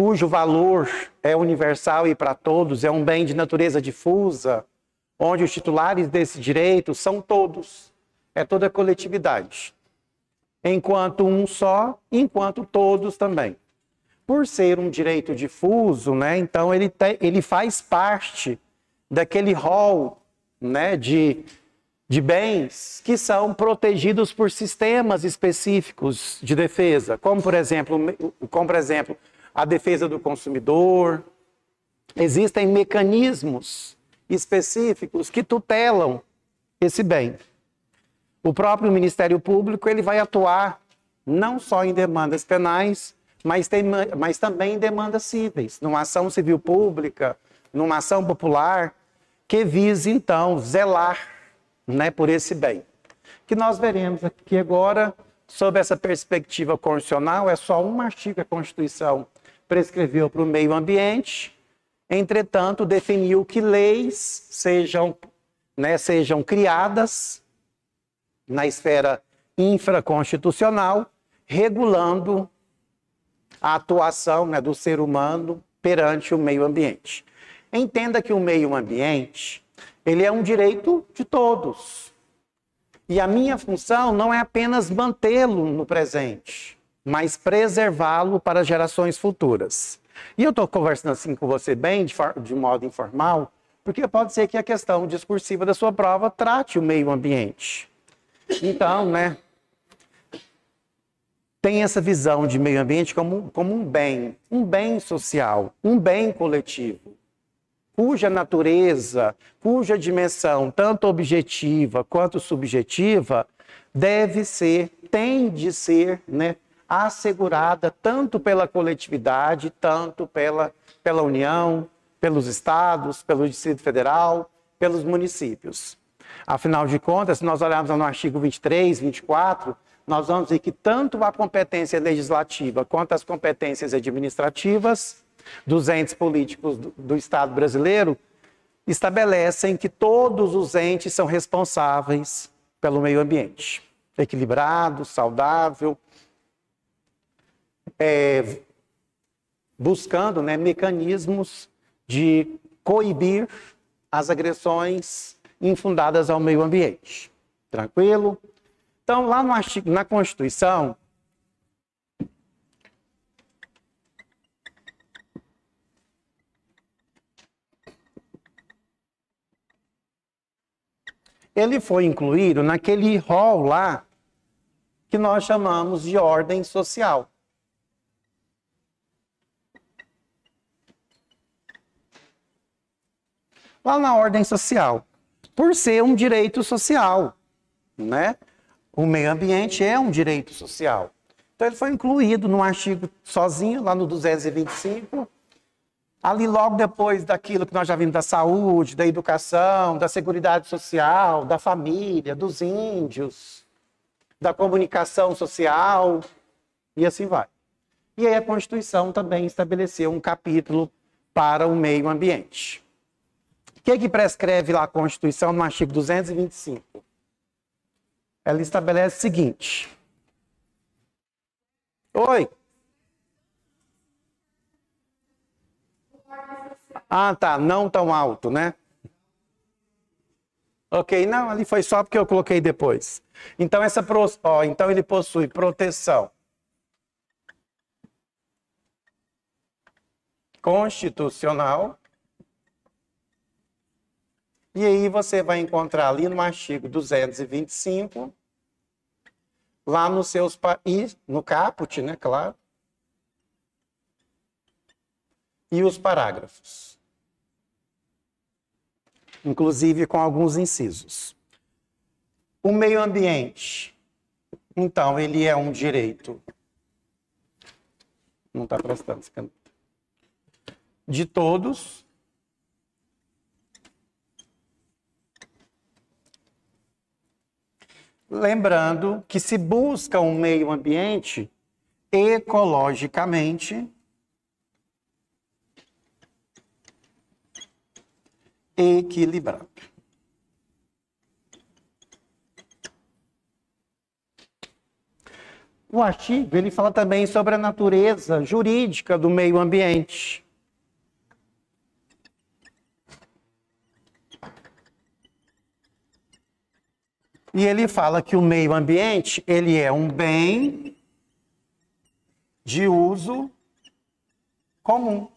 cujo valor é universal e para todos, é um bem de natureza difusa, onde os titulares desse direito são todos, é toda a coletividade. Enquanto um só, enquanto todos também. Por ser um direito difuso, né, então ele, te, ele faz parte daquele rol né, de, de bens que são protegidos por sistemas específicos de defesa, como por exemplo, como por exemplo a defesa do consumidor. Existem mecanismos específicos que tutelam esse bem. O próprio Ministério Público ele vai atuar não só em demandas penais, mas, tem, mas também em demandas cíveis, numa ação civil pública, numa ação popular, que vise então zelar né, por esse bem. Que nós veremos aqui agora, sob essa perspectiva constitucional, é só um artigo da Constituição prescreveu para o meio ambiente, entretanto, definiu que leis sejam, né, sejam criadas na esfera infraconstitucional, regulando a atuação né, do ser humano perante o meio ambiente. Entenda que o meio ambiente ele é um direito de todos. E a minha função não é apenas mantê-lo no presente, mas preservá-lo para gerações futuras. E eu estou conversando assim com você bem, de, de modo informal, porque pode ser que a questão discursiva da sua prova trate o meio ambiente. Então, né? Tem essa visão de meio ambiente como, como um bem, um bem social, um bem coletivo, cuja natureza, cuja dimensão, tanto objetiva quanto subjetiva, deve ser, tem de ser, né, assegurada tanto pela coletividade, tanto pela, pela União, pelos estados, pelo Distrito Federal, pelos municípios. Afinal de contas, se nós olharmos no artigo 23, 24, nós vamos ver que tanto a competência legislativa quanto as competências administrativas dos entes políticos do, do Estado brasileiro estabelecem que todos os entes são responsáveis pelo meio ambiente, equilibrado, saudável, é, buscando né, mecanismos de coibir as agressões infundadas ao meio ambiente. Tranquilo? Então, lá no artigo, na Constituição, ele foi incluído naquele rol lá que nós chamamos de ordem social. lá na ordem social, por ser um direito social, né? O meio ambiente é um direito social. Então ele foi incluído num artigo sozinho, lá no 225, ali logo depois daquilo que nós já vimos da saúde, da educação, da segurança social, da família, dos índios, da comunicação social, e assim vai. E aí a Constituição também estabeleceu um capítulo para o meio ambiente. O que, é que prescreve lá a Constituição no artigo 225? Ela estabelece o seguinte. Oi. Ah, tá, não tão alto, né? Ok, não, ali foi só porque eu coloquei depois. Então essa pro... Oh, então ele possui proteção constitucional e aí você vai encontrar ali no artigo 225, lá nos seus países, no caput, né, claro, e os parágrafos, inclusive com alguns incisos. O meio ambiente, então, ele é um direito. Não está prestando, de todos lembrando que se busca um meio ambiente ecologicamente equilibrado. O artigo ele fala também sobre a natureza jurídica do meio ambiente. E ele fala que o meio ambiente, ele é um bem de uso comum.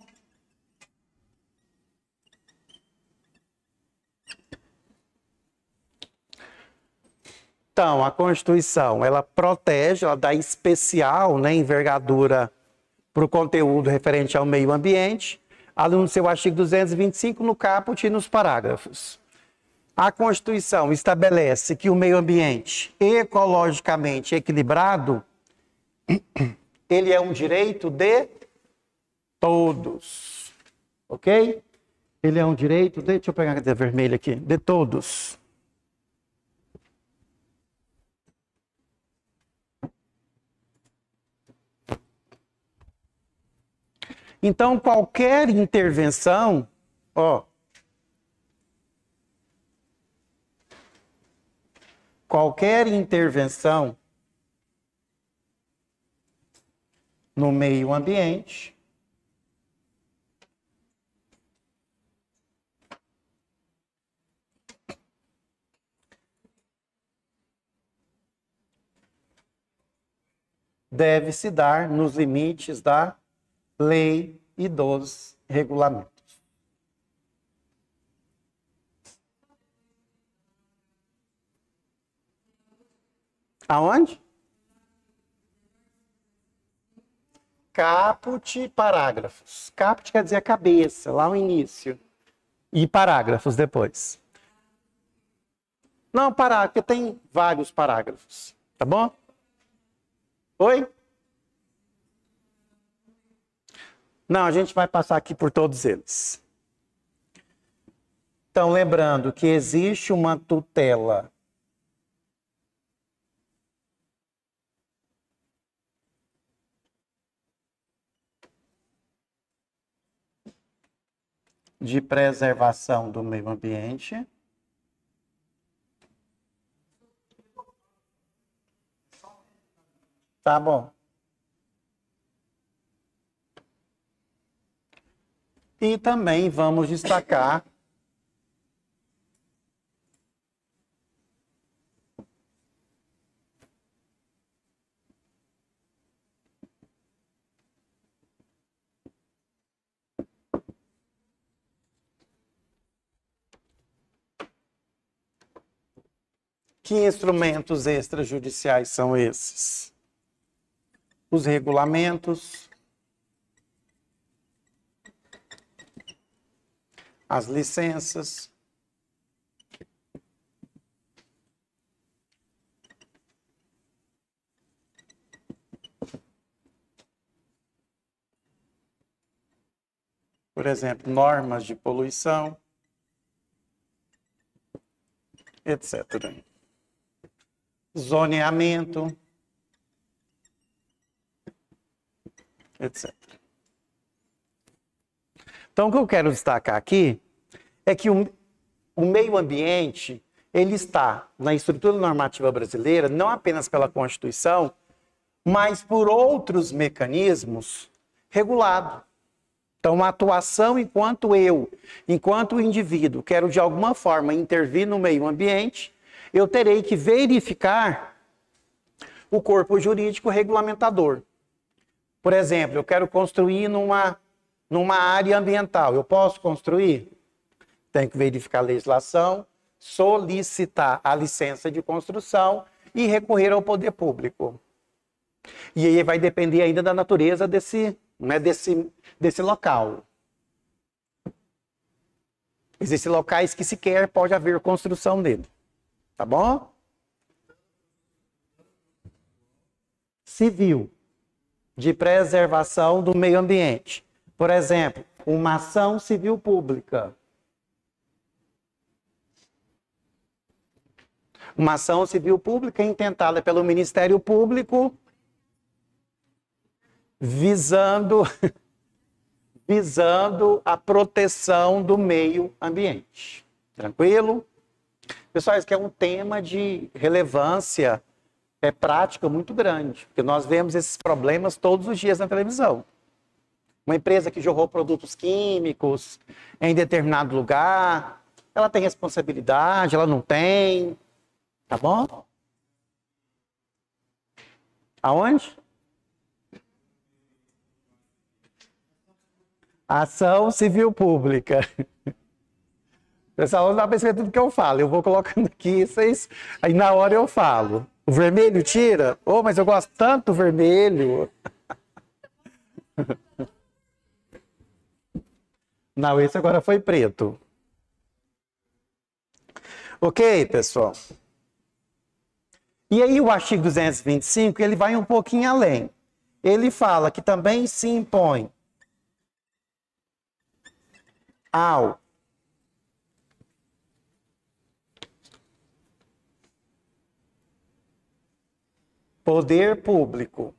Então, a Constituição, ela protege, ela dá especial né, envergadura para o conteúdo referente ao meio ambiente, ali no seu artigo 225, no caput e nos parágrafos. A Constituição estabelece que o meio ambiente ecologicamente equilibrado ele é um direito de todos. OK? Ele é um direito de, deixa eu pegar a cadeira vermelha aqui, de todos. Então, qualquer intervenção, ó, qualquer intervenção no meio ambiente deve se dar nos limites da lei e dos regulamentos. Aonde? Caput parágrafos. Caput quer dizer a cabeça, lá o início. E parágrafos depois. Não, parágrafo, porque tem vários parágrafos. Tá bom? Oi? Não, a gente vai passar aqui por todos eles. Então, lembrando que existe uma tutela de preservação do meio ambiente. Tá bom. E também vamos destacar Que instrumentos extrajudiciais são esses? Os regulamentos, as licenças, por exemplo, normas de poluição, etc zoneamento, etc. Então, o que eu quero destacar aqui é que o, o meio ambiente ele está na estrutura normativa brasileira não apenas pela Constituição, mas por outros mecanismos regulado. Então, a atuação enquanto eu, enquanto indivíduo, quero de alguma forma intervir no meio ambiente, eu terei que verificar o corpo jurídico regulamentador. Por exemplo, eu quero construir numa, numa área ambiental. Eu posso construir? Tenho que verificar a legislação, solicitar a licença de construção e recorrer ao poder público. E aí vai depender ainda da natureza desse, né, desse, desse local. Existem locais que sequer pode haver construção dele. Tá bom? Civil de preservação do meio ambiente. Por exemplo, uma ação civil pública. Uma ação civil pública intentada pelo Ministério Público visando visando a proteção do meio ambiente. Tranquilo? Pessoal, isso aqui é um tema de relevância é, prática muito grande, porque nós vemos esses problemas todos os dias na televisão. Uma empresa que jogou produtos químicos em determinado lugar, ela tem responsabilidade, ela não tem, tá bom? Aonde? Ação Civil Pública. Pessoal, não dá para escrever tudo que eu falo. Eu vou colocando aqui, vocês. Aí na hora eu falo. O vermelho tira? Oh, mas eu gosto tanto do vermelho. Não, esse agora foi preto. Ok, pessoal? E aí o artigo 225, ele vai um pouquinho além. Ele fala que também se impõe ao poder público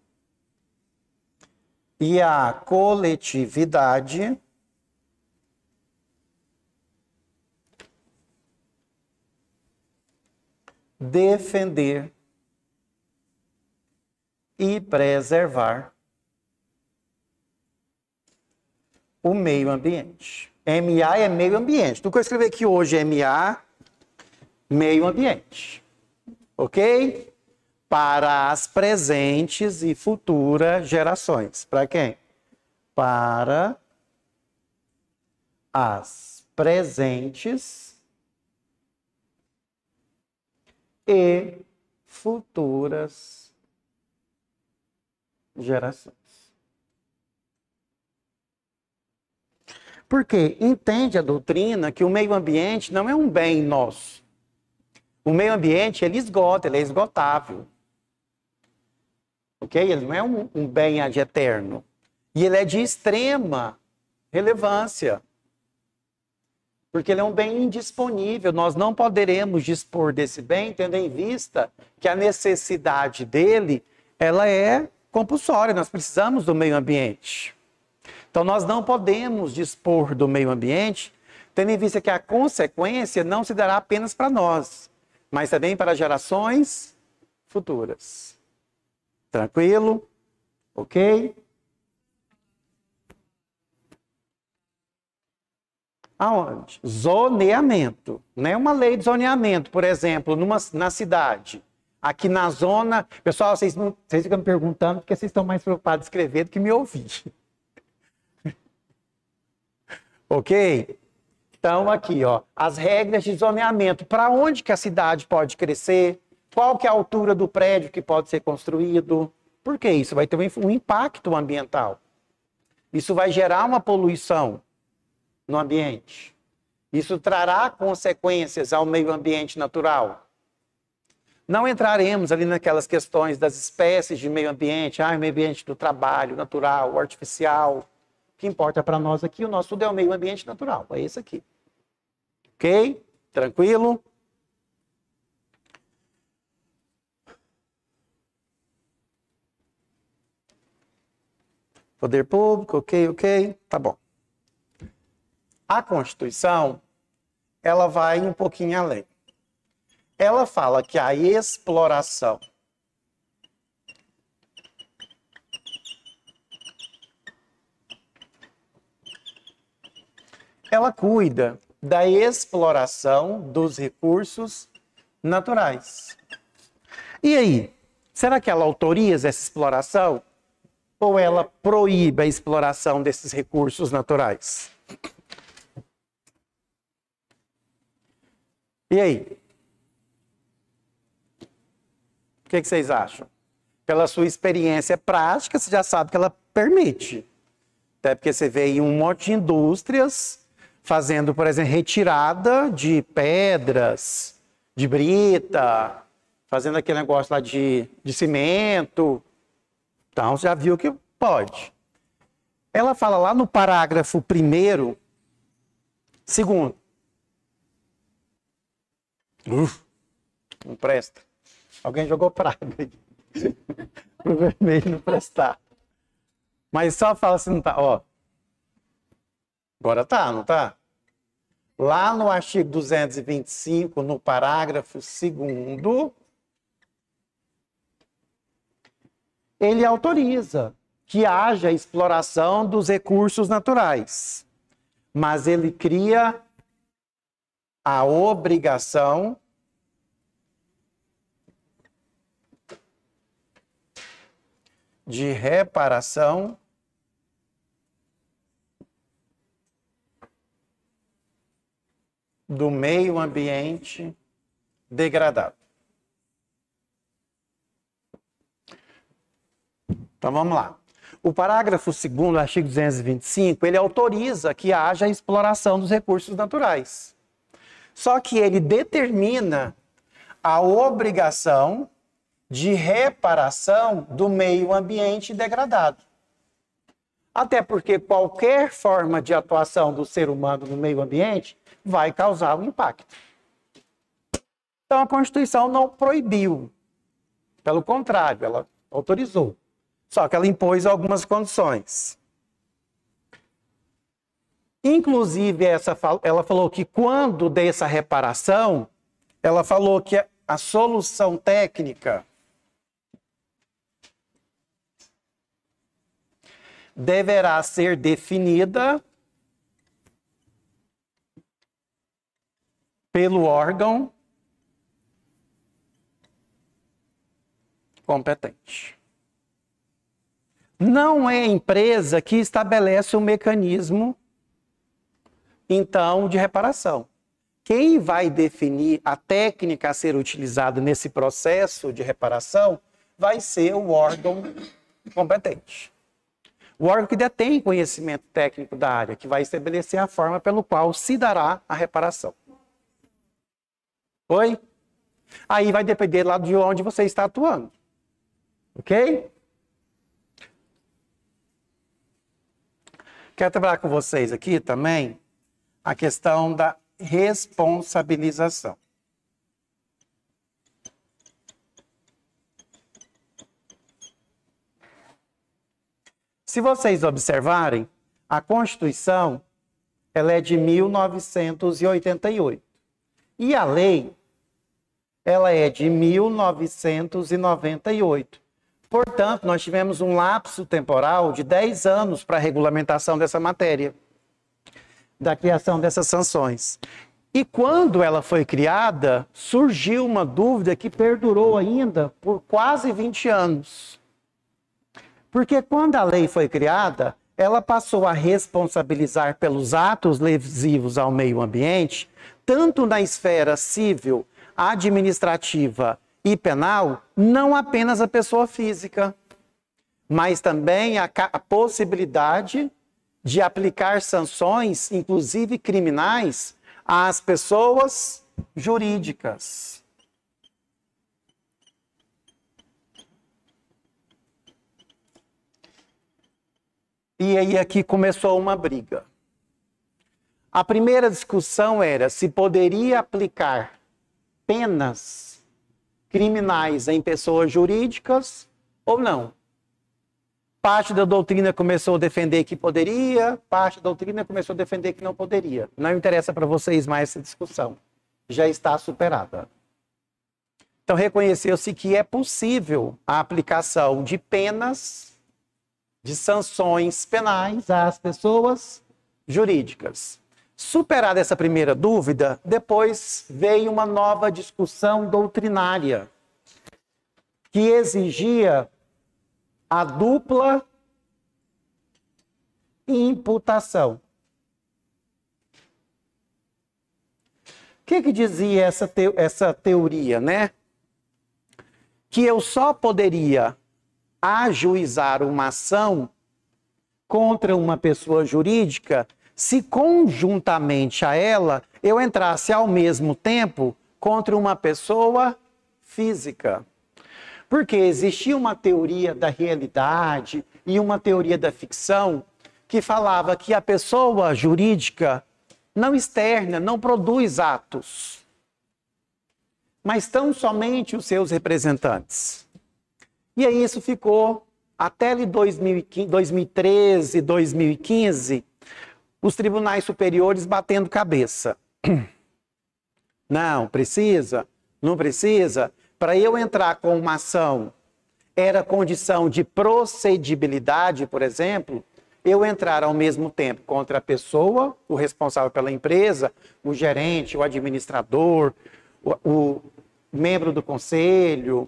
e a coletividade defender e preservar o meio ambiente. MA é meio ambiente. Então, o que eu escrevi aqui hoje é MA, meio ambiente. Ok? para as presentes e futuras gerações. Para quem? Para as presentes e futuras gerações. Porque entende a doutrina que o meio ambiente não é um bem nosso. O meio ambiente ele esgota, ele é esgotável ok? Ele não é um, um bem ad eterno. E ele é de extrema relevância, porque ele é um bem indisponível. Nós não poderemos dispor desse bem, tendo em vista que a necessidade dele ela é compulsória. Nós precisamos do meio ambiente. Então nós não podemos dispor do meio ambiente, tendo em vista que a consequência não se dará apenas para nós, mas também para gerações futuras. Tranquilo? Ok? Aonde? Zoneamento. Não é uma lei de zoneamento, por exemplo, numa, na cidade. Aqui na zona. Pessoal, vocês, não, vocês ficam me perguntando porque vocês estão mais preocupados em escrever do que me ouvir. ok? Então, aqui, ó, as regras de zoneamento. Para onde que a cidade pode crescer? Qual que é a altura do prédio que pode ser construído? Porque isso vai ter um impacto ambiental. Isso vai gerar uma poluição no ambiente. Isso trará consequências ao meio ambiente natural. Não entraremos ali naquelas questões das espécies de meio ambiente, ah, meio ambiente do trabalho, natural, artificial. O que importa para nós aqui, o nosso tudo é o meio ambiente natural, é esse aqui. Ok? Tranquilo? Poder público, ok, ok, tá bom. A Constituição, ela vai um pouquinho além. Ela fala que a exploração ela cuida da exploração dos recursos naturais. E aí, será que ela autoriza essa exploração? ou ela proíbe a exploração desses recursos naturais? E aí? O que, que vocês acham? Pela sua experiência prática, você já sabe que ela permite. Até porque você vê aí um monte de indústrias fazendo, por exemplo, retirada de pedras, de brita, fazendo aquele negócio lá de, de cimento, então já viu que pode. Ela fala lá no parágrafo primeiro, segundo. Uf, não presta. Alguém jogou praga pro vermelho não prestar. Mas só fala assim, não tá, ó. Agora tá, não tá? Lá no artigo 225, no parágrafo segundo, ele autoriza que haja exploração dos recursos naturais, mas ele cria a obrigação de reparação do meio ambiente degradado. Então vamos lá. O parágrafo 2 artigo 225, ele autoriza que haja exploração dos recursos naturais. Só que ele determina a obrigação de reparação do meio ambiente degradado. Até porque qualquer forma de atuação do ser humano no meio ambiente vai causar um impacto. Então a Constituição não proibiu. Pelo contrário, ela autorizou. Só que ela impôs algumas condições. Inclusive, essa, ela falou que quando dessa reparação, ela falou que a solução técnica deverá ser definida pelo órgão competente. Não é a empresa que estabelece o um mecanismo, então, de reparação. Quem vai definir a técnica a ser utilizada nesse processo de reparação vai ser o órgão competente. O órgão que detém conhecimento técnico da área, que vai estabelecer a forma pelo qual se dará a reparação. Oi? Aí vai depender lá de onde você está atuando. Ok? Quero trabalhar com vocês aqui também a questão da responsabilização. Se vocês observarem, a Constituição ela é de 1988 e a lei ela é de 1998. Portanto, nós tivemos um lapso temporal de 10 anos para a regulamentação dessa matéria, da criação dessas sanções. E quando ela foi criada, surgiu uma dúvida que perdurou ainda por quase 20 anos. Porque quando a lei foi criada, ela passou a responsabilizar pelos atos lesivos ao meio ambiente, tanto na esfera civil, administrativa e penal não apenas a pessoa física, mas também a, a possibilidade de aplicar sanções, inclusive criminais, às pessoas jurídicas. E aí aqui começou uma briga. A primeira discussão era se poderia aplicar penas criminais em pessoas jurídicas ou não. Parte da doutrina começou a defender que poderia, parte da doutrina começou a defender que não poderia. Não interessa para vocês mais essa discussão. Já está superada. Então, reconheceu-se que é possível a aplicação de penas, de sanções penais às pessoas jurídicas. Superada essa primeira dúvida, depois veio uma nova discussão doutrinária que exigia a dupla imputação. O que, que dizia essa, te essa teoria, né? Que eu só poderia ajuizar uma ação contra uma pessoa jurídica se conjuntamente a ela eu entrasse ao mesmo tempo contra uma pessoa física. Porque existia uma teoria da realidade e uma teoria da ficção que falava que a pessoa jurídica não externa, não produz atos, mas tão somente os seus representantes. E aí isso ficou até 2013, 2015, os tribunais superiores batendo cabeça. Não, precisa? Não precisa? Para eu entrar com uma ação, era condição de procedibilidade, por exemplo, eu entrar ao mesmo tempo contra a pessoa, o responsável pela empresa, o gerente, o administrador, o, o membro do conselho,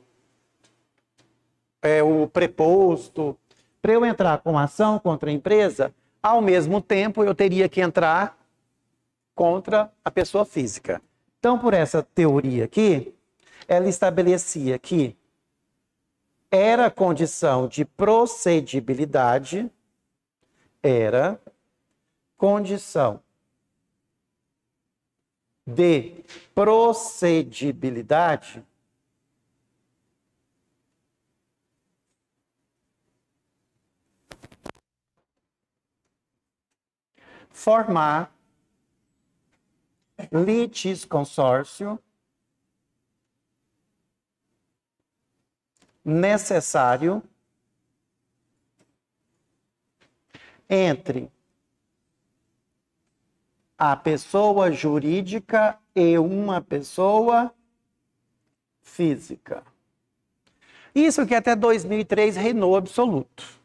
é, o preposto. Para eu entrar com ação contra a empresa, ao mesmo tempo, eu teria que entrar contra a pessoa física. Então, por essa teoria aqui, ela estabelecia que era condição de procedibilidade, era condição de procedibilidade formar litisconsórcio necessário entre a pessoa jurídica e uma pessoa física. Isso que até 2003 reinou absoluto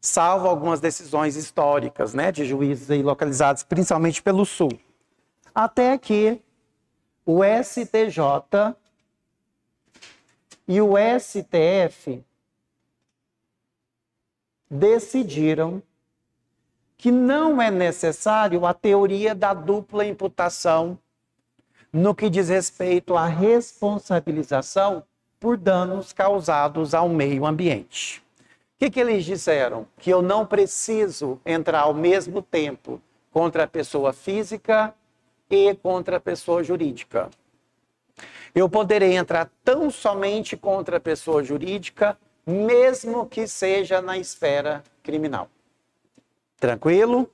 salvo algumas decisões históricas, né, de juízes aí localizados principalmente pelo Sul. Até que o STJ e o STF decidiram que não é necessário a teoria da dupla imputação no que diz respeito à responsabilização por danos causados ao meio ambiente que, que eles disseram? Que eu não preciso entrar ao mesmo tempo contra a pessoa física e contra a pessoa jurídica. Eu poderei entrar tão somente contra a pessoa jurídica, mesmo que seja na esfera criminal. Tranquilo?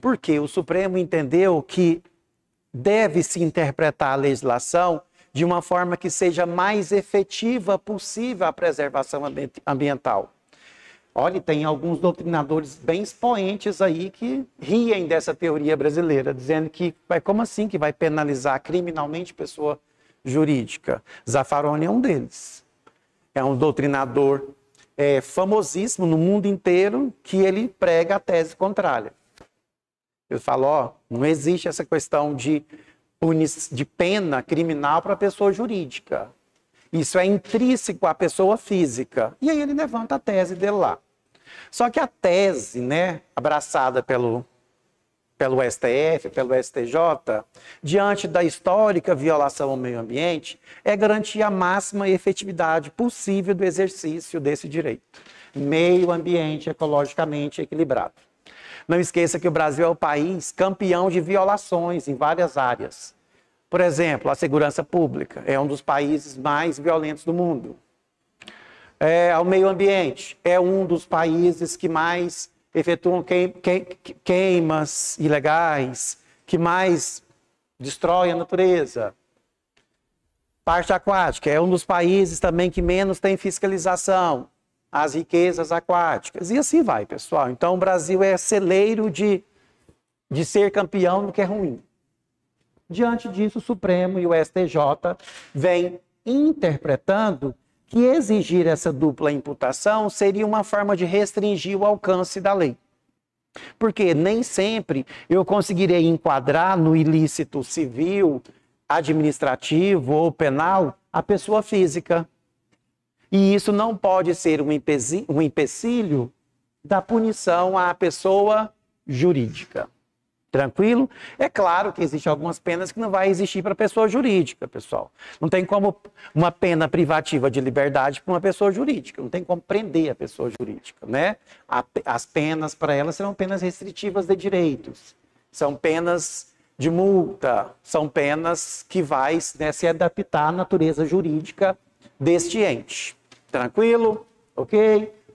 Porque o Supremo entendeu que deve-se interpretar a legislação de uma forma que seja mais efetiva possível a preservação ambiental. Olha, tem alguns doutrinadores bem expoentes aí que riem dessa teoria brasileira, dizendo que vai é como assim que vai penalizar criminalmente pessoa jurídica? Zaffaroni é um deles. É um doutrinador é, famosíssimo no mundo inteiro que ele prega a tese contrária. Ele falou: ó, não existe essa questão de de pena criminal para a pessoa jurídica. Isso é intrínseco à pessoa física. E aí ele levanta a tese dele lá. Só que a tese, né, abraçada pelo, pelo STF, pelo STJ, diante da histórica violação ao meio ambiente, é garantir a máxima efetividade possível do exercício desse direito. Meio ambiente ecologicamente equilibrado. Não esqueça que o Brasil é o país campeão de violações em várias áreas. Por exemplo, a segurança pública é um dos países mais violentos do mundo. É, ao meio ambiente é um dos países que mais efetuam queimas ilegais, que mais destrói a natureza. Parte aquática é um dos países também que menos tem fiscalização as riquezas aquáticas. E assim vai, pessoal. Então, o Brasil é celeiro de, de ser campeão no que é ruim. Diante disso, o Supremo e o STJ vêm interpretando que exigir essa dupla imputação seria uma forma de restringir o alcance da lei. Porque nem sempre eu conseguirei enquadrar no ilícito civil, administrativo ou penal a pessoa física. E isso não pode ser um, empecilho, um empecilho da punição à pessoa jurídica. Tranquilo? É claro que existem algumas penas que não vai existir para pessoa jurídica, pessoal. Não tem como uma pena privativa de liberdade para uma pessoa jurídica. Não tem como prender a pessoa jurídica, né? As penas para ela serão penas restritivas de direitos. São penas de multa, são penas que vai né, se adaptar à natureza jurídica deste ente. Tranquilo? Ok?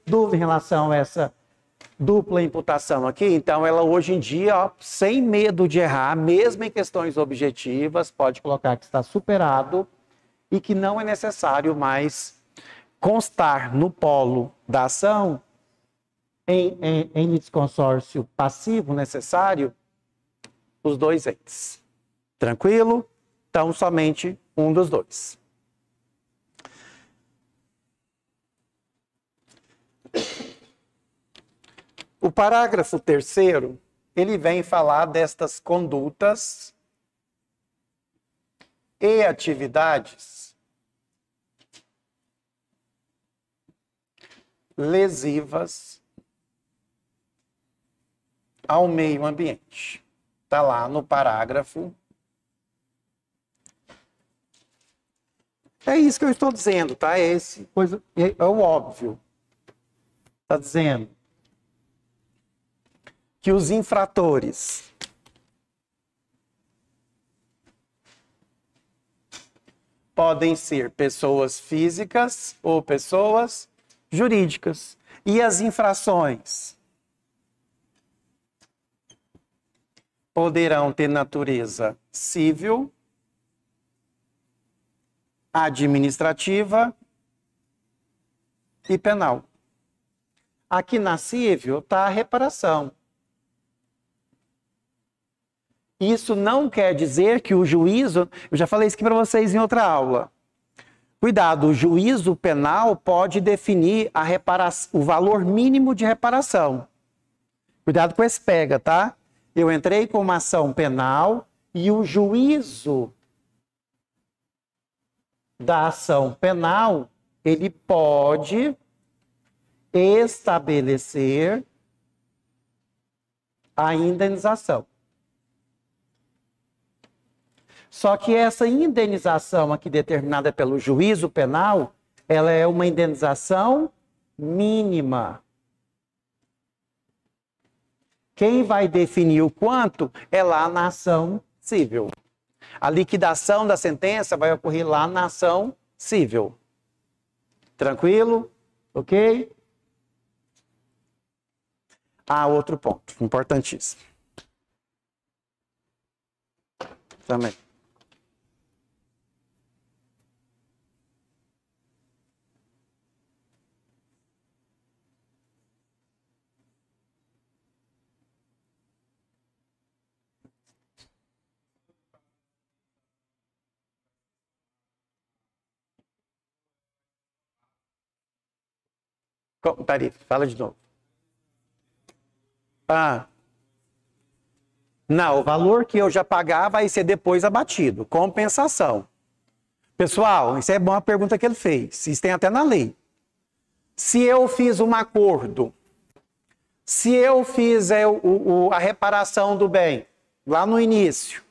Dúvida em relação a essa dupla imputação aqui? Então, ela hoje em dia, ó, sem medo de errar, mesmo em questões objetivas, pode colocar que está superado e que não é necessário mais constar no polo da ação, em, em, em passivo necessário, os dois entes. Tranquilo? Então, somente um dos dois. O parágrafo terceiro, ele vem falar destas condutas e atividades lesivas ao meio ambiente. Está lá no parágrafo. É isso que eu estou dizendo, tá? É, esse, coisa, é o óbvio. Está dizendo que os infratores podem ser pessoas físicas ou pessoas jurídicas. E as infrações poderão ter natureza civil, administrativa e penal. Aqui na civil está a reparação. Isso não quer dizer que o juízo, eu já falei isso aqui para vocês em outra aula. Cuidado, o juízo penal pode definir a reparação, o valor mínimo de reparação. Cuidado com esse pega, tá? Eu entrei com uma ação penal e o juízo da ação penal, ele pode estabelecer a indenização. Só que essa indenização aqui determinada pelo juízo penal, ela é uma indenização mínima. Quem vai definir o quanto é lá na ação civil. A liquidação da sentença vai ocorrer lá na ação civil. Tranquilo? Ok? Ah, outro ponto importantíssimo. Também. Como, fala de novo. Ah. Não, o valor que eu já pagar vai ser depois abatido. Compensação. Pessoal, isso é uma pergunta que ele fez. Isso tem até na lei. Se eu fiz um acordo, se eu fiz é, a reparação do bem, lá no início,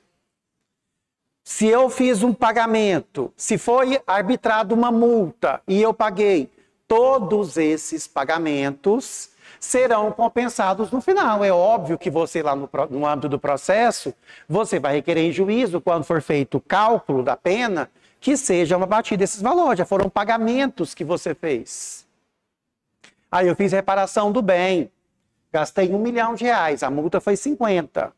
se eu fiz um pagamento, se foi arbitrado uma multa e eu paguei, todos esses pagamentos serão compensados no final. É óbvio que você lá no, no âmbito do processo, você vai requerer em juízo, quando for feito o cálculo da pena, que seja uma batida esses valores. Já foram pagamentos que você fez. Aí eu fiz reparação do bem. Gastei um milhão de reais, a multa foi 50.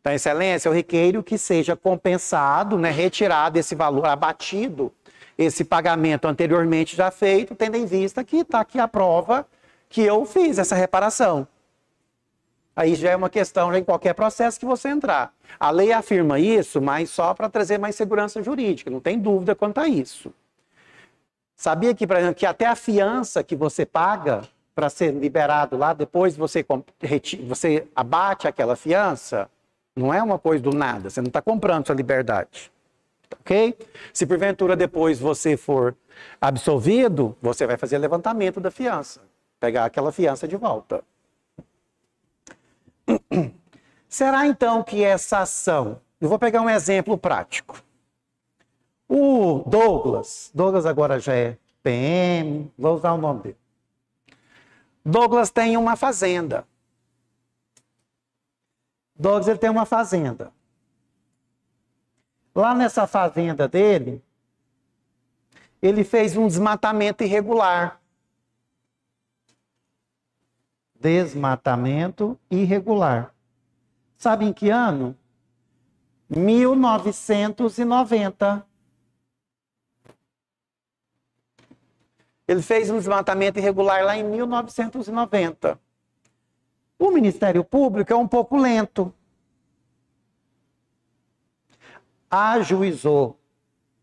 Então, excelência, eu requeiro que seja compensado, né, retirado esse valor abatido esse pagamento anteriormente já feito, tendo em vista que está aqui a prova que eu fiz essa reparação. Aí já é uma questão em qualquer processo que você entrar. A lei afirma isso, mas só para trazer mais segurança jurídica, não tem dúvida quanto a isso. Sabia que, por exemplo, que até a fiança que você paga para ser liberado lá, depois você, você abate aquela fiança, não é uma coisa do nada, você não está comprando sua liberdade. Ok? Se porventura depois você for absolvido, você vai fazer levantamento da fiança, pegar aquela fiança de volta. Será então que essa ação, eu vou pegar um exemplo prático. O Douglas, Douglas agora já é PM, vou usar o nome dele. Douglas tem uma fazenda. Douglas ele tem uma fazenda. Lá nessa fazenda dele, ele fez um desmatamento irregular. Desmatamento irregular. Sabe em que ano? 1990. Ele fez um desmatamento irregular lá em 1990. O Ministério Público é um pouco lento. ajuizou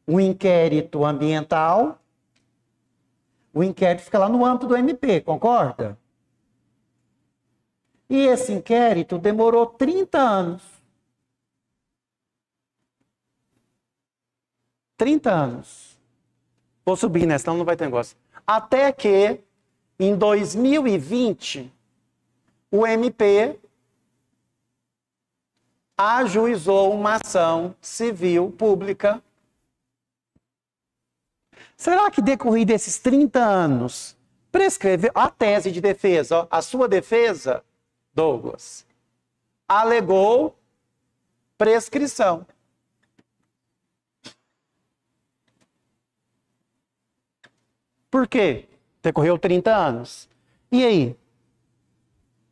o inquérito ambiental, o inquérito fica lá no âmbito do MP, concorda? E esse inquérito demorou 30 anos. 30 anos. Vou subir, né? Senão não vai ter negócio. Até que, em 2020, o MP ajuizou uma ação civil pública. Será que decorrido esses 30 anos prescreveu a tese de defesa, a sua defesa, Douglas, alegou prescrição. Por quê? Decorreu 30 anos. E aí?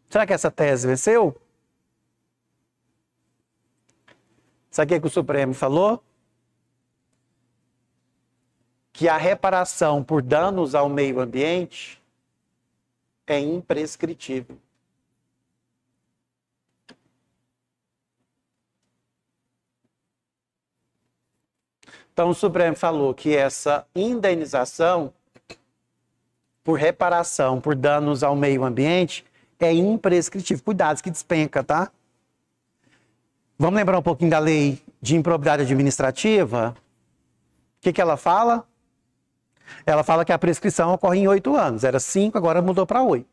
Será que essa tese venceu? Sabe o que, é que o Supremo falou? Que a reparação por danos ao meio ambiente é imprescritível. Então, o Supremo falou que essa indenização por reparação por danos ao meio ambiente é imprescritível. Cuidado que despenca, tá? Vamos lembrar um pouquinho da lei de improbidade administrativa? O que, que ela fala? Ela fala que a prescrição ocorre em oito anos. Era cinco, agora mudou para oito.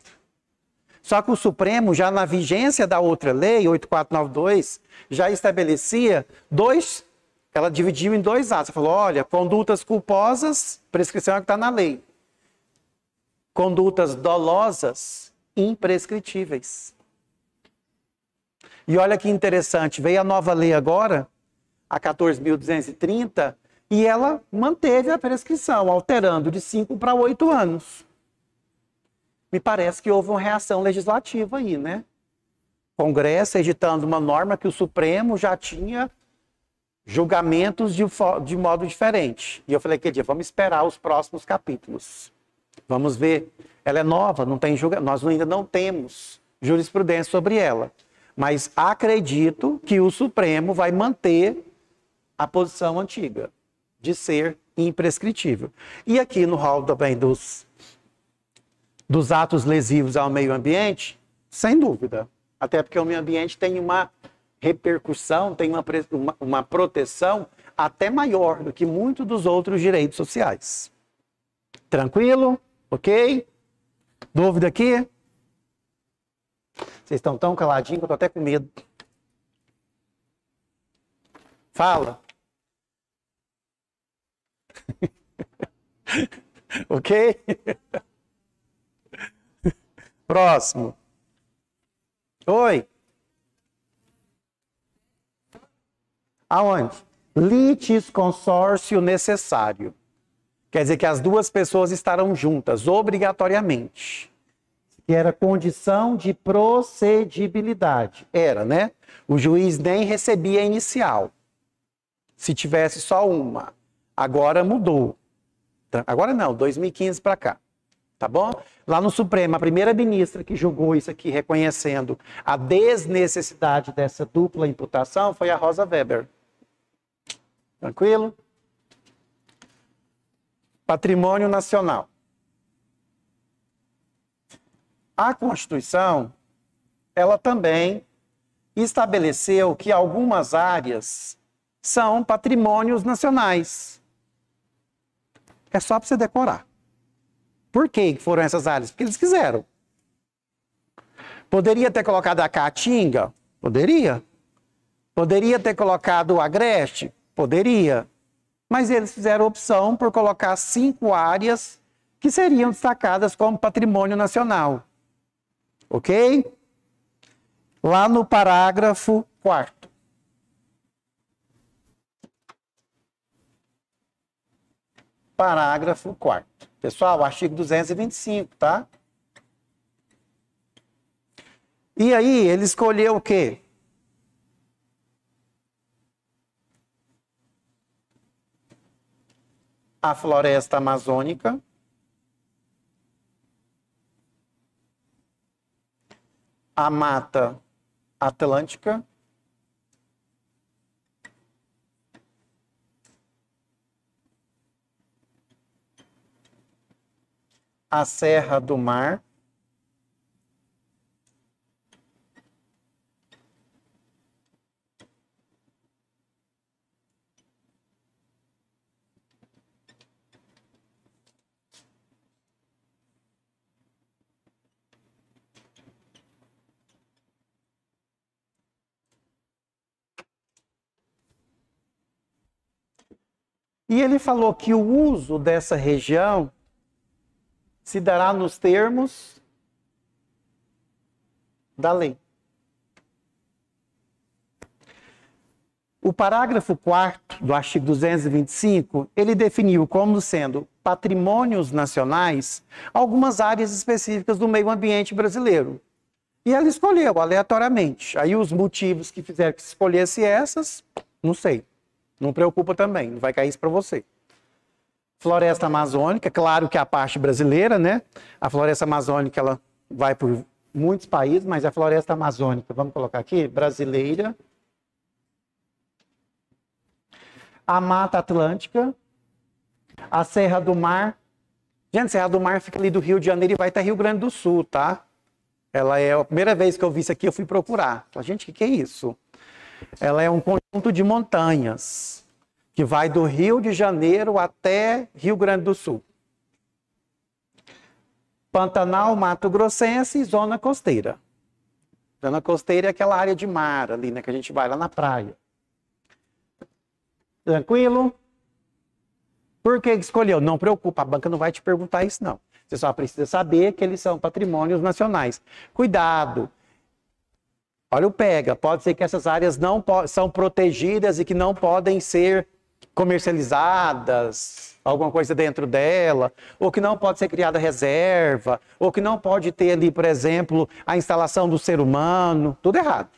Só que o Supremo, já na vigência da outra lei, 8492, já estabelecia dois. Ela dividiu em dois atos. Ela falou: olha, condutas culposas, prescrição é que está na lei. Condutas dolosas, imprescritíveis. E olha que interessante, veio a nova lei agora, a 14.230, e ela manteve a prescrição, alterando de 5 para 8 anos. Me parece que houve uma reação legislativa aí, né? Congresso editando uma norma que o Supremo já tinha julgamentos de, de modo diferente. E eu falei, que dia, vamos esperar os próximos capítulos. Vamos ver. Ela é nova, não tem julga... nós ainda não temos jurisprudência sobre ela. Mas acredito que o Supremo vai manter a posição antiga de ser imprescritível. E aqui no hall também dos, dos atos lesivos ao meio ambiente, sem dúvida. Até porque o meio ambiente tem uma repercussão, tem uma, uma, uma proteção até maior do que muitos dos outros direitos sociais. Tranquilo? Ok? Dúvida aqui? Vocês estão tão caladinhos que eu tô até com medo. Fala. ok? Próximo. Oi. Aonde? consórcio necessário. Quer dizer que as duas pessoas estarão juntas, obrigatoriamente que era condição de procedibilidade. Era, né? O juiz nem recebia a inicial. Se tivesse só uma. Agora mudou. Agora não, 2015 para cá. Tá bom? Lá no Supremo, a primeira ministra que julgou isso aqui, reconhecendo a desnecessidade dessa dupla imputação, foi a Rosa Weber. Tranquilo? Patrimônio Nacional a Constituição, ela também estabeleceu que algumas áreas são patrimônios nacionais. É só para você decorar. Por que foram essas áreas? Porque eles quiseram. Poderia ter colocado a Caatinga? Poderia. Poderia ter colocado o Agreste? Poderia. Mas eles fizeram opção por colocar cinco áreas que seriam destacadas como patrimônio nacional. Ok? Lá no parágrafo quarto. Parágrafo quarto. Pessoal, artigo 225, tá? E aí, ele escolheu o quê? A floresta amazônica. a Mata Atlântica. A Serra do Mar. E ele falou que o uso dessa região se dará nos termos da lei. O parágrafo 4 do artigo 225, ele definiu como sendo patrimônios nacionais algumas áreas específicas do meio ambiente brasileiro. E ela escolheu aleatoriamente. Aí os motivos que fizeram que escolhesse essas, não sei. Não preocupa também, não vai cair isso para você. Floresta Amazônica, claro que é a parte brasileira, né? A floresta amazônica ela vai por muitos países, mas a floresta amazônica, vamos colocar aqui, brasileira. A Mata Atlântica, a Serra do Mar. Gente, Serra do Mar fica ali do Rio de Janeiro e vai até Rio Grande do Sul, tá? Ela é a primeira vez que eu vi isso aqui, eu fui procurar. Falei, gente, o que, que é isso? Ela é um conjunto de montanhas que vai do Rio de Janeiro até Rio Grande do Sul. Pantanal, Mato Grossense e Zona Costeira. Zona Costeira é aquela área de mar ali, né? Que a gente vai lá na praia. Tranquilo? Por que escolheu? Não preocupa, a banca não vai te perguntar isso, não. Você só precisa saber que eles são patrimônios nacionais. Cuidado! Olha o pega, pode ser que essas áreas não são protegidas e que não podem ser comercializadas, alguma coisa dentro dela, ou que não pode ser criada reserva, ou que não pode ter ali, por exemplo, a instalação do ser humano, tudo errado.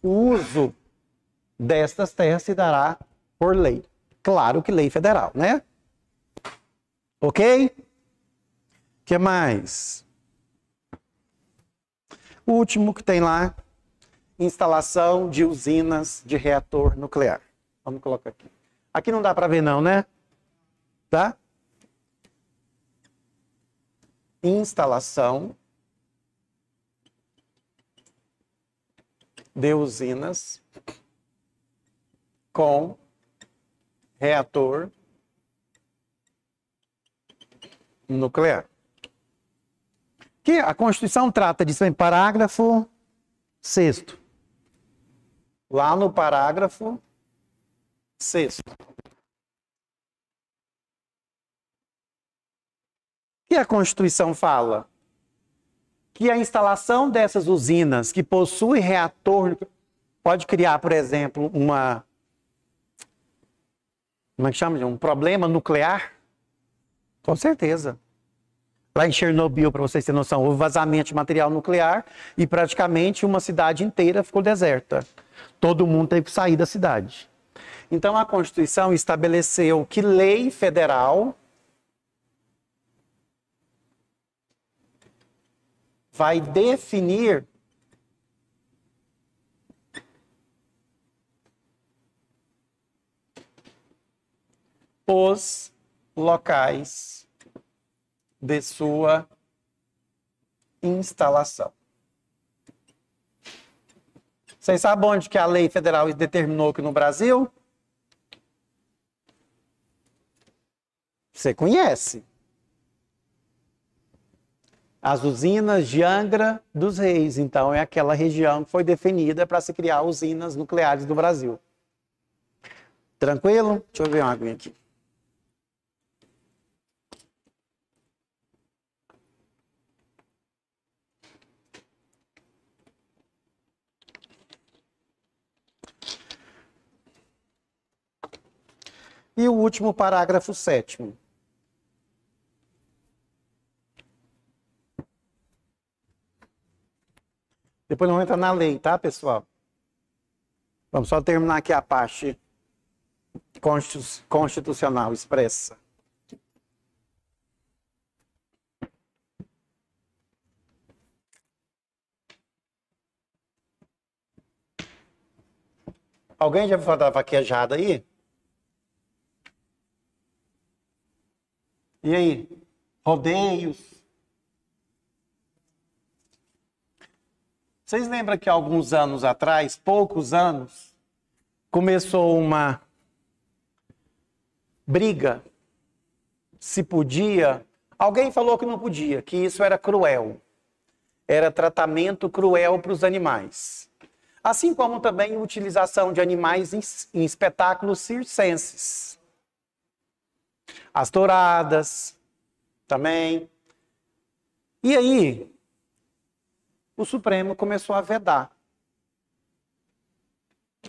O uso destas terras se dará por lei. Claro que lei federal, né? Ok? O que mais? O último que tem lá, instalação de usinas de reator nuclear. Vamos colocar aqui. Aqui não dá para ver não, né? Tá? Instalação de usinas com reator nuclear. Que a Constituição trata disso em parágrafo 6. Lá no parágrafo 6. que a Constituição fala? Que a instalação dessas usinas que possui reator pode criar, por exemplo, uma como é que chama? Um problema nuclear? Com certeza. Lá em Chernobyl, para vocês terem noção, houve vazamento de material nuclear e praticamente uma cidade inteira ficou deserta. Todo mundo teve que sair da cidade. Então a Constituição estabeleceu que lei federal vai definir os locais de sua instalação. Vocês sabem onde que a lei federal determinou que no Brasil? Você conhece. As usinas de Angra dos Reis, então, é aquela região que foi definida para se criar usinas nucleares do Brasil. Tranquilo? Deixa eu ver uma aguinha aqui. e o último parágrafo sétimo. Depois não entra na lei, tá, pessoal? Vamos só terminar aqui a parte constitucional expressa. Alguém já vai dar vaquejada aí? E aí? Rodeios. Vocês lembram que alguns anos atrás, poucos anos, começou uma briga se podia. Alguém falou que não podia, que isso era cruel. Era tratamento cruel para os animais. Assim como também a utilização de animais em, em espetáculos circenses. As douradas também. E aí, o Supremo começou a vedar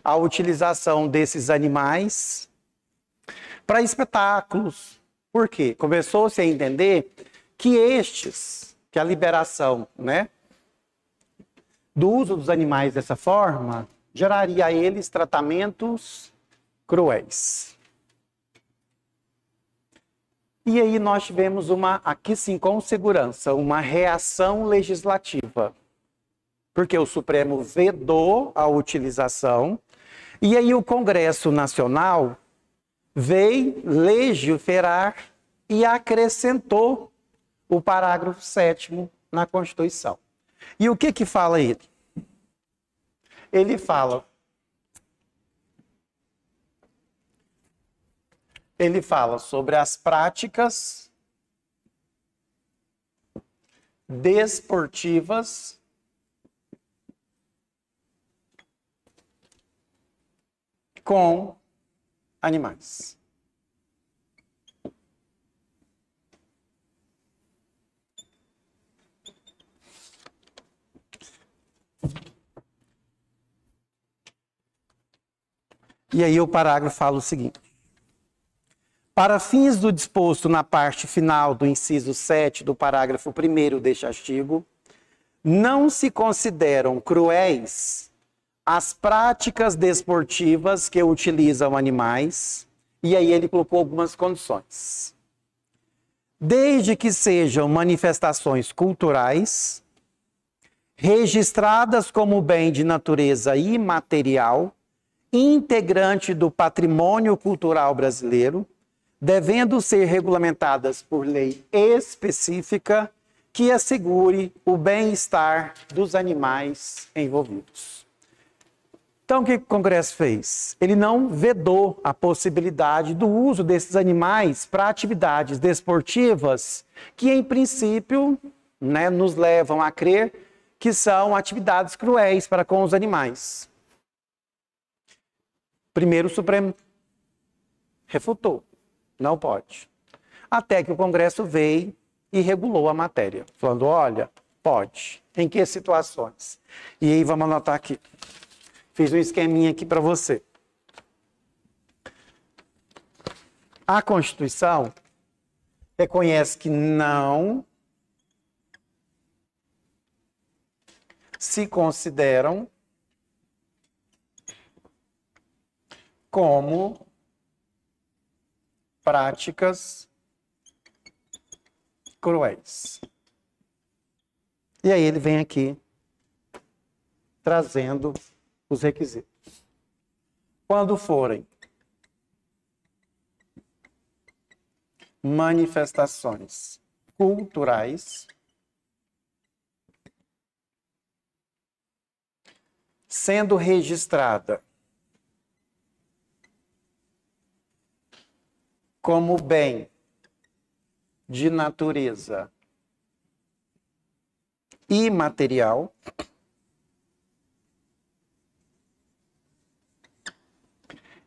a utilização desses animais para espetáculos. Por quê? Começou-se a entender que estes, que a liberação, né, do uso dos animais dessa forma, geraria a eles tratamentos cruéis. E aí nós tivemos uma, aqui sim, com segurança, uma reação legislativa. Porque o Supremo vedou a utilização, e aí o Congresso Nacional veio legiferar e acrescentou o parágrafo 7 na Constituição. E o que que fala ele? Ele fala ele fala sobre as práticas desportivas com animais. E aí o parágrafo fala o seguinte: para fins do disposto na parte final do inciso 7 do parágrafo 1 deste artigo, não se consideram cruéis as práticas desportivas que utilizam animais, e aí ele colocou algumas condições. Desde que sejam manifestações culturais, registradas como bem de natureza imaterial, integrante do patrimônio cultural brasileiro, devendo ser regulamentadas por lei específica que assegure o bem-estar dos animais envolvidos. Então, o que o Congresso fez? Ele não vedou a possibilidade do uso desses animais para atividades desportivas, que, em princípio, né, nos levam a crer que são atividades cruéis para com os animais. Primeiro, o Supremo refutou. Não pode. Até que o Congresso veio e regulou a matéria, falando: olha, pode. Em que situações? E aí vamos anotar aqui. Fiz um esqueminha aqui para você. A Constituição reconhece que não se consideram como práticas cruéis. E aí ele vem aqui trazendo os requisitos. Quando forem manifestações culturais sendo registrada como bem de natureza imaterial,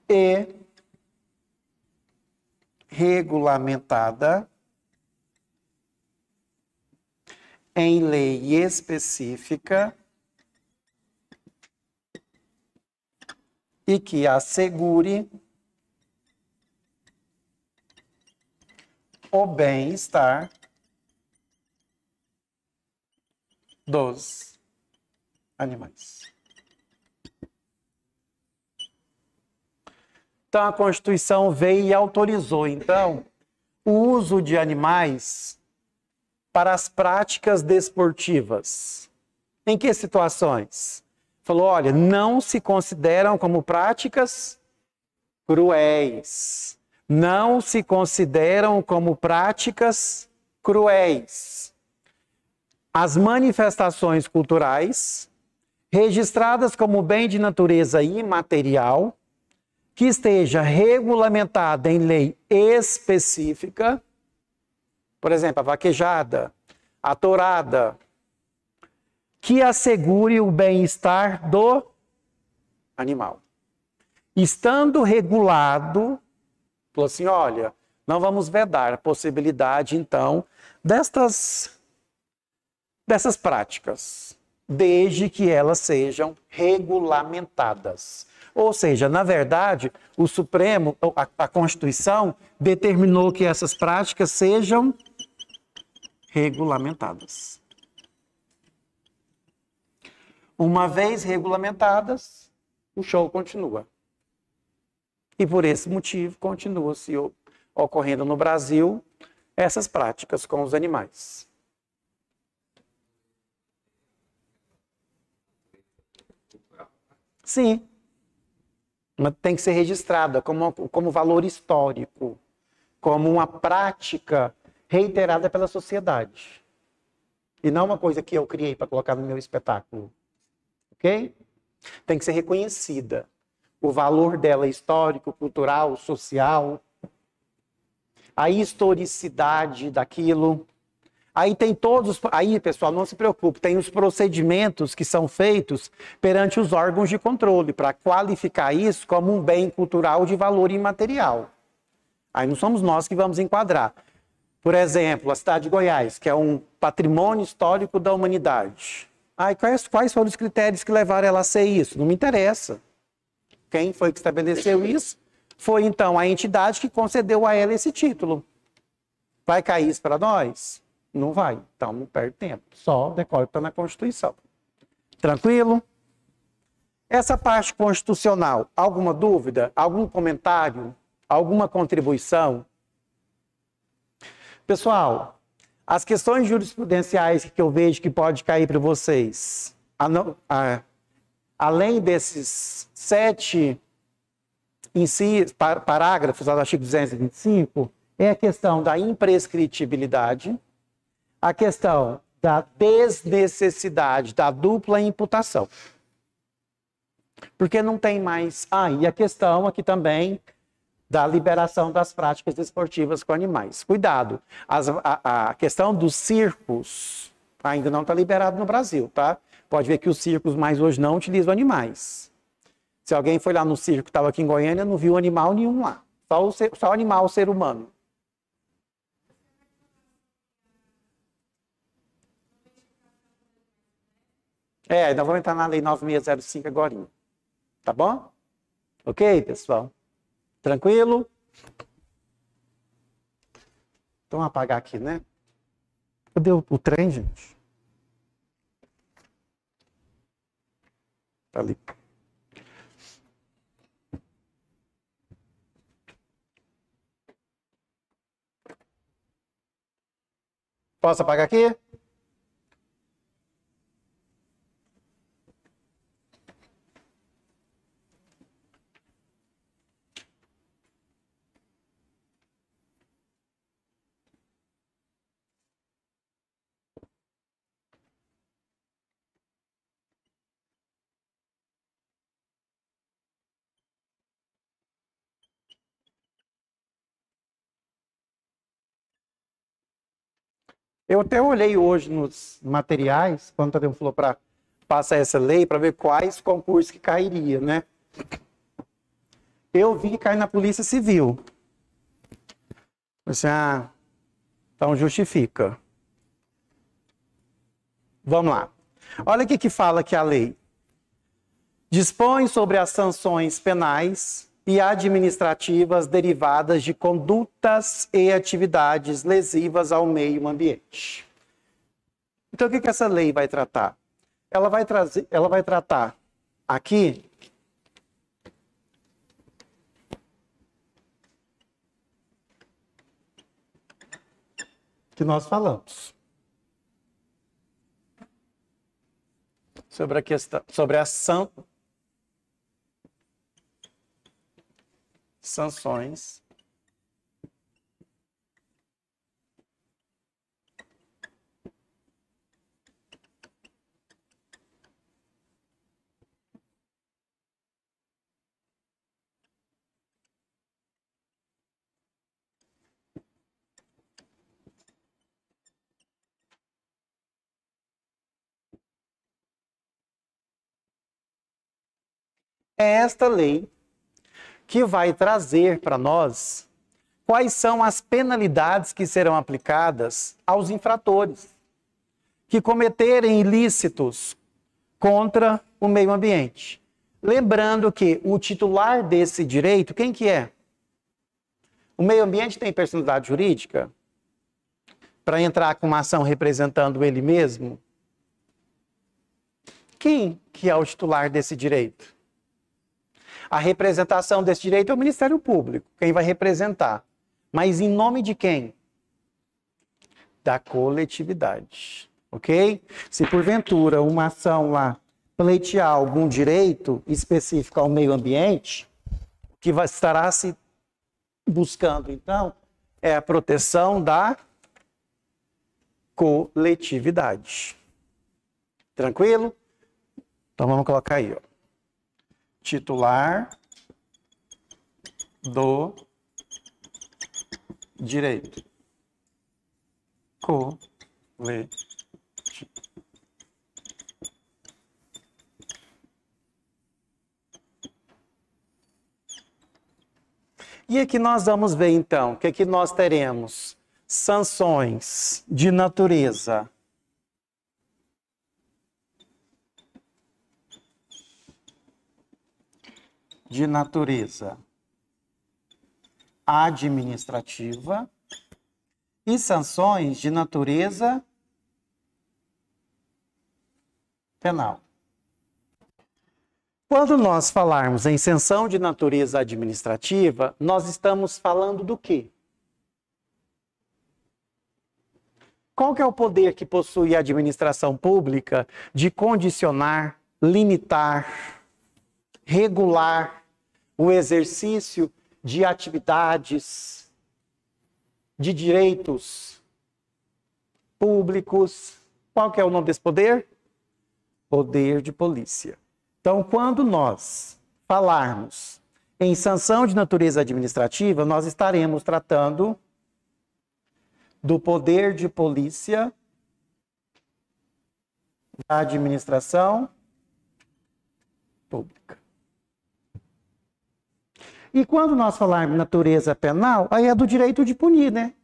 e regulamentada em lei específica e que assegure o bem-estar dos animais. Então, a Constituição veio e autorizou, então, o uso de animais para as práticas desportivas. Em que situações? Falou, olha, não se consideram como práticas cruéis não se consideram como práticas cruéis. As manifestações culturais, registradas como bem de natureza imaterial, que esteja regulamentada em lei específica, por exemplo, a vaquejada, a tourada, que assegure o bem-estar do animal. Estando regulado Falou assim: olha, não vamos vedar a possibilidade, então, destas, dessas práticas, desde que elas sejam regulamentadas. Ou seja, na verdade, o Supremo, a, a Constituição, determinou que essas práticas sejam regulamentadas. Uma vez regulamentadas, o show continua. E por esse motivo continua-se ocorrendo no Brasil essas práticas com os animais. Sim, mas tem que ser registrada como, como valor histórico, como uma prática reiterada pela sociedade. E não uma coisa que eu criei para colocar no meu espetáculo. Ok? Tem que ser reconhecida o valor dela histórico, cultural, social, a historicidade daquilo. Aí tem todos, aí pessoal, não se preocupe, tem os procedimentos que são feitos perante os órgãos de controle para qualificar isso como um bem cultural de valor imaterial. Aí não somos nós que vamos enquadrar. Por exemplo, a cidade de Goiás, que é um patrimônio histórico da humanidade. Aí quais, quais foram os critérios que levaram ela a ser isso? Não me interessa. Quem foi que estabeleceu isso? Foi então a entidade que concedeu a ela esse título. Vai cair isso para nós? Não vai. Então não perde tempo. Só decorre está na Constituição. Tranquilo? Essa parte constitucional, alguma dúvida? Algum comentário? Alguma contribuição? Pessoal, as questões jurisprudenciais que eu vejo que pode cair para vocês. A não, a, além desses sete parágrafos do artigo 225, é a questão da imprescritibilidade, a questão da desnecessidade da dupla imputação. Porque não tem mais. Ah, e a questão aqui também da liberação das práticas desportivas com animais. Cuidado, As, a, a, questão dos circos ainda não está liberado no Brasil, tá? pode ver que os circos mais hoje não utilizam animais. Se alguém foi lá no circo, estava aqui em Goiânia, não viu animal nenhum lá. Só o, ser, só o animal, o ser humano. É, nós vamos entrar na lei 9605 agora. Tá bom? Ok, pessoal? Tranquilo? Então, apagar aqui, né? Cadê o, o trem, gente? Está ali. Posso apagar aqui? Eu até olhei hoje nos materiais, quando o Tadeu falou para passar essa lei, para ver quais concursos que cairia, né? Eu vi que cai na Polícia Civil. você assim, ah, então justifica. Vamos lá. Olha o que, que fala aqui a lei. Dispõe sobre as sanções penais e administrativas derivadas de condutas e atividades lesivas ao meio ambiente. Então, o que, que essa lei vai tratar? Ela vai, trazer, ela vai tratar aqui que nós falamos. Sobre a questão, sobre a ação sanções é esta lei que vai trazer para nós quais são as penalidades que serão aplicadas aos infratores que cometerem ilícitos contra o meio ambiente. Lembrando que o titular desse direito, quem que é? O meio ambiente tem personalidade jurídica para entrar com uma ação representando ele mesmo? Quem que é o titular desse direito? A representação desse direito é o Ministério Público, quem vai representar. Mas em nome de quem? Da coletividade. Ok? Se porventura uma ação lá pleitear algum direito específico ao meio ambiente, o que vai, estará se buscando, então, é a proteção da coletividade. Tranquilo? Então vamos colocar aí, ó titular do direito. Coletivo. E aqui nós vamos ver então que aqui é nós teremos sanções de natureza de natureza administrativa e sanções de natureza penal. Quando nós falarmos em sanção de natureza administrativa, nós estamos falando do quê? Qual que é o poder que possui a administração pública de condicionar, limitar, regular, o exercício de atividades, de direitos públicos. Qual que é o nome desse poder? Poder de polícia. Então, quando nós falarmos em sanção de natureza administrativa, nós estaremos tratando do poder de polícia da administração pública. E quando nós falarmos natureza penal, aí é do direito de punir, né?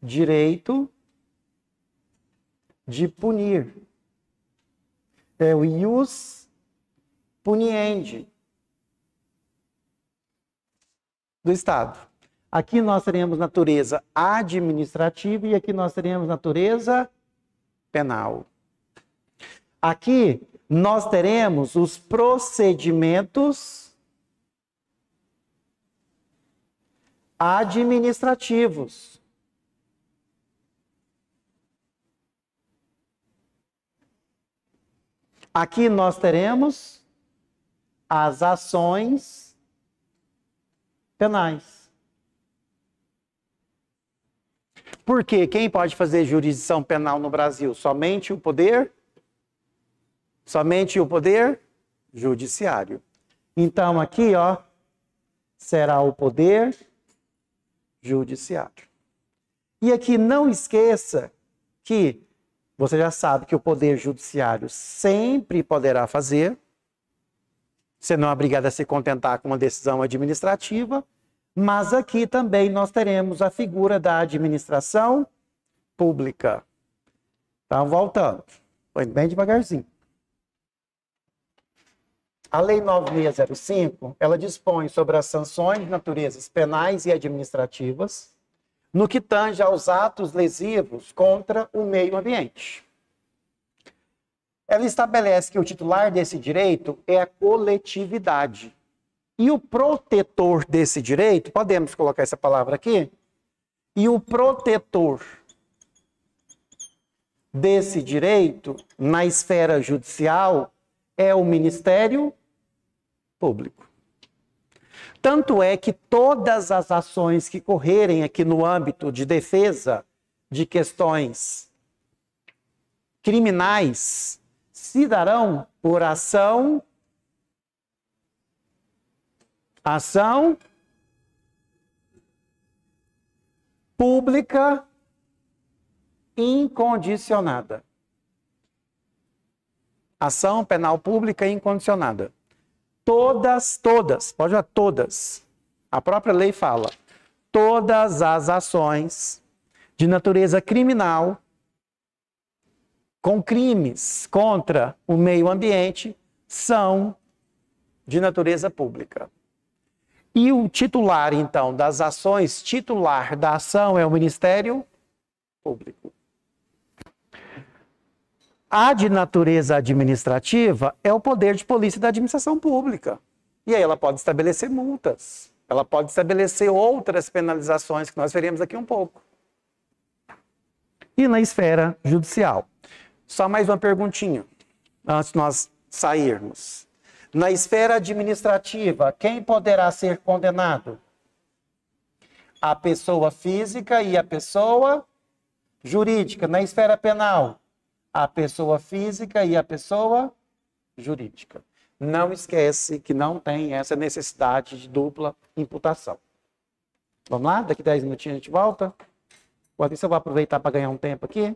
Direito de punir. É o ius puniendi do Estado. Aqui nós teremos natureza administrativa e aqui nós teremos natureza penal. Aqui nós teremos os procedimentos administrativos. Aqui nós teremos as ações penais. Porque quem pode fazer jurisdição penal no Brasil? Somente o poder? Somente o poder judiciário. Então aqui, ó, será o poder judiciário. E aqui não esqueça que você já sabe que o Poder Judiciário sempre poderá fazer, você não é obrigado a se contentar com uma decisão administrativa, mas aqui também nós teremos a figura da administração pública. Então, voltando. Foi bem devagarzinho. A Lei 9605, ela dispõe sobre as sanções de naturezas penais e administrativas no que tange aos atos lesivos contra o meio ambiente. Ela estabelece que o titular desse direito é a coletividade. E o protetor desse direito, podemos colocar essa palavra aqui? E o protetor desse direito na esfera judicial é o Ministério Público. Tanto é que todas as ações que correrem aqui no âmbito de defesa de questões criminais se darão por ação ação pública incondicionada ação penal pública incondicionada. Todas, todas, pode olhar, todas. A própria lei fala. Todas as ações de natureza criminal com crimes contra o meio ambiente são de natureza pública. E o titular, então, das ações, titular da ação é o Ministério Público. A de natureza administrativa é o poder de polícia da administração pública. E aí ela pode estabelecer multas, ela pode estabelecer outras penalizações que nós veremos aqui um pouco. E na esfera judicial. Só mais uma perguntinha antes de nós sairmos. Na esfera administrativa, quem poderá ser condenado? A pessoa física e a pessoa jurídica. Na esfera penal, a pessoa física e a pessoa jurídica. Não esquece que não tem essa necessidade de dupla imputação. Vamos lá? Daqui 10 minutinhos a gente volta. Pode ser eu vou aproveitar para ganhar um tempo aqui.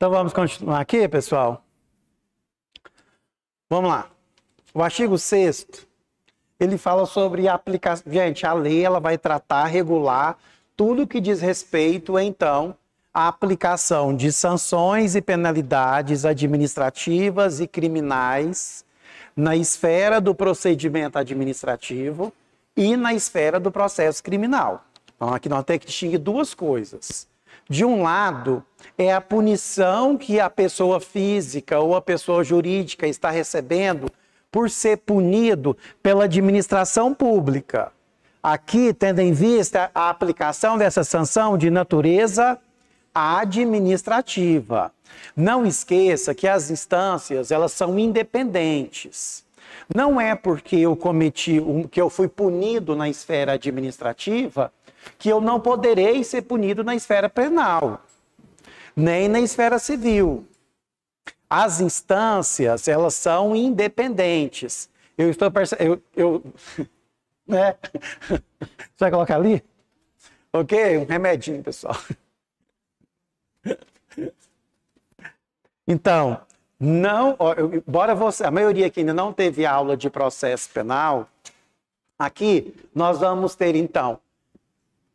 Então vamos continuar aqui, pessoal. Vamos lá. O artigo 6 ele fala sobre a aplicação. Gente, a lei ela vai tratar, regular tudo que diz respeito, então, à aplicação de sanções e penalidades administrativas e criminais na esfera do procedimento administrativo e na esfera do processo criminal. Então, aqui nós temos que distinguir duas coisas. De um lado, é a punição que a pessoa física ou a pessoa jurídica está recebendo por ser punido pela administração pública. Aqui, tendo em vista a aplicação dessa sanção de natureza administrativa. Não esqueça que as instâncias, elas são independentes. Não é porque eu cometi, um, que eu fui punido na esfera administrativa, que eu não poderei ser punido na esfera penal, nem na esfera civil. As instâncias, elas são independentes. Eu estou percebendo. Eu, eu, né? Você vai colocar ali? Ok? Um remedinho, pessoal. Então, não, embora você, a maioria que ainda não teve aula de processo penal, aqui nós vamos ter então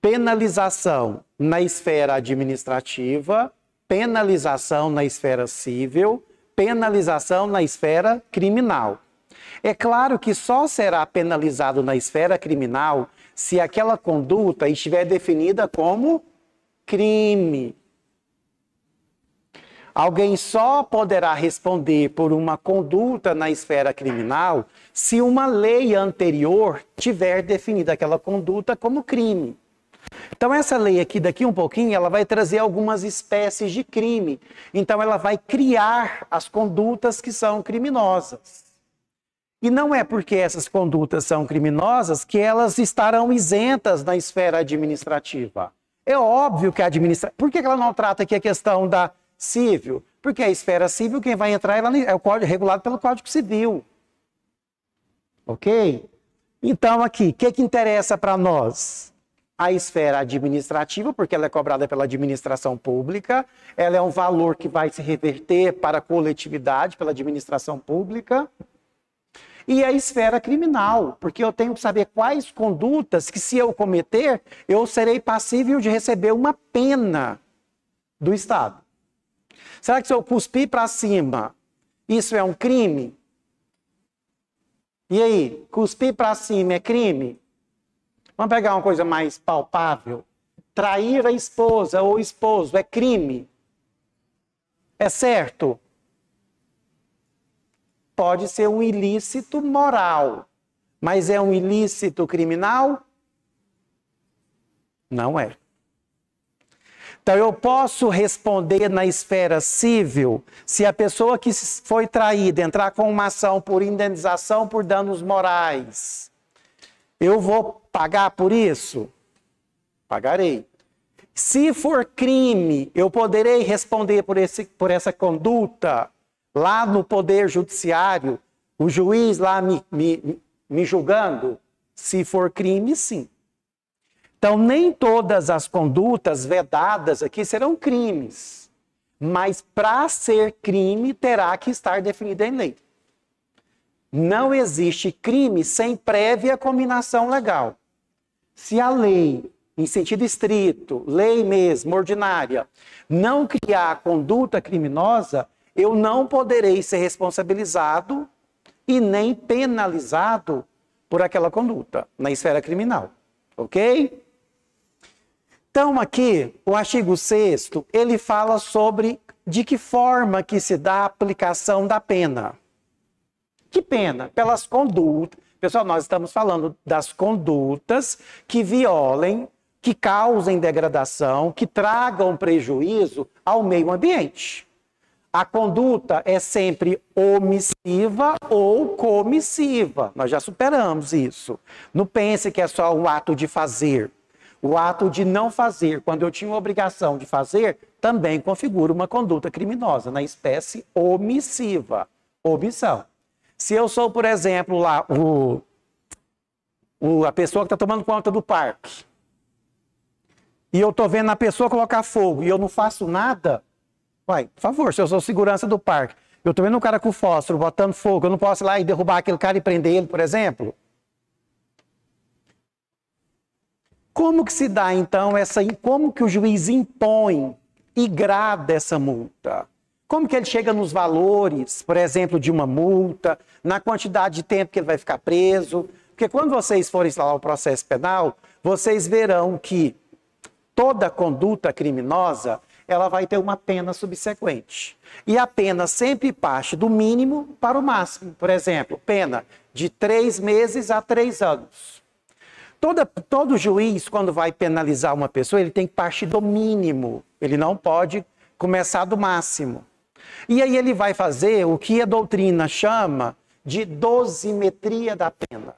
penalização na esfera administrativa, penalização na esfera civil, penalização na esfera criminal. É claro que só será penalizado na esfera criminal se aquela conduta estiver definida como crime. Alguém só poderá responder por uma conduta na esfera criminal se uma lei anterior tiver definida aquela conduta como crime. Então essa lei aqui daqui um pouquinho, ela vai trazer algumas espécies de crime. Então ela vai criar as condutas que são criminosas. E não é porque essas condutas são criminosas que elas estarão isentas na esfera administrativa. É óbvio que a administração. Por que ela não trata aqui a questão da civil? Porque a esfera civil, quem vai entrar é o código, regulado pelo Código Civil. Ok? Então, aqui, o que, que interessa para nós? a esfera administrativa, porque ela é cobrada pela administração pública, ela é um valor que vai se reverter para a coletividade, pela administração pública, e a esfera criminal, porque eu tenho que saber quais condutas que, se eu cometer, eu serei passível de receber uma pena do Estado. Será que se eu cuspir para cima, isso é um crime? E aí, cuspir para cima é crime? Vamos pegar uma coisa mais palpável. Trair a esposa ou o esposo é crime. É certo? Pode ser um ilícito moral, mas é um ilícito criminal? Não é. Então, eu posso responder na esfera civil se a pessoa que foi traída entrar com uma ação por indenização por danos morais. Eu vou pagar por isso? Pagarei. Se for crime, eu poderei responder por, esse, por essa conduta lá no Poder Judiciário, o juiz lá me, me, me julgando? Se for crime, sim. Então, nem todas as condutas vedadas aqui serão crimes, mas para ser crime terá que estar definida em lei. Não existe crime sem prévia combinação legal. Se a lei, em sentido estrito, lei mesmo, ordinária, não criar conduta criminosa, eu não poderei ser responsabilizado e nem penalizado por aquela conduta na esfera criminal, ok? Então aqui, o artigo 6 ele fala sobre de que forma que se dá a aplicação da pena. Que pena? Pelas condutas, Pessoal, nós estamos falando das condutas que violem, que causem degradação, que tragam prejuízo ao meio ambiente. A conduta é sempre omissiva ou comissiva. Nós já superamos isso. Não pense que é só o ato de fazer. O ato de não fazer, quando eu tinha obrigação de fazer, também configura uma conduta criminosa na espécie omissiva, omissão. Se eu sou, por exemplo, lá o, o a pessoa que está tomando conta do parque, e eu estou vendo a pessoa colocar fogo e eu não faço nada, vai, por favor, se eu sou segurança do parque, eu estou vendo um cara com fósforo botando fogo, eu não posso ir lá e derrubar aquele cara e prender ele, por exemplo? Como que se dá então essa, como que o juiz impõe e grada essa multa? Como que ele chega nos valores, por exemplo, de uma multa, na quantidade de tempo que ele vai ficar preso? Porque quando vocês forem instalar o processo penal, vocês verão que toda conduta criminosa ela vai ter uma pena subsequente. E a pena sempre parte do mínimo para o máximo. Por exemplo, pena de três meses a três anos. Toda, todo juiz, quando vai penalizar uma pessoa, ele tem que partir do mínimo. Ele não pode começar do máximo. E aí ele vai fazer o que a doutrina chama de dosimetria da pena.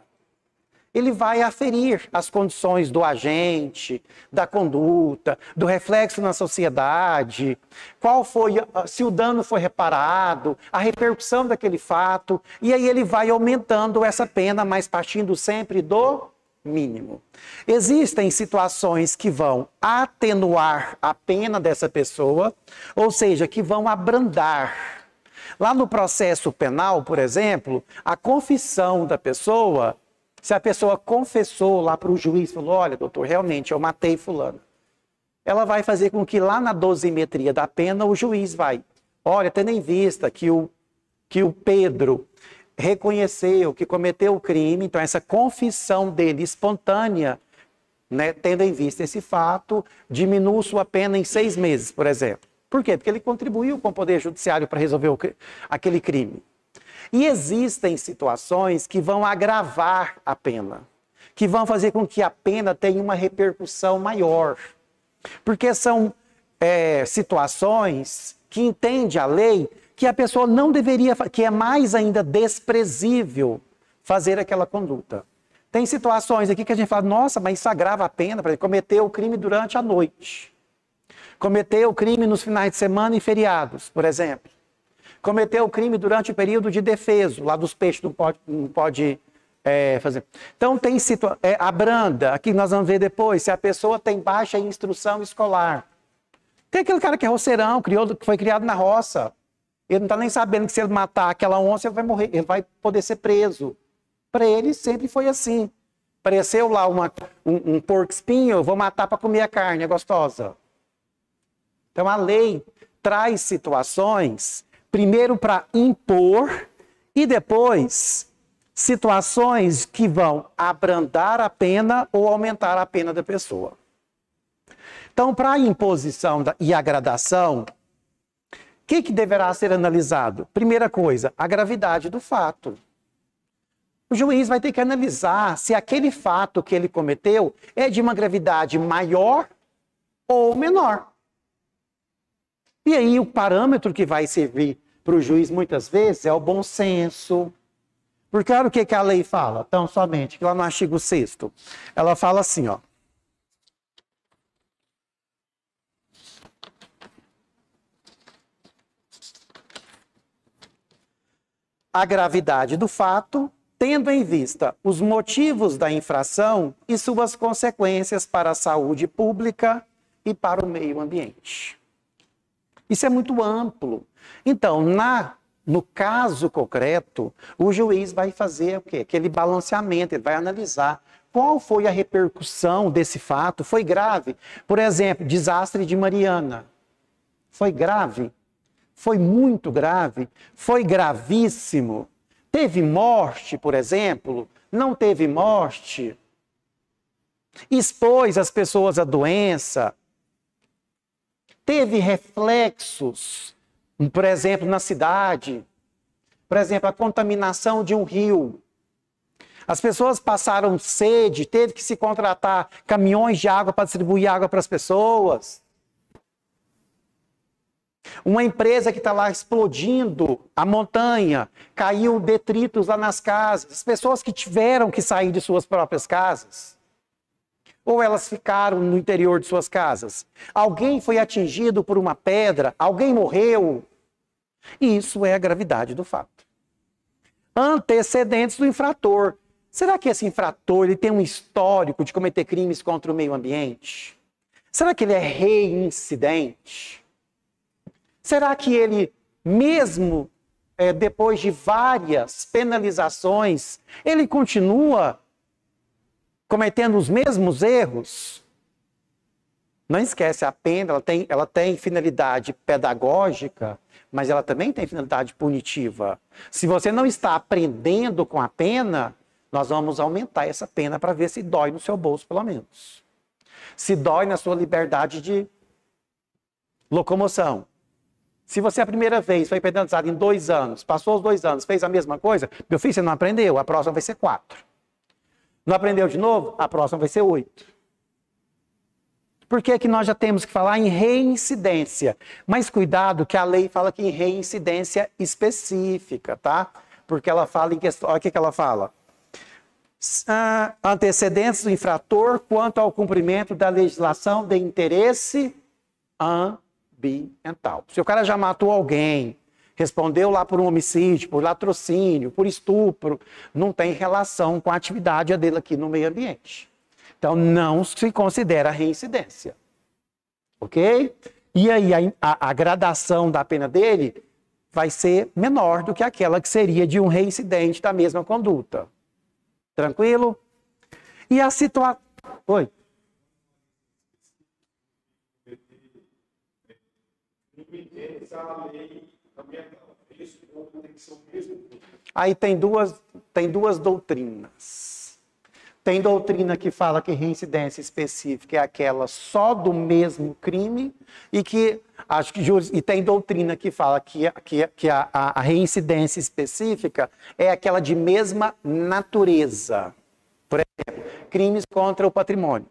Ele vai aferir as condições do agente, da conduta, do reflexo na sociedade, qual foi, se o dano foi reparado, a repercussão daquele fato, e aí ele vai aumentando essa pena, mas partindo sempre do mínimo. Existem situações que vão atenuar a pena dessa pessoa, ou seja, que vão abrandar. Lá no processo penal, por exemplo, a confissão da pessoa, se a pessoa confessou lá para o juiz, falou: olha, doutor, realmente eu matei Fulano, ela vai fazer com que lá na dosimetria da pena o juiz vai. Olha, tendo em vista que o, que o Pedro reconheceu que cometeu o crime, então essa confissão dele espontânea, né, tendo em vista esse fato, diminui sua pena em seis meses, por exemplo. Por quê? Porque ele contribuiu com o Poder Judiciário para resolver o, aquele crime. E existem situações que vão agravar a pena, que vão fazer com que a pena tenha uma repercussão maior. Porque são é, situações que entende a lei que a pessoa não deveria, que é mais ainda desprezível fazer aquela conduta. Tem situações aqui que a gente fala, nossa, mas isso agrava a pena, para cometer o crime durante a noite. Cometer o crime nos finais de semana e feriados, por exemplo. Cometer o crime durante o período de defeso, lá dos peixes não pode, não pode é, fazer. Então tem situação, é, abranda, aqui nós vamos ver depois, se a pessoa tem baixa instrução escolar. Tem aquele cara que é roceirão, criou, foi criado na roça, ele não está nem sabendo que se ele matar aquela onça, ele vai morrer, ele vai poder ser preso. Para ele sempre foi assim. Apareceu lá uma, um, um porco espinho, vou matar para comer a carne, é gostosa. Então a lei traz situações, primeiro para impor e depois situações que vão abrandar a pena ou aumentar a pena da pessoa. Então, para a imposição e agradação que, que deverá ser analisado? Primeira coisa, a gravidade do fato. O juiz vai ter que analisar se aquele fato que ele cometeu é de uma gravidade maior ou menor. E aí, o parâmetro que vai servir para o juiz muitas vezes é o bom senso. Porque olha o que, que a lei fala, tão somente, que lá no artigo 6 ela fala assim, ó. a gravidade do fato, tendo em vista os motivos da infração e suas consequências para a saúde pública e para o meio ambiente. Isso é muito amplo. Então, na no caso concreto, o juiz vai fazer o quê? Aquele balanceamento, ele vai analisar qual foi a repercussão desse fato, foi grave. Por exemplo, desastre de Mariana. Foi grave foi muito grave, foi gravíssimo. Teve morte, por exemplo, não teve morte. Expôs as pessoas à doença. Teve reflexos, por exemplo, na cidade. Por exemplo, a contaminação de um rio. As pessoas passaram sede, teve que se contratar caminhões de água para distribuir água para as pessoas. Uma empresa que está lá explodindo a montanha, caiu detritos lá nas casas, as pessoas que tiveram que sair de suas próprias casas, ou elas ficaram no interior de suas casas. Alguém foi atingido por uma pedra, alguém morreu. isso é a gravidade do fato. Antecedentes do infrator. Será que esse infrator ele tem um histórico de cometer crimes contra o meio ambiente? Será que ele é reincidente? Será que ele, mesmo é, depois de várias penalizações, ele continua cometendo os mesmos erros? Não esquece, a pena ela tem, ela tem finalidade pedagógica, mas ela também tem finalidade punitiva. Se você não está aprendendo com a pena, nós vamos aumentar essa pena para ver se dói no seu bolso, pelo menos. Se dói na sua liberdade de locomoção, se você é a primeira vez foi pedantizado em dois anos, passou os dois anos, fez a mesma coisa, meu filho, você não aprendeu, a próxima vai ser quatro. Não aprendeu de novo? A próxima vai ser oito. Por que, é que nós já temos que falar em reincidência? Mas cuidado que a lei fala que em reincidência específica, tá? Porque ela fala em questão. Olha o que, que ela fala. Ah, antecedentes do infrator quanto ao cumprimento da legislação de interesse a ambiental. Se o cara já matou alguém, respondeu lá por um homicídio, por latrocínio, por estupro, não tem relação com a atividade dele aqui no meio ambiente. Então não se considera reincidência. Ok? E aí a, a gradação da pena dele vai ser menor do que aquela que seria de um reincidente da mesma conduta. Tranquilo? E a situação. Oi. Aí tem duas, tem duas doutrinas. Tem doutrina que fala que reincidência específica é aquela só do mesmo crime e que acho que e tem doutrina que fala que, que, que a, a reincidência específica é aquela de mesma natureza. Por exemplo, crimes contra o patrimônio.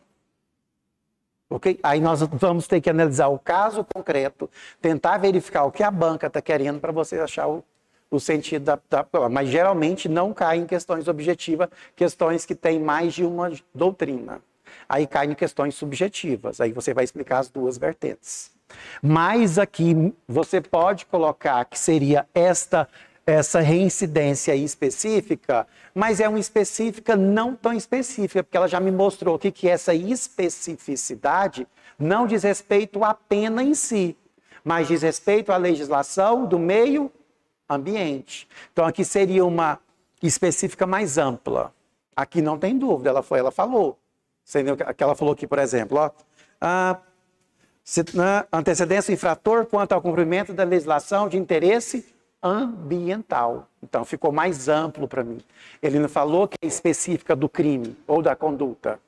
Ok? Aí nós vamos ter que analisar o caso concreto, tentar verificar o que a banca está querendo para você achar o, o sentido da, da prova. Mas geralmente não cai em questões objetivas, questões que têm mais de uma doutrina. Aí cai em questões subjetivas. Aí você vai explicar as duas vertentes. Mas aqui você pode colocar que seria esta essa reincidência específica, mas é uma específica não tão específica, porque ela já me mostrou aqui que essa especificidade não diz respeito à pena em si, mas diz respeito à legislação do meio ambiente. Então aqui seria uma específica mais ampla. Aqui não tem dúvida, ela foi, ela falou. Que ela falou aqui, por exemplo, ó, a ah, né, antecedência infrator quanto ao cumprimento da legislação de interesse ambiental. Então ficou mais amplo para mim. Ele não falou que é específica do crime ou da conduta.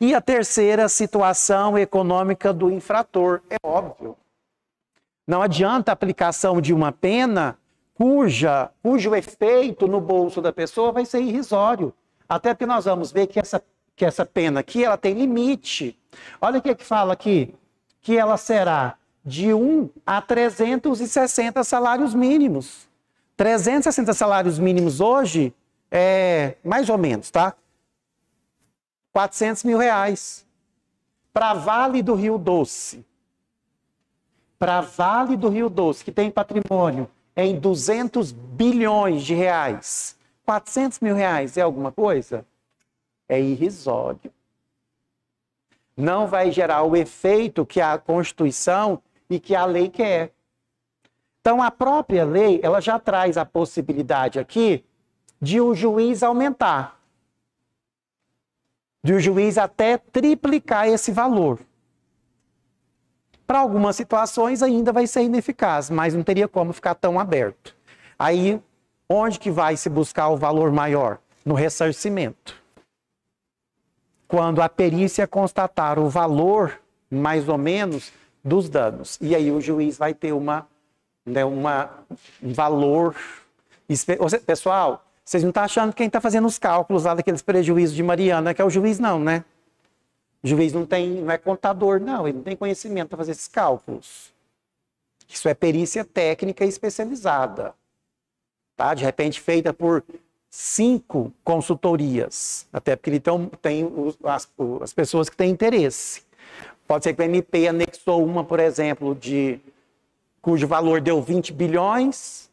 E a terceira, a situação econômica do infrator. É óbvio. Não adianta a aplicação de uma pena cuja, cujo efeito no bolso da pessoa vai ser irrisório. Até porque nós vamos ver que essa, que essa pena aqui ela tem limite. Olha o que, é que fala aqui. Que ela será de 1 a 360 salários mínimos. 360 salários mínimos hoje é mais ou menos, tá? 400 mil reais. Para Vale do Rio Doce. Para Vale do Rio Doce, que tem patrimônio em 200 bilhões de reais. 400 mil reais é alguma coisa? É irrisório. Não vai gerar o efeito que a Constituição e que a lei quer. Então, a própria lei, ela já traz a possibilidade aqui de o juiz aumentar. De o juiz até triplicar esse valor. Para algumas situações ainda vai ser ineficaz, mas não teria como ficar tão aberto. Aí, onde que vai se buscar o valor maior? No ressarcimento. Quando a perícia constatar o valor, mais ou menos, dos danos. E aí o juiz vai ter uma, né, uma valor. Pessoal, vocês não estão tá achando quem está fazendo os cálculos lá daqueles prejuízos de Mariana, que é o juiz, não, né? O juiz não tem, não é contador, não, ele não tem conhecimento para fazer esses cálculos. Isso é perícia técnica especializada. Tá? De repente, feita por cinco consultorias, até porque ele tem, tem os, as, as pessoas que têm interesse. Pode ser que o MP anexou uma, por exemplo, de cujo valor deu 20 bilhões,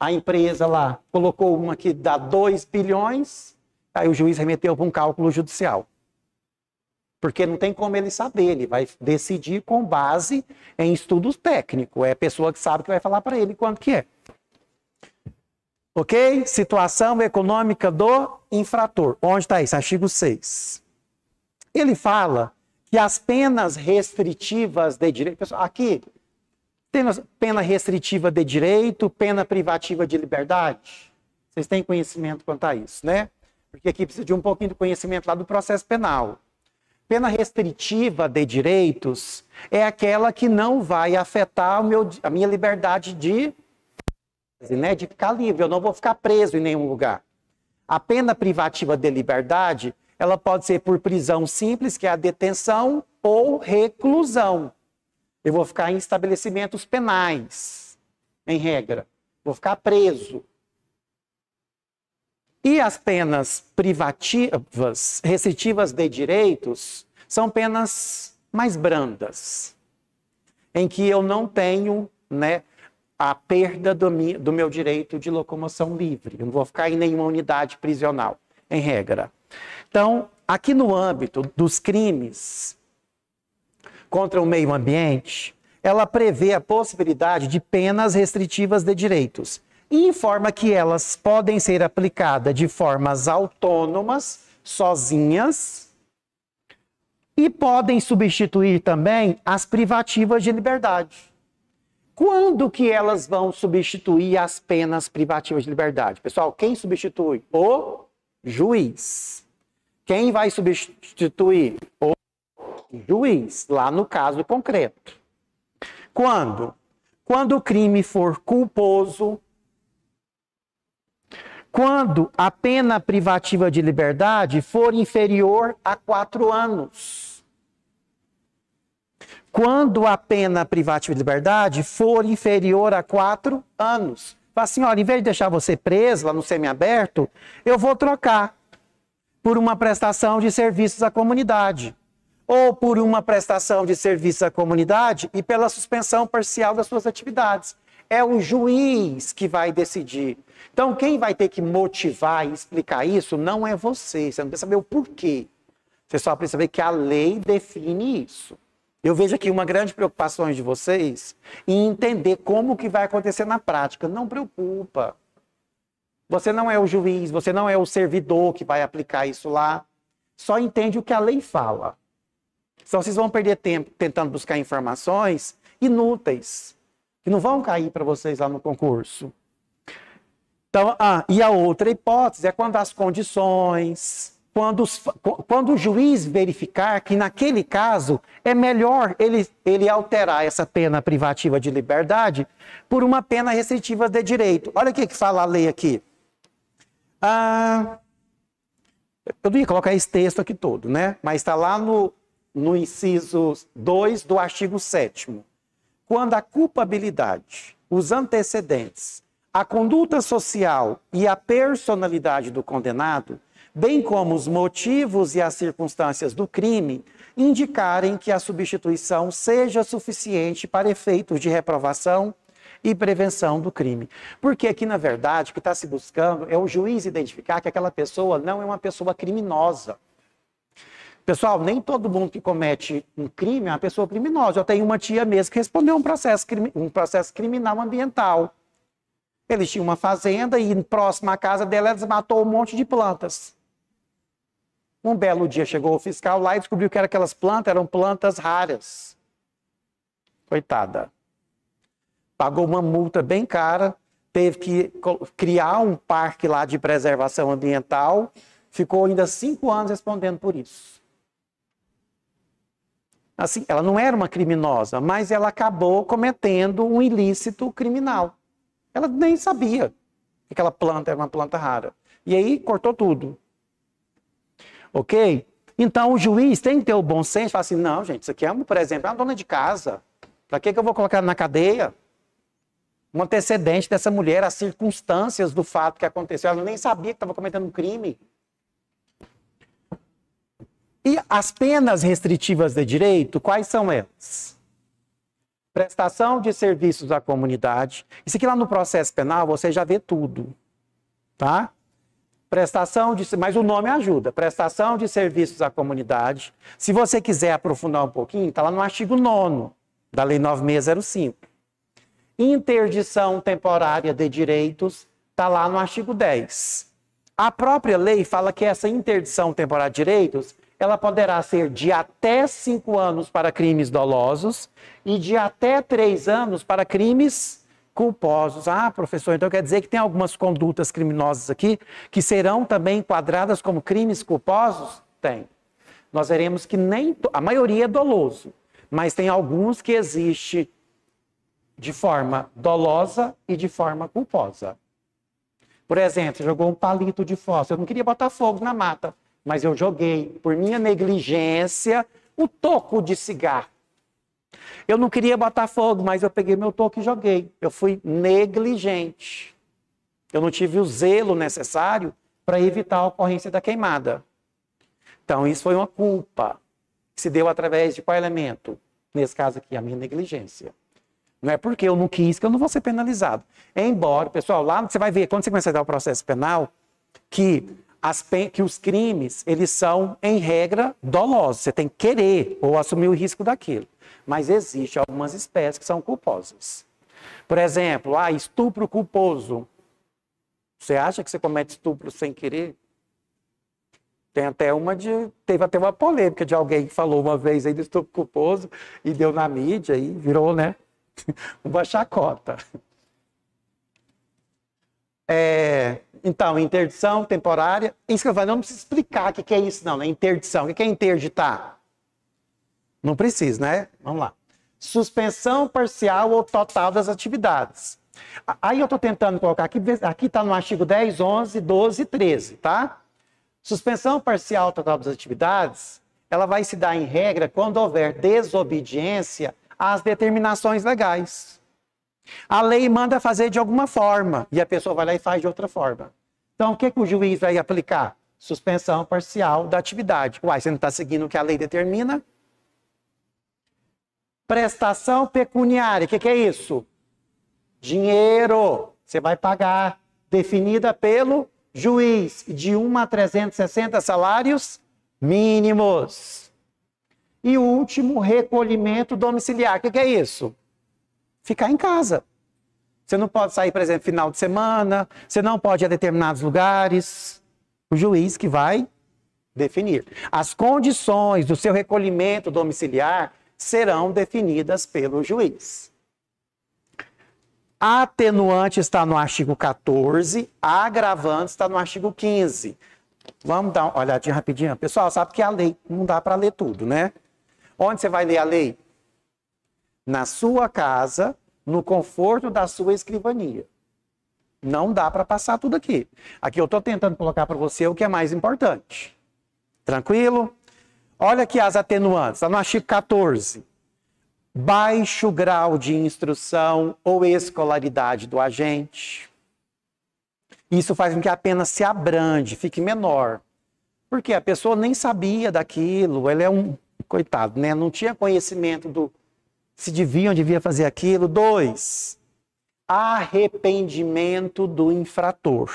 a empresa lá colocou uma que dá 2 bilhões, aí o juiz remeteu para um cálculo judicial. Porque não tem como ele saber, ele vai decidir com base em estudos técnicos. É a pessoa que sabe que vai falar para ele quanto que é. Ok? Situação econômica do infrator. Onde está isso? Artigo 6. Ele fala que as penas restritivas de direito. Pessoal, aqui, pena restritiva de direito, pena privativa de liberdade. Vocês têm conhecimento quanto a isso, né? Porque aqui precisa de um pouquinho de conhecimento lá do processo penal. Pena restritiva de direitos é aquela que não vai afetar meu, a minha liberdade de, né, de ficar livre. Eu não vou ficar preso em nenhum lugar. A pena privativa de liberdade ela pode ser por prisão simples, que é a detenção, ou reclusão. Eu vou ficar em estabelecimentos penais, em regra. Vou ficar preso. E as penas privativas, restritivas de direitos, são penas mais brandas, em que eu não tenho né, a perda do, mi, do meu direito de locomoção livre. Eu não vou ficar em nenhuma unidade prisional, em regra. Então, aqui no âmbito dos crimes contra o meio ambiente, ela prevê a possibilidade de penas restritivas de direitos e informa que elas podem ser aplicadas de formas autônomas, sozinhas, e podem substituir também as privativas de liberdade. Quando que elas vão substituir as penas privativas de liberdade? Pessoal, quem substitui? O juiz. Quem vai substituir? O juiz, lá no caso concreto. Quando? Quando o crime for culposo, quando a pena privativa de liberdade for inferior a quatro anos. Quando a pena privativa de liberdade for inferior a quatro anos. Fala assim, olha, em vez de deixar você preso lá no semiaberto, eu vou trocar por uma prestação de serviços à comunidade, ou por uma prestação de serviço à comunidade e pela suspensão parcial das suas atividades. É o juiz que vai decidir. Então, quem vai ter que motivar e explicar isso não é você. Você não precisa saber o porquê. Você só precisa saber que a lei define isso. Eu vejo aqui uma grande preocupação de vocês em entender como que vai acontecer na prática. Não preocupa. Você não é o juiz, você não é o servidor que vai aplicar isso lá. Só entende o que a lei fala. Senão vocês vão perder tempo tentando buscar informações inúteis, que não vão cair para vocês lá no concurso. Então, ah, e a outra hipótese é quando as condições, quando, os, quando o juiz verificar que naquele caso é melhor ele, ele alterar essa pena privativa de liberdade por uma pena restritiva de direito. Olha o que, que fala a lei aqui. Ah, eu não ia colocar esse texto aqui todo, né? Mas está lá no, no inciso 2 do artigo 7. Quando a culpabilidade, os antecedentes, a conduta social e a personalidade do condenado, bem como os motivos e as circunstâncias do crime, indicarem que a substituição seja suficiente para efeitos de reprovação e prevenção do crime. Porque aqui, na verdade, o que está se buscando é o juiz identificar que aquela pessoa não é uma pessoa criminosa. Pessoal, nem todo mundo que comete um crime é uma pessoa criminosa. Eu tenho uma tia mesmo que respondeu um processo, um processo criminal ambiental. Eles tinham uma fazenda e próximo à casa dela ela desmatou um monte de plantas. Um belo dia chegou o fiscal lá e descobriu que aquelas plantas eram plantas raras. Coitada pagou uma multa bem cara, teve que criar um parque lá de preservação ambiental, ficou ainda cinco anos respondendo por isso. Assim, ela não era uma criminosa, mas ela acabou cometendo um ilícito criminal. Ela nem sabia que aquela planta era uma planta rara. E aí cortou tudo. Ok? Então o juiz tem que ter o bom senso e falar assim: não, gente, isso aqui é, um, por exemplo, é uma dona de casa. Para que, que eu vou colocar na cadeia? um antecedente dessa mulher, as circunstâncias do fato que aconteceu. Ela nem sabia que estava cometendo um crime. E as penas restritivas de direito, quais são elas? Prestação de serviços à comunidade. Isso aqui lá no processo penal você já vê tudo, tá? Prestação de, mas o nome ajuda. Prestação de serviços à comunidade. Se você quiser aprofundar um pouquinho, está lá no artigo 9 da Lei 9605 interdição temporária de direitos, está lá no artigo 10. A própria lei fala que essa interdição temporária de direitos, ela poderá ser de até cinco anos para crimes dolosos e de até três anos para crimes culposos. Ah, professor, então quer dizer que tem algumas condutas criminosas aqui que serão também enquadradas como crimes culposos? Tem. Nós veremos que nem a maioria é doloso, mas tem alguns que existe de forma dolosa e de forma culposa. Por exemplo, jogou um palito de fósforo. Eu não queria botar fogo na mata, mas eu joguei, por minha negligência, o toco de cigarro. Eu não queria botar fogo, mas eu peguei meu toco e joguei. Eu fui negligente. Eu não tive o zelo necessário para evitar a ocorrência da queimada. Então, isso foi uma culpa que se deu através de qual elemento? Nesse caso aqui, a minha negligência. Não é porque eu não quis que eu não vou ser penalizado. Embora, pessoal, lá você vai ver, quando você começar a dar o processo penal, que, as, que os crimes, eles são, em regra, dolosos. Você tem que querer ou assumir o risco daquilo. Mas existem algumas espécies que são culposas. Por exemplo, ah, estupro culposo. Você acha que você comete estupro sem querer? Tem até uma de. Teve até uma polêmica de alguém que falou uma vez aí do estupro culposo e deu na mídia e virou, né? Vou baixar a cota. É, então, interdição temporária. Isso que eu falei, não precisa explicar o que, que é isso, não, né? Interdição. O que, que é interditar? Não precisa, né? Vamos lá. Suspensão parcial ou total das atividades. Aí eu estou tentando colocar aqui, aqui está no artigo 10, 11, 12 e 13, tá? Suspensão parcial total das atividades, ela vai se dar em regra quando houver desobediência às determinações legais. A lei manda fazer de alguma forma e a pessoa vai lá e faz de outra forma. Então, o que, que o juiz vai aplicar? Suspensão parcial da atividade. Uai, você não está seguindo o que a lei determina? Prestação pecuniária. O que, que é isso? Dinheiro. Você vai pagar. Definida pelo juiz de 1 a 360 salários mínimos. E o último, recolhimento domiciliar. O que, que é isso? Ficar em casa. Você não pode sair, por exemplo, final de semana, você não pode ir a determinados lugares. O juiz que vai definir. As condições do seu recolhimento domiciliar serão definidas pelo juiz. atenuante está no artigo 14, agravante está no artigo 15. Vamos dar uma olhadinha rapidinho. Pessoal, sabe que a lei não dá para ler tudo, né? Onde você vai ler a lei? Na sua casa, no conforto da sua escrivania. Não dá para passar tudo aqui. Aqui eu estou tentando colocar para você o que é mais importante. Tranquilo? Olha aqui as atenuantes, está no artigo 14. Baixo grau de instrução ou escolaridade do agente. Isso faz com que a pena se abrande, fique menor. Porque a pessoa nem sabia daquilo, ela é um coitado, né? Não tinha conhecimento do se deviam, devia fazer aquilo. Dois, arrependimento do infrator,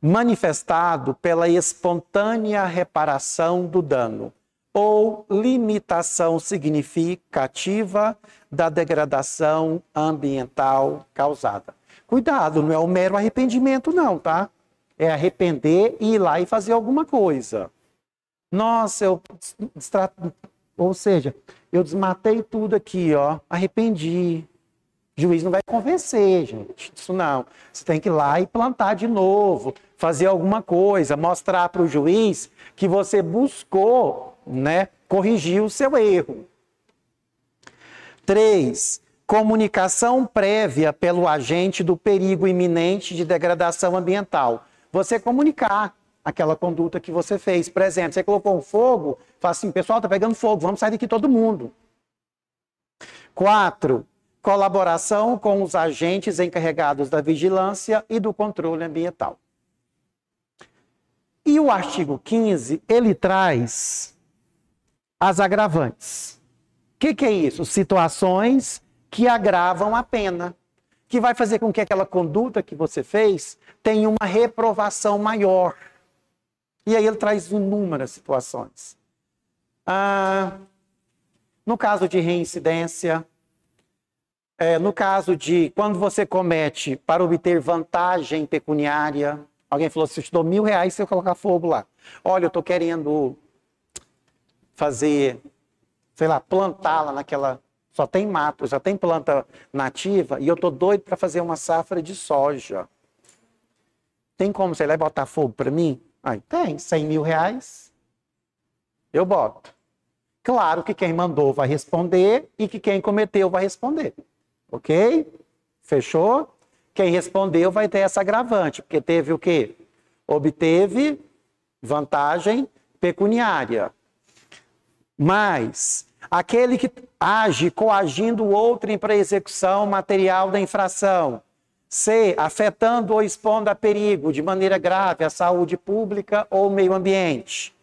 manifestado pela espontânea reparação do dano ou limitação significativa da degradação ambiental causada. Cuidado, não é o mero arrependimento não, tá? É arrepender e ir lá e fazer alguma coisa. Nossa, eu. Ou seja, eu desmatei tudo aqui, ó. Arrependi. O juiz não vai convencer, gente. Isso não. Você tem que ir lá e plantar de novo, fazer alguma coisa, mostrar para o juiz que você buscou, né, corrigir o seu erro. Três, comunicação prévia pelo agente do perigo iminente de degradação ambiental. Você comunicar aquela conduta que você fez. Por exemplo, você colocou um fogo, fala assim, pessoal, tá pegando fogo, vamos sair daqui todo mundo. Quatro, colaboração com os agentes encarregados da vigilância e do controle ambiental. E o artigo 15, ele traz as agravantes. O que, que é isso? Situações que agravam a pena, que vai fazer com que aquela conduta que você fez tenha uma reprovação maior. E aí ele traz inúmeras situações. Ah, no caso de reincidência, é, no caso de quando você comete para obter vantagem pecuniária, alguém falou assim, eu te dou mil reais se eu colocar fogo lá. Olha, eu estou querendo fazer, sei lá, plantá-la naquela... Só tem mato, já tem planta nativa e eu estou doido para fazer uma safra de soja. Tem como, sei lá, botar fogo para mim? Aí tem, 100 mil reais, eu boto. Claro que quem mandou vai responder e que quem cometeu vai responder. Ok? Fechou? Quem respondeu vai ter essa agravante, porque teve o quê? Obteve vantagem pecuniária. Mas aquele que age coagindo o outro para execução material da infração C. Afetando ou expondo a perigo de maneira grave a saúde pública ou meio ambiente.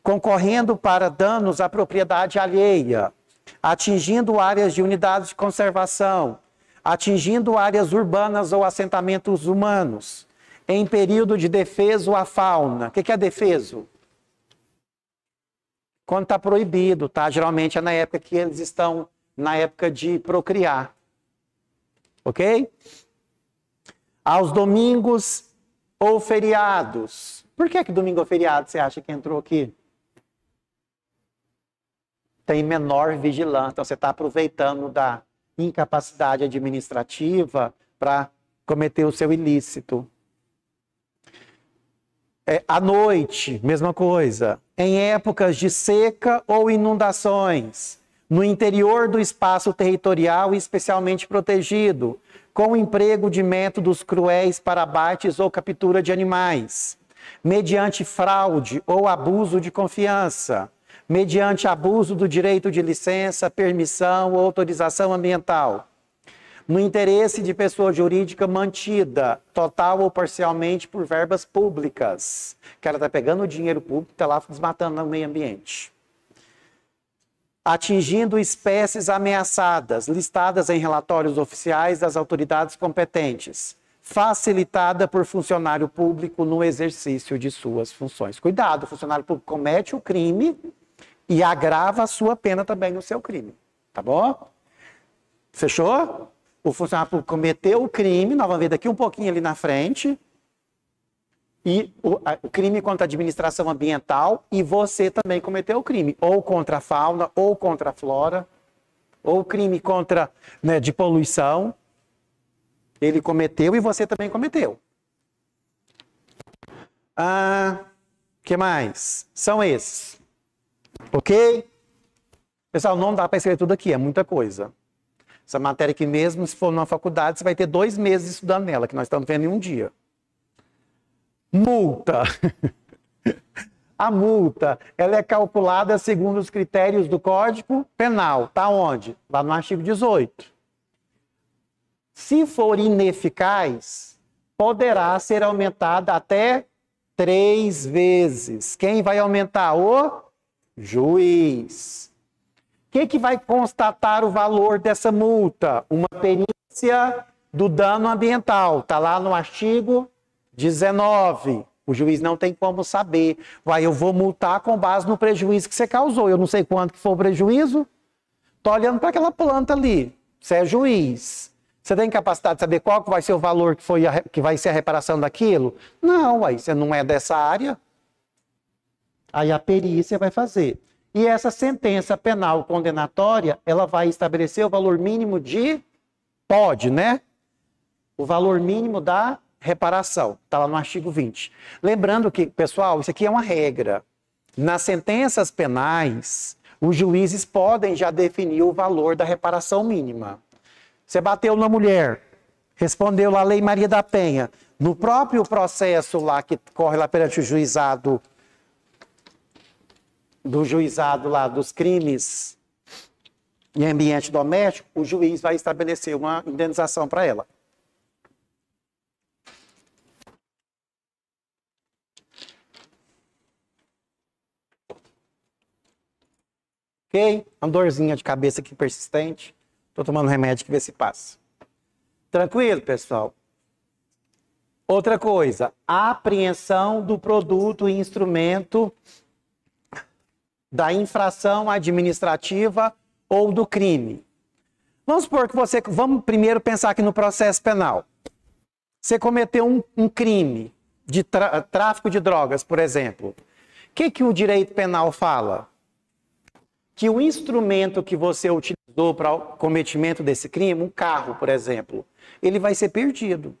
Concorrendo para danos à propriedade alheia. Atingindo áreas de unidades de conservação. Atingindo áreas urbanas ou assentamentos humanos. Em período de defeso à fauna. O que é defeso? Quando está proibido, tá? Geralmente é na época que eles estão na época de procriar. Ok? aos domingos ou feriados. Por que, que domingo ou feriado você acha que entrou aqui? Tem menor vigilância. Então você está aproveitando da incapacidade administrativa para cometer o seu ilícito. É, à noite, mesma coisa. Em épocas de seca ou inundações, no interior do espaço territorial especialmente protegido, com emprego de métodos cruéis para abates ou captura de animais, mediante fraude ou abuso de confiança, mediante abuso do direito de licença, permissão ou autorização ambiental, no interesse de pessoa jurídica mantida, total ou parcialmente, por verbas públicas. Que ela está pegando o dinheiro público e está lá desmatando o meio ambiente atingindo espécies ameaçadas listadas em relatórios oficiais das autoridades competentes, facilitada por funcionário público no exercício de suas funções. Cuidado, o funcionário público comete o crime e agrava a sua pena também no seu crime, tá bom? Fechou? O funcionário público cometeu o crime, nós vamos ver daqui um pouquinho ali na frente, e o, a, o, crime contra a administração ambiental e você também cometeu o crime, ou contra a fauna, ou contra a flora, ou crime contra né, de poluição. Ele cometeu e você também cometeu. Ah, que mais? São esses. Ok? Pessoal, não dá para escrever tudo aqui, é muita coisa. Essa matéria aqui mesmo, se for numa faculdade, você vai ter dois meses estudando nela, que nós estamos vendo em um dia multa. A multa, ela é calculada segundo os critérios do Código Penal. Está onde? Lá no artigo 18. Se for ineficaz, poderá ser aumentada até três vezes. Quem vai aumentar? O juiz. Quem que vai constatar o valor dessa multa? Uma perícia do dano ambiental. Está lá no artigo 19. O juiz não tem como saber. Vai, eu vou multar com base no prejuízo que você causou. Eu não sei quanto que foi o prejuízo. Estou olhando para aquela planta ali. Você é juiz. Você tem capacidade de saber qual que vai ser o valor que, foi a, que vai ser a reparação daquilo? Não, aí você não é dessa área. Aí a perícia vai fazer. E essa sentença penal condenatória, ela vai estabelecer o valor mínimo de. Pode, né? O valor mínimo da reparação. Está lá no artigo 20. Lembrando que, pessoal, isso aqui é uma regra. Nas sentenças penais, os juízes podem já definir o valor da reparação mínima. Você bateu na mulher, respondeu lá a Lei Maria da Penha. No próprio processo lá que corre lá perante o juizado, do juizado lá dos crimes em ambiente doméstico, o juiz vai estabelecer uma indenização para ela. ok? É uma dorzinha de cabeça aqui persistente. Tô tomando remédio que vê se passa. Tranquilo, pessoal? Outra coisa, apreensão do produto e instrumento da infração administrativa ou do crime. Vamos supor que você. Vamos primeiro pensar aqui no processo penal. Você cometeu um, um crime de tráfico de drogas, por exemplo. O que, que o direito penal fala? que o instrumento que você utilizou para o cometimento desse crime, um carro, por exemplo, ele vai ser perdido.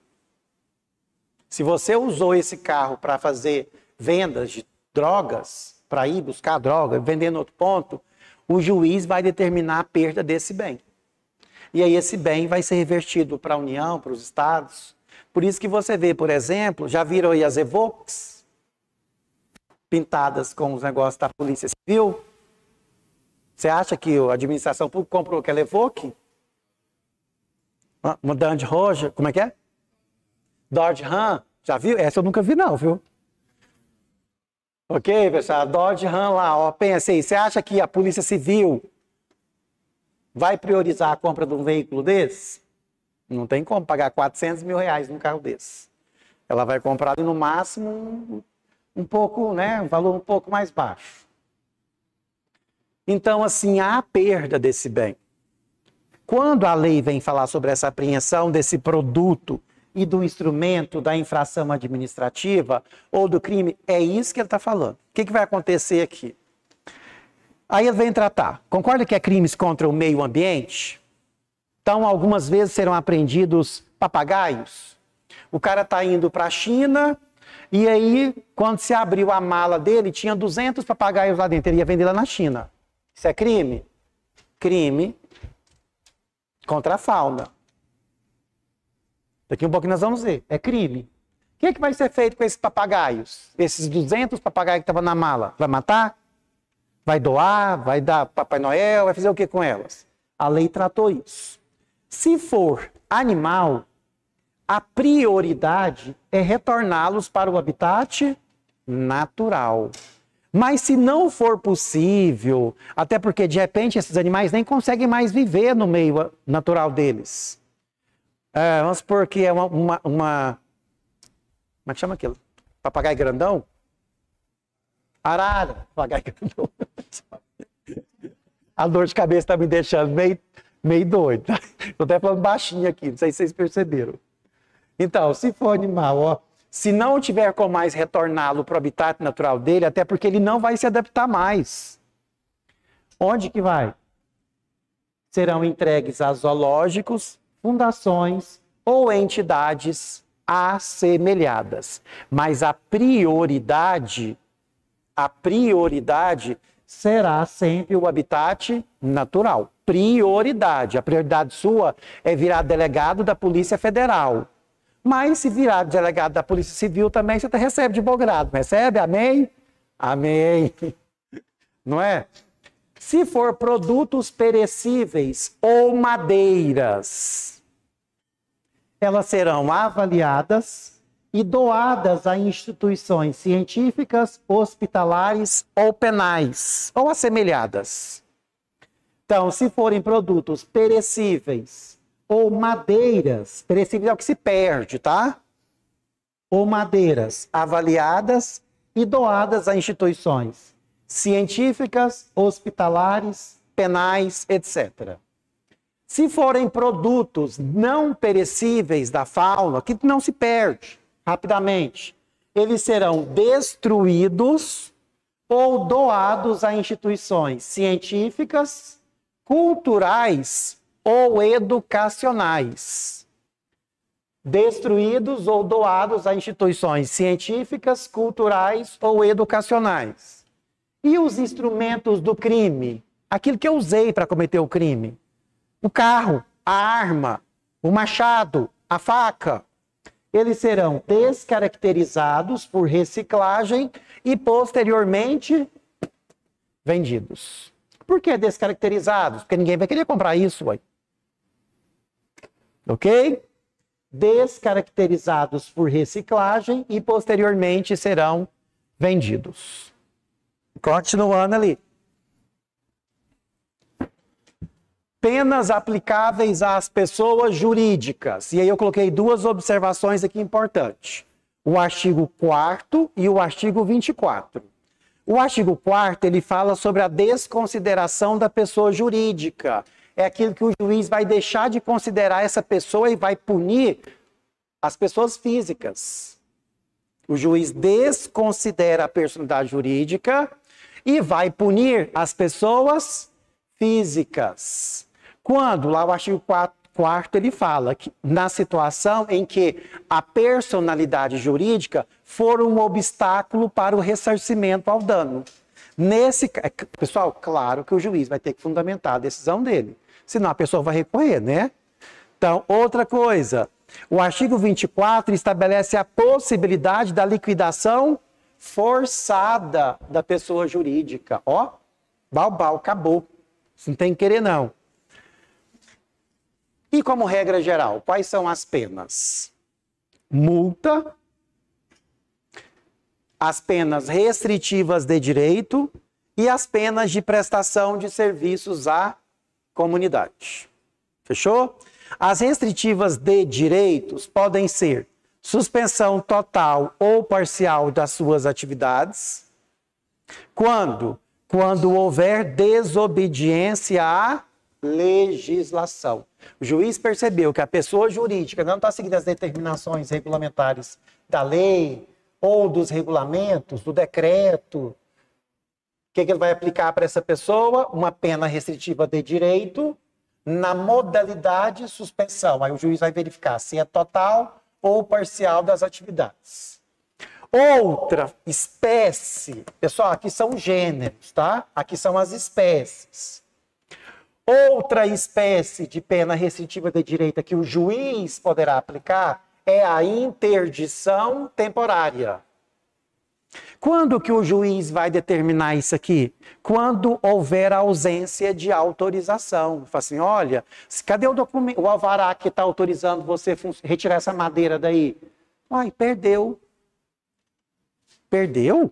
Se você usou esse carro para fazer vendas de drogas, para ir buscar droga, vender em outro ponto, o juiz vai determinar a perda desse bem. E aí esse bem vai ser revertido para a União, para os estados. Por isso que você vê, por exemplo, já viram aí as Evoques pintadas com os negócios da Polícia Civil? Você acha que a administração pública comprou aquela Evoque? Uma Dodge Roja, como é que é? Dodge Ram, já viu? Essa eu nunca vi não, viu? Ok, pessoal, Dodge Ram lá, ó, pensa aí, você acha que a Polícia Civil vai priorizar a compra de um veículo desse? Não tem como pagar 400 mil reais num carro desse. Ela vai comprar ali no máximo um, um pouco, né, um valor um pouco mais baixo. Então, assim, há a perda desse bem. Quando a lei vem falar sobre essa apreensão desse produto e do instrumento da infração administrativa ou do crime, é isso que ele está falando. O que, que vai acontecer aqui? Aí ele vem tratar. Concorda que é crimes contra o meio ambiente? Então, algumas vezes serão apreendidos papagaios. O cara está indo para a China e aí, quando se abriu a mala dele, tinha 200 papagaios lá dentro. Ele ia vender lá na China. Isso é crime? Crime contra a fauna. Daqui um pouco nós vamos ver. É crime. O que, é que vai ser feito com esses papagaios? Esses 200 papagaios que estavam na mala? Vai matar? Vai doar? Vai dar Papai Noel? Vai fazer o que com elas? A lei tratou isso. Se for animal, a prioridade é retorná-los para o habitat natural. Mas se não for possível, até porque de repente esses animais nem conseguem mais viver no meio natural deles. É, vamos supor que é uma, uma, uma. Como é que chama aquilo? Papagaio grandão? Arara. Papagaio grandão. A dor de cabeça está me deixando meio, meio doido. Estou até falando baixinho aqui, não sei se vocês perceberam. Então, se for animal, ó se não tiver como mais retorná-lo para o habitat natural dele, até porque ele não vai se adaptar mais. Onde que vai? Serão entregues a zoológicos, fundações ou entidades assemelhadas. Mas a prioridade, a prioridade será sempre o habitat natural. Prioridade. A prioridade sua é virar delegado da Polícia Federal mas se virar delegado da Polícia Civil também, você recebe de bom grado. Recebe? Amém? Amém. Não é? Se for produtos perecíveis ou madeiras, elas serão avaliadas e doadas a instituições científicas, hospitalares ou penais, ou assemelhadas. Então, se forem produtos perecíveis ou madeiras, perecíveis é o que se perde, tá? Ou madeiras avaliadas e doadas a instituições científicas, hospitalares, penais, etc. Se forem produtos não perecíveis da fauna, que não se perde rapidamente, eles serão destruídos ou doados a instituições científicas, culturais ou educacionais, destruídos ou doados a instituições científicas, culturais ou educacionais. E os instrumentos do crime? Aquilo que eu usei para cometer o crime: o carro, a arma, o machado, a faca. Eles serão descaracterizados por reciclagem e posteriormente vendidos. Por que descaracterizados? Porque ninguém vai querer comprar isso aí ok? Descaracterizados por reciclagem e posteriormente serão vendidos. Continuando ali. Penas aplicáveis às pessoas jurídicas. E aí eu coloquei duas observações aqui importantes. O artigo 4 e o artigo 24. O artigo 4 ele fala sobre a desconsideração da pessoa jurídica é aquilo que o juiz vai deixar de considerar essa pessoa e vai punir as pessoas físicas. O juiz desconsidera a personalidade jurídica e vai punir as pessoas físicas. Quando lá o artigo 4 quarto ele fala que na situação em que a personalidade jurídica for um obstáculo para o ressarcimento ao dano. Nesse, é, pessoal, claro que o juiz vai ter que fundamentar a decisão dele senão a pessoa vai recorrer, né? Então, outra coisa, o artigo 24 estabelece a possibilidade da liquidação forçada da pessoa jurídica. Ó, balbal, acabou. não tem que querer, não. E como regra geral, quais são as penas? Multa, as penas restritivas de direito e as penas de prestação de serviços a comunidade. Fechou? As restritivas de direitos podem ser suspensão total ou parcial das suas atividades. Quando? Quando houver desobediência à legislação. O juiz percebeu que a pessoa jurídica não está seguindo as determinações regulamentares da lei ou dos regulamentos, do decreto, que, é que ele vai aplicar para essa pessoa? Uma pena restritiva de direito na modalidade suspensão. Aí o juiz vai verificar se é total ou parcial das atividades. Outra espécie, pessoal, aqui são gêneros, tá? Aqui são as espécies. Outra espécie de pena restritiva de direito que o juiz poderá aplicar é a interdição temporária. Quando que o juiz vai determinar isso aqui? Quando houver ausência de autorização. Fala assim, olha, cadê o documento, o alvará que está autorizando você retirar essa madeira daí? Ai, perdeu. Perdeu?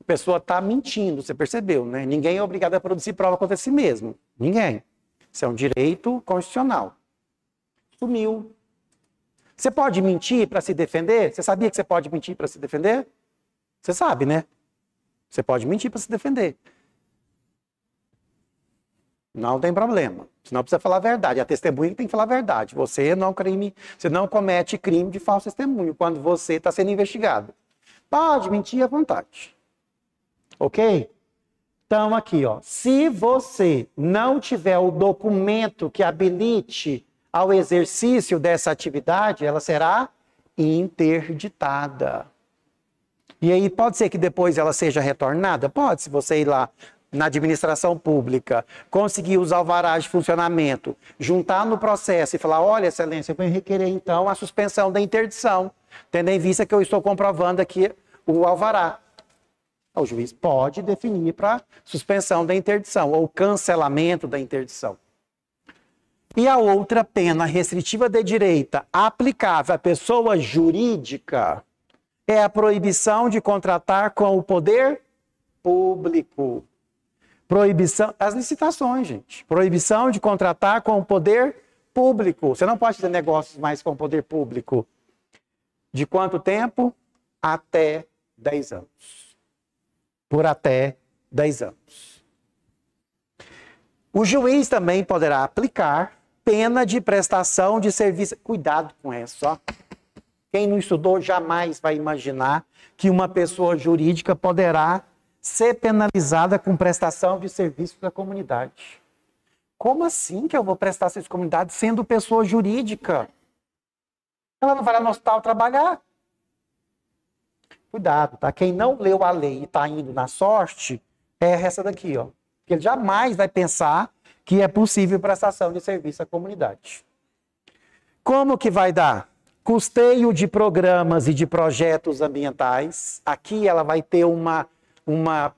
A pessoa está mentindo, você percebeu, né? Ninguém é obrigado a produzir prova contra si mesmo. Ninguém. Isso é um direito constitucional. Sumiu. Você pode mentir para se defender? Você sabia que você pode mentir para se defender? Você sabe, né? Você pode mentir para se defender. Não tem problema. Você não precisa falar a verdade. A testemunha tem que falar a verdade. Você não é crime, você não comete crime de falso testemunho quando você está sendo investigado. Pode mentir à vontade. Ok? Então, aqui, ó. Se você não tiver o documento que habilite ao exercício dessa atividade, ela será interditada. E aí pode ser que depois ela seja retornada? Pode, se você ir lá na administração pública, conseguir os alvarás de funcionamento, juntar no processo e falar, olha, excelência, eu vou requerer então a suspensão da interdição, tendo em vista que eu estou comprovando aqui o alvará. O juiz pode definir para suspensão da interdição ou cancelamento da interdição. E a outra pena restritiva de direita aplicável à pessoa jurídica é a proibição de contratar com o poder público. Proibição, as licitações, gente. Proibição de contratar com o poder público. Você não pode ter negócios mais com o poder público. De quanto tempo? Até 10 anos. Por até 10 anos. O juiz também poderá aplicar pena de prestação de serviço. Cuidado com essa, ó. Quem não estudou jamais vai imaginar que uma pessoa jurídica poderá ser penalizada com prestação de serviço à comunidade. Como assim que eu vou prestar serviço à comunidade sendo pessoa jurídica? Ela não vai lá no hospital trabalhar. Cuidado, tá? Quem não leu a lei e está indo na sorte, é essa daqui, ó. Porque ele jamais vai pensar que é possível prestação de serviço à comunidade. Como que vai dar? Custeio de programas e de projetos ambientais. Aqui ela vai ter uma, uma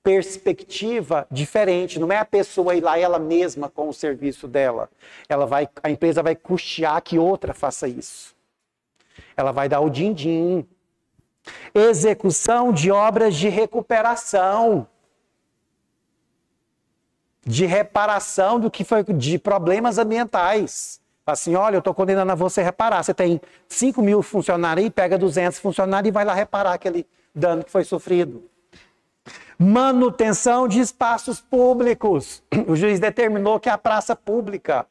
perspectiva diferente, não é a pessoa ir lá ela mesma com o serviço dela. Ela vai, a empresa vai custear que outra faça isso. Ela vai dar o din-din. Execução de obras de recuperação, de reparação do que foi de problemas ambientais. Assim, olha, eu estou condenando a você reparar. Você tem 5 mil funcionários e pega 200 funcionários e vai lá reparar aquele dano que foi sofrido. Manutenção de espaços públicos. O juiz determinou que a praça pública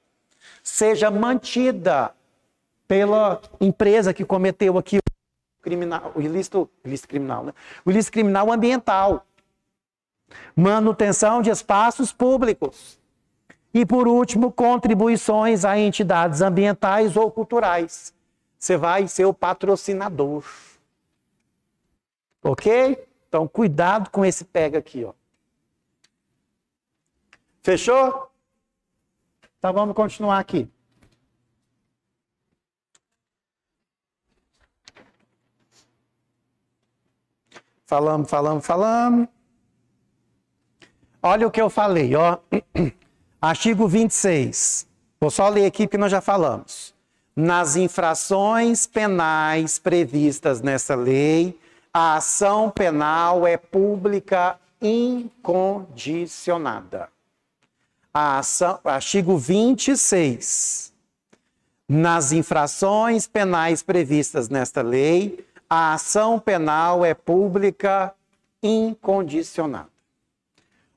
seja mantida pela empresa que cometeu aqui o criminal, o ilícito, ilícito criminal, né? O ilícito criminal ambiental. Manutenção de espaços públicos. E por último, contribuições a entidades ambientais ou culturais. Você vai ser o patrocinador. Ok? Então, cuidado com esse pega aqui, ó. Fechou? Então, vamos continuar aqui. Falamos, falamos, falamos. Olha o que eu falei, ó. Artigo 26. Vou só ler aqui porque nós já falamos. Nas infrações penais previstas nessa lei, a ação penal é pública incondicionada. A ação, artigo 26. Nas infrações penais previstas nesta lei, a ação penal é pública incondicionada.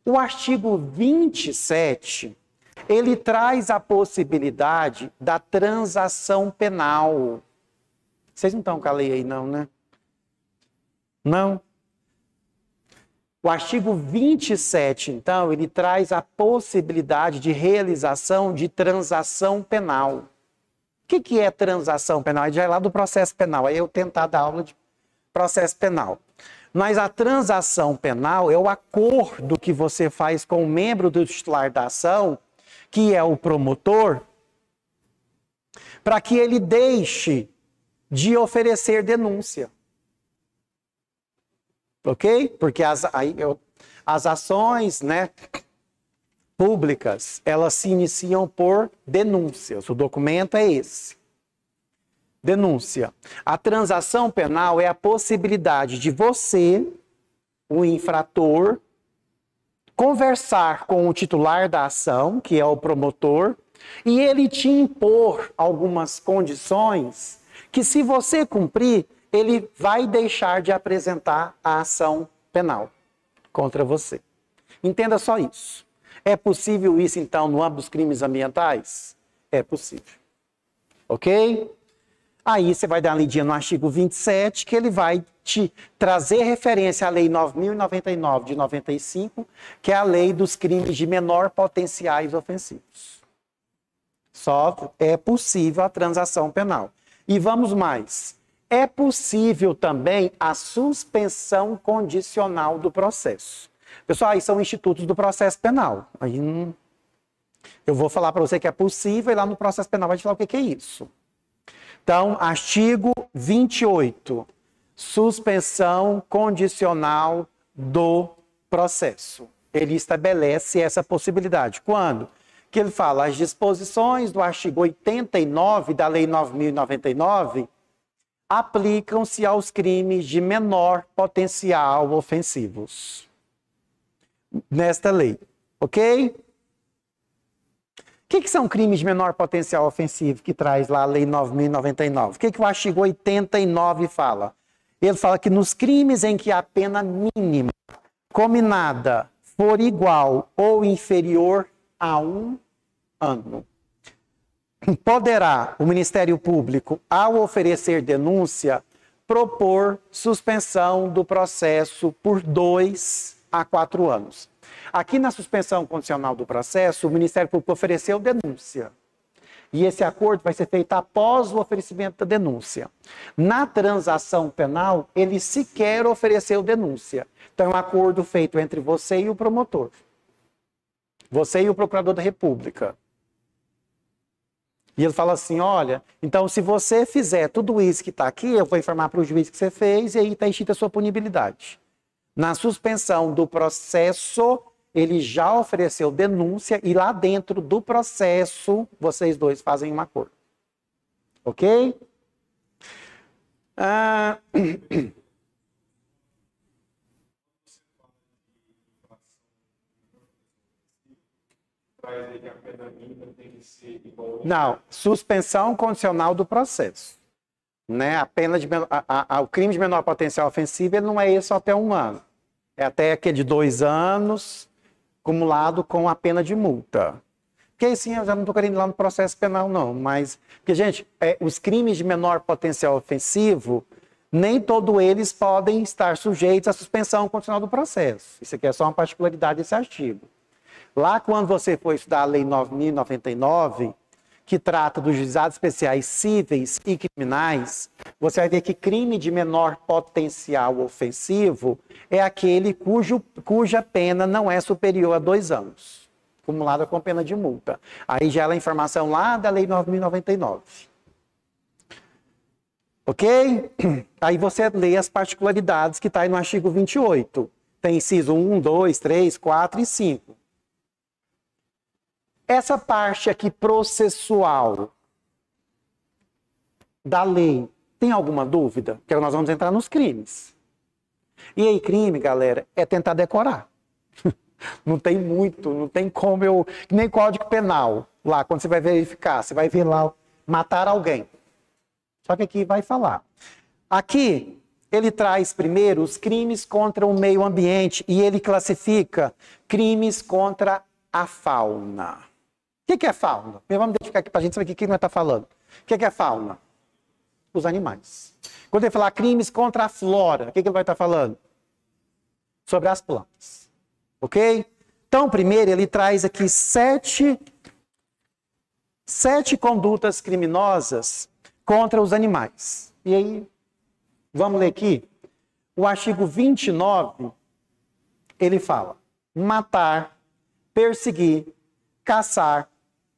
O artigo 27 ele traz a possibilidade da transação penal. Vocês não estão com a lei aí, não, né? Não. O artigo 27, então, ele traz a possibilidade de realização de transação penal. O que, que é transação penal? Aí já é lá do processo penal. Aí eu tentar dar aula de processo penal. Mas a transação penal é o acordo que você faz com o membro do titular da ação que é o promotor, para que ele deixe de oferecer denúncia. Ok? Porque as, as ações né, públicas, elas se iniciam por denúncias. O documento é esse. Denúncia. A transação penal é a possibilidade de você, o infrator, conversar com o titular da ação, que é o promotor, e ele te impor algumas condições que, se você cumprir, ele vai deixar de apresentar a ação penal contra você. Entenda só isso. É possível isso, então, no âmbito dos crimes ambientais? É possível. Ok? Aí você vai dar uma lidinha no artigo 27, que ele vai te trazer referência à Lei 9.099 de 95, que é a lei dos crimes de menor potenciais ofensivos. Só é possível a transação penal. E vamos mais. É possível também a suspensão condicional do processo. Pessoal, aí são institutos do processo penal. Aí não... Eu vou falar para você que é possível e lá no processo penal vai te falar o que, que é isso. Então, artigo 28, suspensão condicional do processo. Ele estabelece essa possibilidade. Quando? Que ele fala, as disposições do artigo 89 da Lei 9099 aplicam-se aos crimes de menor potencial ofensivos nesta lei, ok? que, que são crimes de menor potencial ofensivo que traz lá a Lei 9.099? O que, que o artigo 89 fala? Ele fala que nos crimes em que a pena mínima combinada for igual ou inferior a um ano, poderá o Ministério Público, ao oferecer denúncia, propor suspensão do processo por dois a quatro anos. Aqui na suspensão condicional do processo, o Ministério Público ofereceu denúncia. E esse acordo vai ser feito após o oferecimento da denúncia. Na transação penal, ele sequer ofereceu denúncia. Então, é um acordo feito entre você e o promotor. Você e o procurador da República. E ele fala assim: olha, então se você fizer tudo isso que está aqui, eu vou informar para o juiz que você fez, e aí está extinta a sua punibilidade. Na suspensão do processo, ele já ofereceu denúncia e lá dentro do processo vocês dois fazem um acordo. Ok? Ah... Não, suspensão condicional do processo. Né? A pena de, a, a, o crime de menor potencial ofensivo ele não é esse até um ano. É até aquele é de dois anos, acumulado com a pena de multa. Porque aí sim, eu já não estou querendo ir lá no processo penal, não. Mas, porque, gente, é, os crimes de menor potencial ofensivo, nem todos eles podem estar sujeitos à suspensão condicional do processo. Isso aqui é só uma particularidade desse artigo. Lá, quando você for estudar a Lei 9.099, que trata dos juizados especiais cíveis e criminais, você vai ver que crime de menor potencial ofensivo é aquele cujo, cuja pena não é superior a dois anos, acumulada com pena de multa. Aí já é a informação lá da Lei 9.099. Ok? Aí você lê as particularidades que está aí no artigo 28. Tem inciso 1, 2, 3, 4 e 5. Essa parte aqui processual da lei, tem alguma dúvida? Porque nós vamos entrar nos crimes. E aí, crime, galera, é tentar decorar. Não tem muito, não tem como eu. Nem código penal lá, quando você vai verificar, você vai ver lá matar alguém. Só que aqui vai falar. Aqui ele traz primeiro os crimes contra o meio ambiente e ele classifica crimes contra a fauna. O que, é fauna? Vamos identificar aqui para a gente saber o que, que nós está falando. O que, é fauna? Os animais. Quando ele falar crimes contra a flora, o que, que ele vai estar tá falando? Sobre as plantas. Ok? Então, primeiro, ele traz aqui sete, sete condutas criminosas contra os animais. E aí, vamos ler aqui. O artigo 29, ele fala: matar, perseguir, caçar,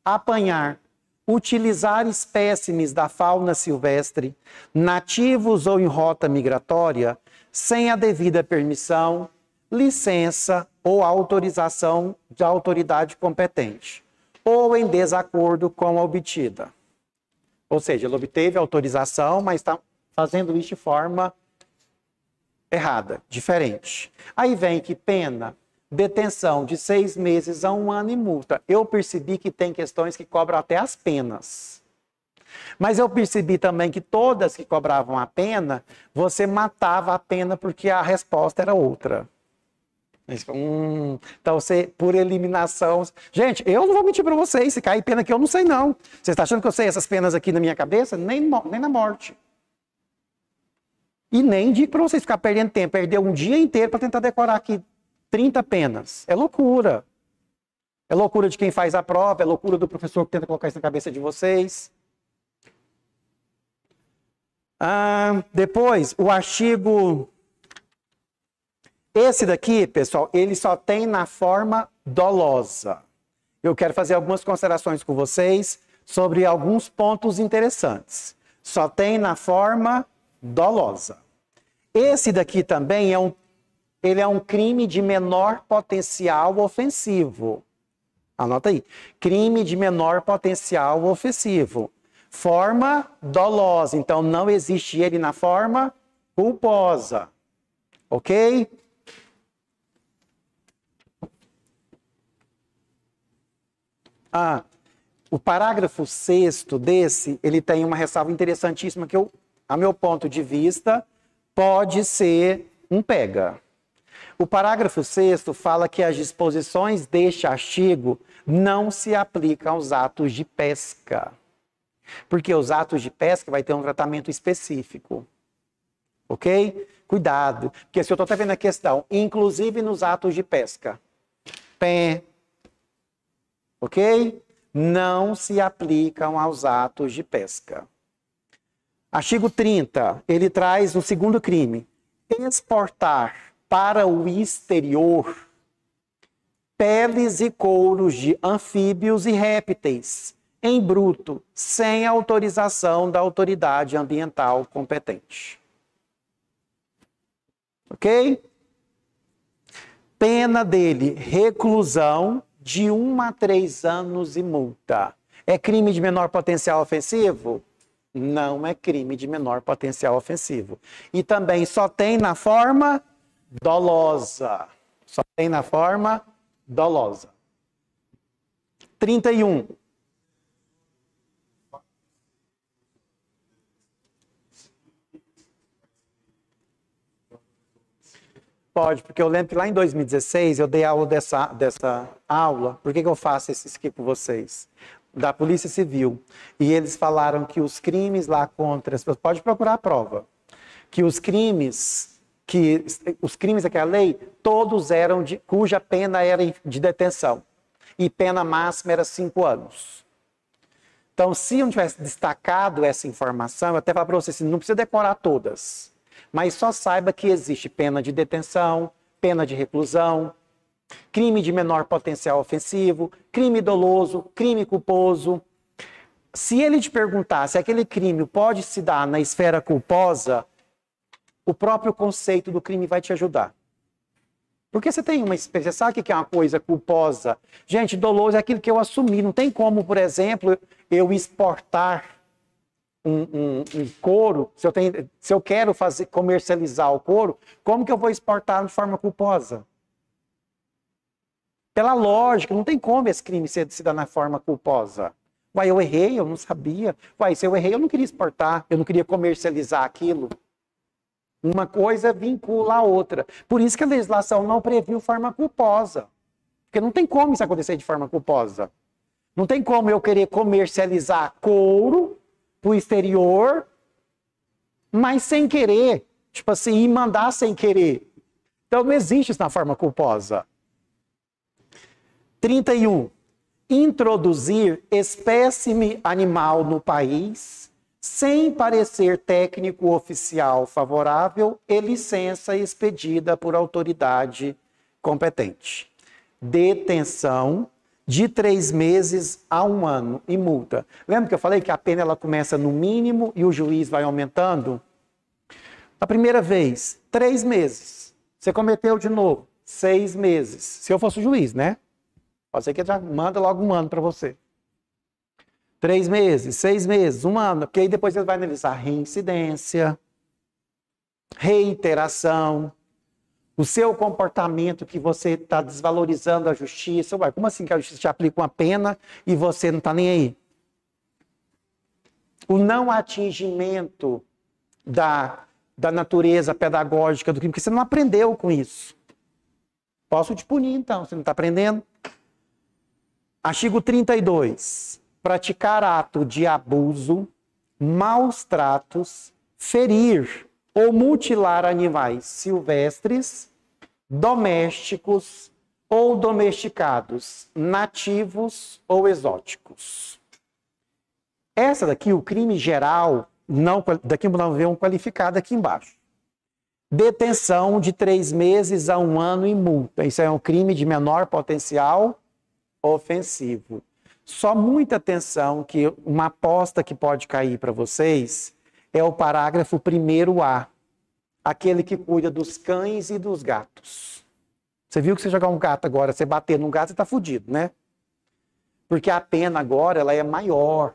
apanhar, utilizar espécimes da fauna silvestre, nativos ou em rota migratória, sem a devida permissão, licença ou autorização de autoridade competente, ou em desacordo com a obtida. Ou seja, ele obteve autorização, mas está fazendo isso de forma errada, diferente. Aí vem que pena detenção de seis meses a um ano e multa. Eu percebi que tem questões que cobram até as penas. Mas eu percebi também que todas que cobravam a pena, você matava a pena porque a resposta era outra. Hum, então você, por eliminação. Gente, eu não vou mentir para vocês, se cair pena que eu não sei, não. Você está achando que eu sei essas penas aqui na minha cabeça? Nem, nem na morte. E nem digo para vocês ficar perdendo tempo, perder um dia inteiro para tentar decorar aqui 30 penas. É loucura. É loucura de quem faz a prova, é loucura do professor que tenta colocar isso na cabeça de vocês. Ah, depois, o artigo. Esse daqui, pessoal, ele só tem na forma dolosa. Eu quero fazer algumas considerações com vocês sobre alguns pontos interessantes. Só tem na forma dolosa. Esse daqui também é um ele é um crime de menor potencial ofensivo. Anota aí. Crime de menor potencial ofensivo. Forma dolosa. Então, não existe ele na forma culposa. Ok? Ah, o parágrafo sexto desse, ele tem uma ressalva interessantíssima que eu, a meu ponto de vista, pode ser um pega. O parágrafo 6 fala que as disposições deste artigo não se aplicam aos atos de pesca. Porque os atos de pesca vai ter um tratamento específico. Ok? Cuidado. Porque se eu estou até vendo a questão, inclusive nos atos de pesca. Pé. Ok? Não se aplicam aos atos de pesca. Artigo 30, ele traz o um segundo crime: exportar para o exterior peles e couros de anfíbios e répteis, em bruto, sem autorização da autoridade ambiental competente. Ok? Pena dele, reclusão de 1 a 3 anos e multa. É crime de menor potencial ofensivo? Não é crime de menor potencial ofensivo. E também só tem na forma dolosa. Só tem na forma dolosa. 31. Pode, porque eu lembro que lá em 2016 eu dei aula dessa, dessa aula. Por que, que eu faço esse aqui com vocês? Da Polícia Civil. E eles falaram que os crimes lá contra as pessoas. Pode procurar a prova. Que os crimes que os crimes daquela lei, todos eram de, cuja pena era de detenção. E pena máxima era cinco anos. Então, se eu não tivesse destacado essa informação, eu até falo para você assim, não precisa decorar todas. Mas só saiba que existe pena de detenção, pena de reclusão, crime de menor potencial ofensivo, crime doloso, crime culposo. Se ele te perguntar se aquele crime pode se dar na esfera culposa, o próprio conceito do crime vai te ajudar. Porque você tem uma experiência, sabe o que é uma coisa culposa? Gente, doloso é aquilo que eu assumi. Não tem como, por exemplo, eu exportar um, um, um couro. Se eu, tenho, se eu quero fazer comercializar o couro, como que eu vou exportar de forma culposa? Pela lógica, não tem como esse crime se, se dar na forma culposa. Uai, eu errei, eu não sabia. Uai, se eu errei, eu não queria exportar, eu não queria comercializar aquilo. Uma coisa vincula a outra. Por isso que a legislação não previu forma culposa. Porque não tem como isso acontecer de forma culposa. Não tem como eu querer comercializar couro para o exterior, mas sem querer. Tipo assim, e mandar sem querer. Então não existe isso na forma culposa. 31. Introduzir espécime animal no país sem parecer técnico oficial favorável e licença expedida por autoridade competente. Detenção de três meses a um ano e multa. Lembra que eu falei que a pena ela começa no mínimo e o juiz vai aumentando? A primeira vez, três meses. Você cometeu de novo, seis meses. Se eu fosse o juiz, né? Pode ser que já manda logo um ano para você. Três meses, seis meses, um ano, porque aí depois você vai analisar reincidência, reiteração, o seu comportamento que você está desvalorizando a justiça. Ué, como assim que a justiça te aplica uma pena e você não está nem aí? O não atingimento da, da natureza pedagógica do crime, porque você não aprendeu com isso. Posso te punir, então, você não está aprendendo? Artigo 32 praticar ato de abuso, maus tratos, ferir ou mutilar animais silvestres, domésticos ou domesticados, nativos ou exóticos. Essa daqui, o crime geral, não, daqui vamos ver um qualificado aqui embaixo. Detenção de três meses a um ano e multa. Isso é um crime de menor potencial ofensivo. Só muita atenção que uma aposta que pode cair para vocês é o parágrafo 1A, aquele que cuida dos cães e dos gatos. Você viu que você jogar um gato agora, você bater num gato, você está fudido, né? Porque a pena agora ela é maior.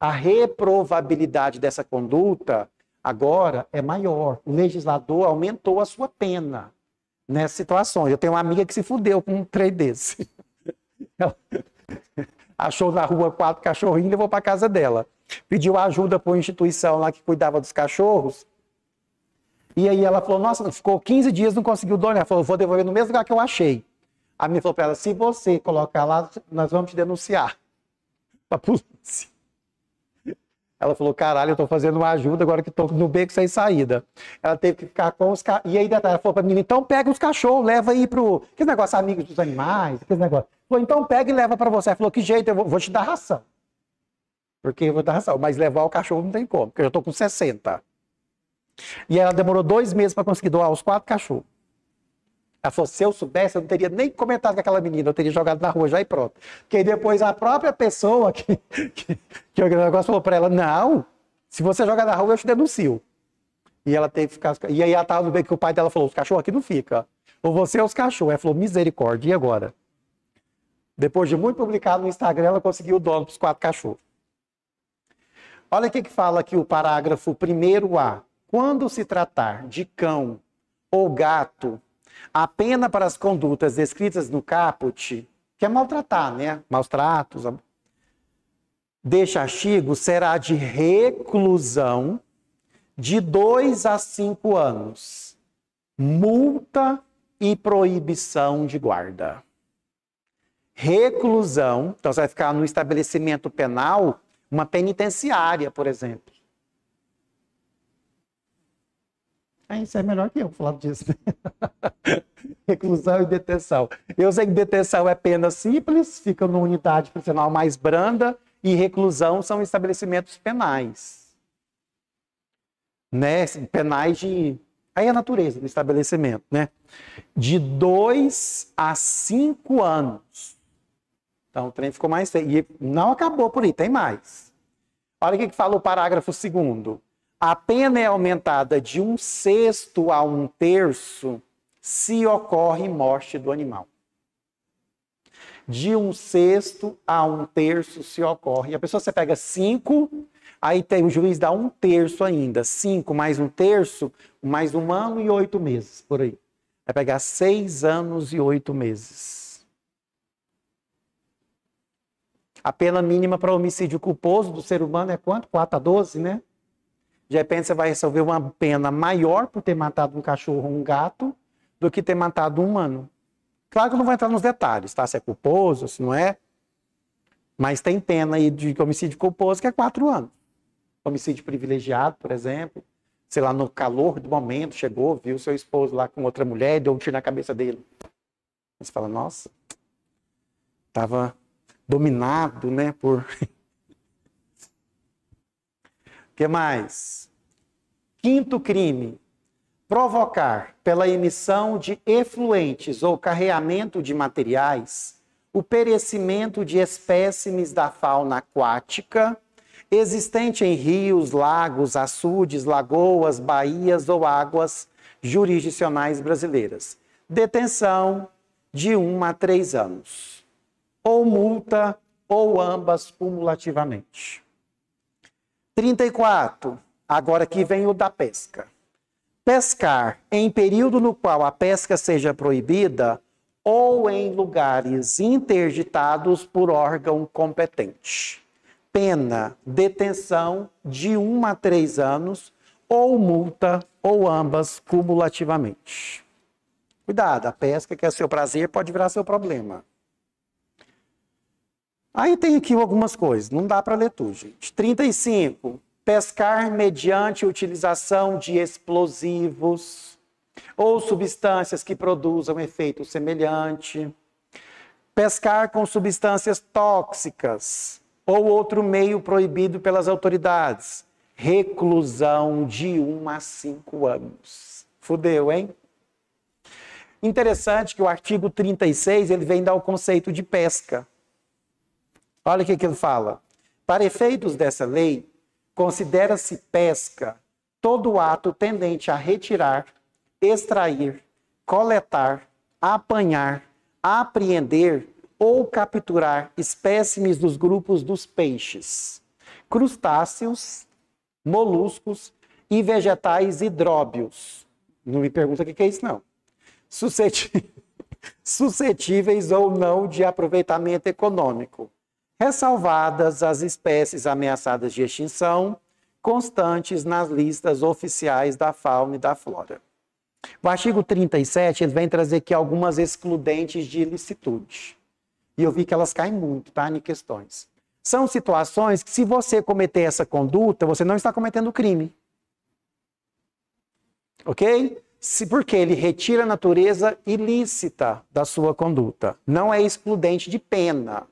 A reprovabilidade dessa conduta agora é maior. O legislador aumentou a sua pena nessas situações. Eu tenho uma amiga que se fudeu com um trem desse. Achou na rua quatro cachorrinhos, levou para casa dela. Pediu ajuda para uma instituição lá que cuidava dos cachorros. E aí ela falou: Nossa, ficou 15 dias, não conseguiu doar. Ela falou: Vou devolver no mesmo lugar que eu achei. A minha falou para ela: Se você colocar lá, nós vamos te denunciar para polícia. Ela falou, caralho, eu tô fazendo uma ajuda agora que tô no beco sem saída. Ela teve que ficar com os cachorros. E aí ela falou pra menina, então pega os cachorros, leva aí pro. Que negócio, amigos dos animais, que negócio". Falou, então pega e leva para você. Ela falou, que jeito, eu vou, vou te dar ração. Porque eu vou dar ração. Mas levar o cachorro não tem como, porque eu já tô com 60. E ela demorou dois meses para conseguir doar os quatro cachorros. Ela falou, se eu soubesse, eu não teria nem comentado com aquela menina, eu teria jogado na rua já e pronto. Porque depois a própria pessoa que, que, que o negócio falou para ela, não, se você jogar na rua, eu te denuncio. E ela teve que ficar. E aí ela tava no bem que o pai dela falou: os cachorros aqui não fica. Ou você ou os cachorros. Ela falou: misericórdia, e agora? Depois de muito publicado no Instagram, ela conseguiu o dono para os quatro cachorros. Olha o que fala aqui o parágrafo 1A. Quando se tratar de cão ou gato a pena para as condutas descritas no caput, que é maltratar, né? Maus tratos, deste artigo será de reclusão de dois a cinco anos, multa e proibição de guarda. Reclusão, então você vai ficar no estabelecimento penal, uma penitenciária, por exemplo. Aí ah, você é melhor que eu falar disso. Né? Reclusão e detenção. Eu sei que detenção é pena simples, fica numa unidade prisional mais branda, e reclusão são estabelecimentos penais. Né? Assim, penais de. Aí é a natureza do estabelecimento, né? De dois a cinco anos. Então o trem ficou mais. E não acabou por aí, tem mais. Olha o que, que fala o parágrafo segundo a pena é aumentada de um sexto a um terço se ocorre morte do animal. De um sexto a um terço se ocorre. A pessoa você pega cinco, aí tem o juiz dá um terço ainda. Cinco mais um terço, mais um ano e oito meses, por aí. Vai pegar seis anos e oito meses. A pena mínima para homicídio culposo do ser humano é quanto? 4 a 12, né? De repente você vai resolver uma pena maior por ter matado um cachorro ou um gato do que ter matado um humano. Claro que eu não vou entrar nos detalhes, tá? Se é culposo, se não é. Mas tem pena aí de homicídio culposo que é quatro anos. Homicídio privilegiado, por exemplo. Sei lá, no calor do momento, chegou, viu seu esposo lá com outra mulher e deu um tiro na cabeça dele. Você fala, nossa, tava dominado, né, por que mais? Quinto crime: provocar pela emissão de efluentes ou carreamento de materiais o perecimento de espécimes da fauna aquática existente em rios, lagos, açudes, lagoas, baías ou águas jurisdicionais brasileiras. Detenção de 1 a 3 anos, ou multa ou ambas cumulativamente. 34. Agora aqui vem o da pesca. Pescar em período no qual a pesca seja proibida ou em lugares interditados por órgão competente. Pena, detenção de 1 a 3 anos ou multa ou ambas cumulativamente. Cuidado, a pesca que é seu prazer pode virar seu problema. Aí tem aqui algumas coisas, não dá para ler tudo, gente. 35, pescar mediante utilização de explosivos ou substâncias que produzam efeito semelhante. Pescar com substâncias tóxicas ou outro meio proibido pelas autoridades. Reclusão de 1 a 5 anos. Fudeu, hein? Interessante que o artigo 36 ele vem dar o conceito de pesca. Olha o que, que ele fala. Para efeitos dessa lei, considera-se pesca todo ato tendente a retirar, extrair, coletar, apanhar, apreender ou capturar espécimes dos grupos dos peixes, crustáceos, moluscos e vegetais hidróbios. Não me pergunta o que é isso, não. Suscetíveis ou não de aproveitamento econômico, ressalvadas as espécies ameaçadas de extinção, constantes nas listas oficiais da fauna e da flora. O artigo 37 ele vem trazer aqui algumas excludentes de ilicitude. E eu vi que elas caem muito, tá, em questões. São situações que, se você cometer essa conduta, você não está cometendo crime. Ok? Se, porque ele retira a natureza ilícita da sua conduta. Não é excludente de pena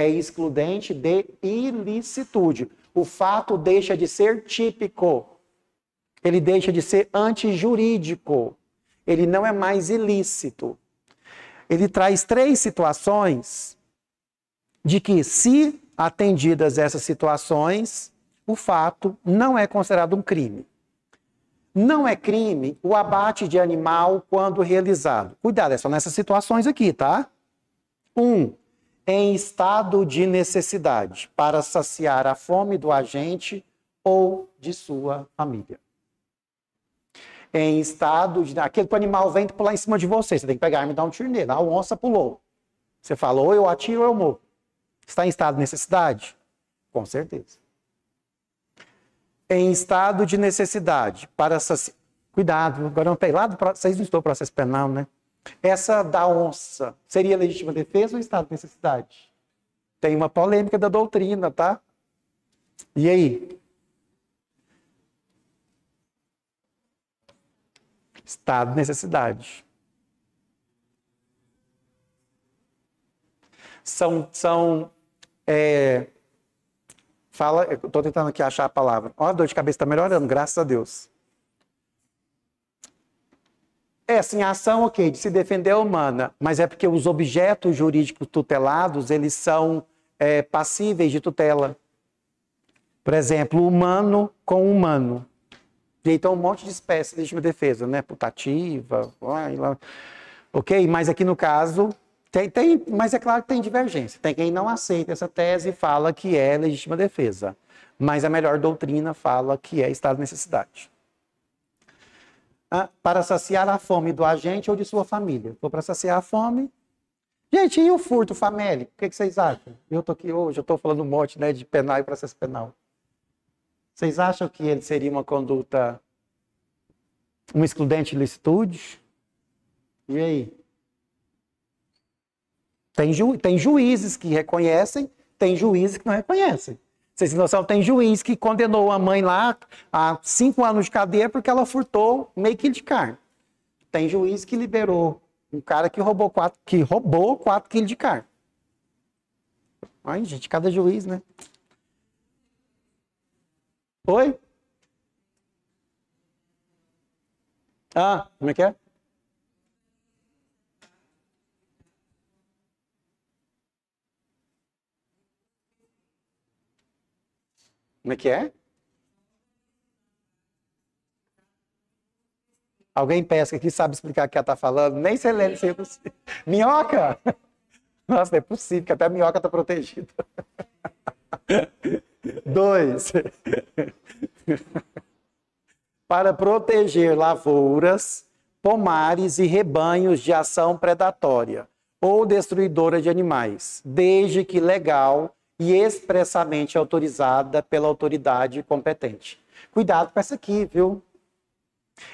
é excludente de ilicitude. O fato deixa de ser típico, ele deixa de ser antijurídico, ele não é mais ilícito. Ele traz três situações de que, se atendidas essas situações, o fato não é considerado um crime. Não é crime o abate de animal quando realizado. Cuidado, é só nessas situações aqui, tá? Um, em estado de necessidade para saciar a fome do agente ou de sua família. Em estado de. Aquele animal vem pular em cima de você, você tem que pegar e me dar um tiro nele. A onça pulou. Você falou, eu atiro ou eu morro. Está em estado de necessidade? Com certeza. Em estado de necessidade para saciar. Cuidado, agora não tem lá do... vocês não estão no processo penal, né? Essa da onça seria legítima defesa ou estado de necessidade? Tem uma polêmica da doutrina, tá? E aí? Estado de necessidade. São, são é, fala, estou tentando aqui achar a palavra. Ó, a dor de cabeça está melhorando, graças a Deus. É, assim, a ação, ok, de se defender é humana, mas é porque os objetos jurídicos tutelados, eles são é, passíveis de tutela. Por exemplo, humano com humano. E então, um monte de espécies de legítima defesa, né? Putativa, vai lá. ok? Mas aqui no caso, tem, tem, mas é claro que tem divergência. Tem quem não aceita essa tese e fala que é legítima defesa. Mas a melhor doutrina fala que é estado de necessidade para saciar a fome do agente ou de sua família. Estou para saciar a fome. Gente, e o furto famélico? O que, que vocês acham? Eu estou aqui hoje, eu estou falando um monte né, de penal e processo penal. Vocês acham que ele seria uma conduta, um excludente de licitude? E aí? Tem, ju, tem juízes que reconhecem, tem juízes que não reconhecem. Vocês têm noção? Tem juiz que condenou a mãe lá a cinco anos de cadeia porque ela furtou meio quilo de carne. Tem juiz que liberou um cara que roubou quatro, que roubou quatro quilos de carne. Ai, gente, cada juiz, né? Oi? Ah, como é que é? Como é que é? Alguém pesca aqui sabe explicar o que ela está falando? Nem se lê, se é possível. Minhoca! Nossa, não é possível, que até a minhoca está protegida. Dois. Para proteger lavouras, pomares e rebanhos de ação predatória ou destruidora de animais, desde que legal e expressamente autorizada pela autoridade competente. Cuidado com essa aqui, viu?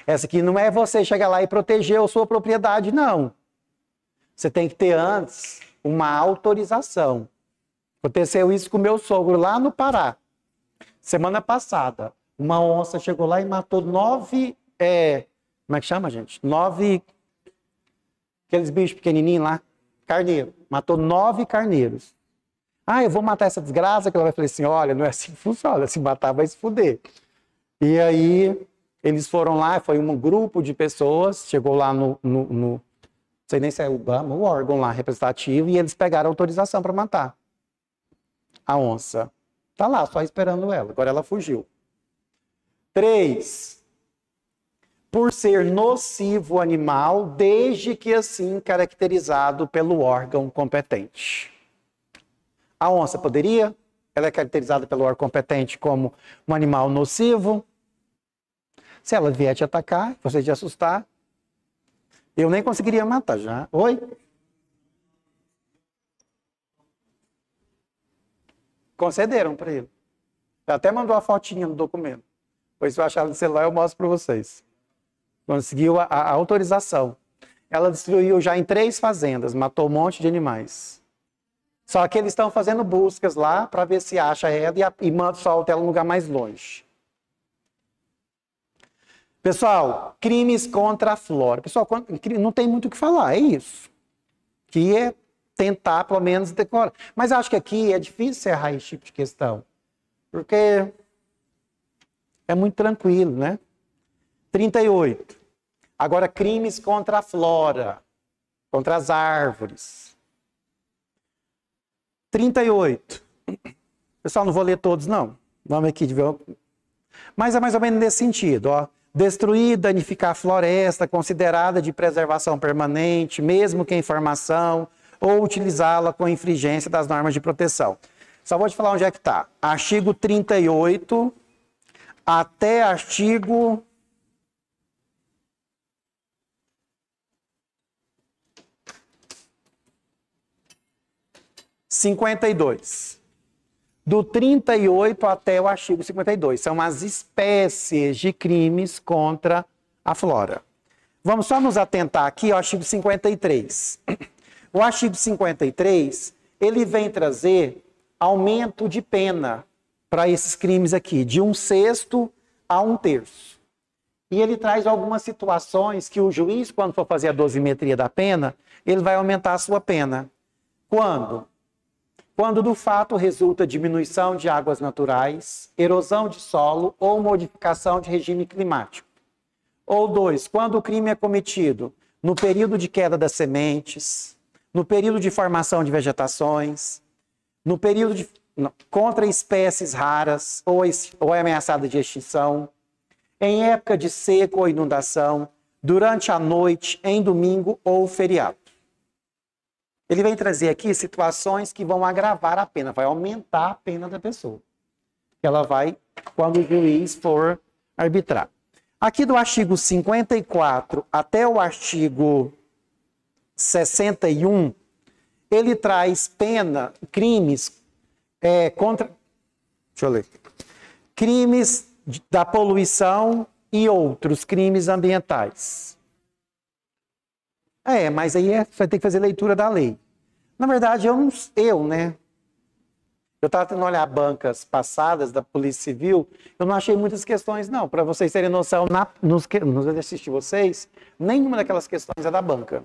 Essa aqui não é você chegar lá e proteger a sua propriedade, não. Você tem que ter antes uma autorização. Aconteceu isso com meu sogro lá no Pará. Semana passada, uma onça chegou lá e matou nove. É, como é que chama, gente? Nove. Aqueles bichos pequenininhos lá. Carneiro. Matou nove carneiros. Ah, eu vou matar essa desgraça, que ela vai falar assim, olha, não é assim que funciona, se matar vai se fuder. E aí eles foram lá, foi um grupo de pessoas, chegou lá no, no, no não sei nem se é o BAM, o órgão lá representativo, e eles pegaram autorização para matar a onça. Tá lá, só esperando ela. Agora ela fugiu. Três. Por ser nocivo animal, desde que assim caracterizado pelo órgão competente. A onça poderia? Ela é caracterizada pelo ar competente como um animal nocivo. Se ela vier te atacar, você te assustar, eu nem conseguiria matar já. Oi? Concederam para ele. Até mandou a fotinha no documento. Pois se eu achar no celular, eu mostro para vocês. Conseguiu a, a autorização. Ela destruiu já em três fazendas, matou um monte de animais. Só que eles estão fazendo buscas lá para ver se acha ela e, a, e solta ela um lugar mais longe. Pessoal, crimes contra a flora. Pessoal, não tem muito o que falar, é isso. Que é tentar, pelo menos, decorar. Mas acho que aqui é difícil errar esse tipo de questão. Porque é muito tranquilo, né? 38. Agora, crimes contra a flora, contra as árvores. 38. Pessoal, não vou ler todos, não. Vamos aqui de ver. Mas é mais ou menos nesse sentido, ó. Destruir, danificar a floresta considerada de preservação permanente, mesmo que em formação, ou utilizá-la com infringência das normas de proteção. Só vou te falar onde é que está. Artigo 38 até artigo 52. Do 38 até o artigo 52. São as espécies de crimes contra a flora. Vamos só nos atentar aqui ao artigo 53. O artigo 53, ele vem trazer aumento de pena para esses crimes aqui, de um sexto a um terço. E ele traz algumas situações que o juiz, quando for fazer a dosimetria da pena, ele vai aumentar a sua pena. Quando quando do fato resulta diminuição de águas naturais, erosão de solo ou modificação de regime climático. Ou dois, quando o crime é cometido no período de queda das sementes, no período de formação de vegetações, no período de, contra espécies raras ou, ou é ameaçadas de extinção, em época de seco ou inundação, durante a noite, em domingo ou feriado. Ele vem trazer aqui situações que vão agravar a pena, vai aumentar a pena da pessoa. Ela vai quando o juiz for arbitrar. Aqui do artigo 54 até o artigo 61, ele traz pena, crimes é, contra. Deixa eu ler. Crimes da poluição e outros crimes ambientais. É, mas aí é, vai ter que fazer leitura da lei. Na verdade, eu, não, eu né? Eu estava tentando olhar bancas passadas da Polícia Civil, eu não achei muitas questões, não. Para vocês terem noção, na, nos, nos exercícios de vocês, nenhuma daquelas questões é da banca.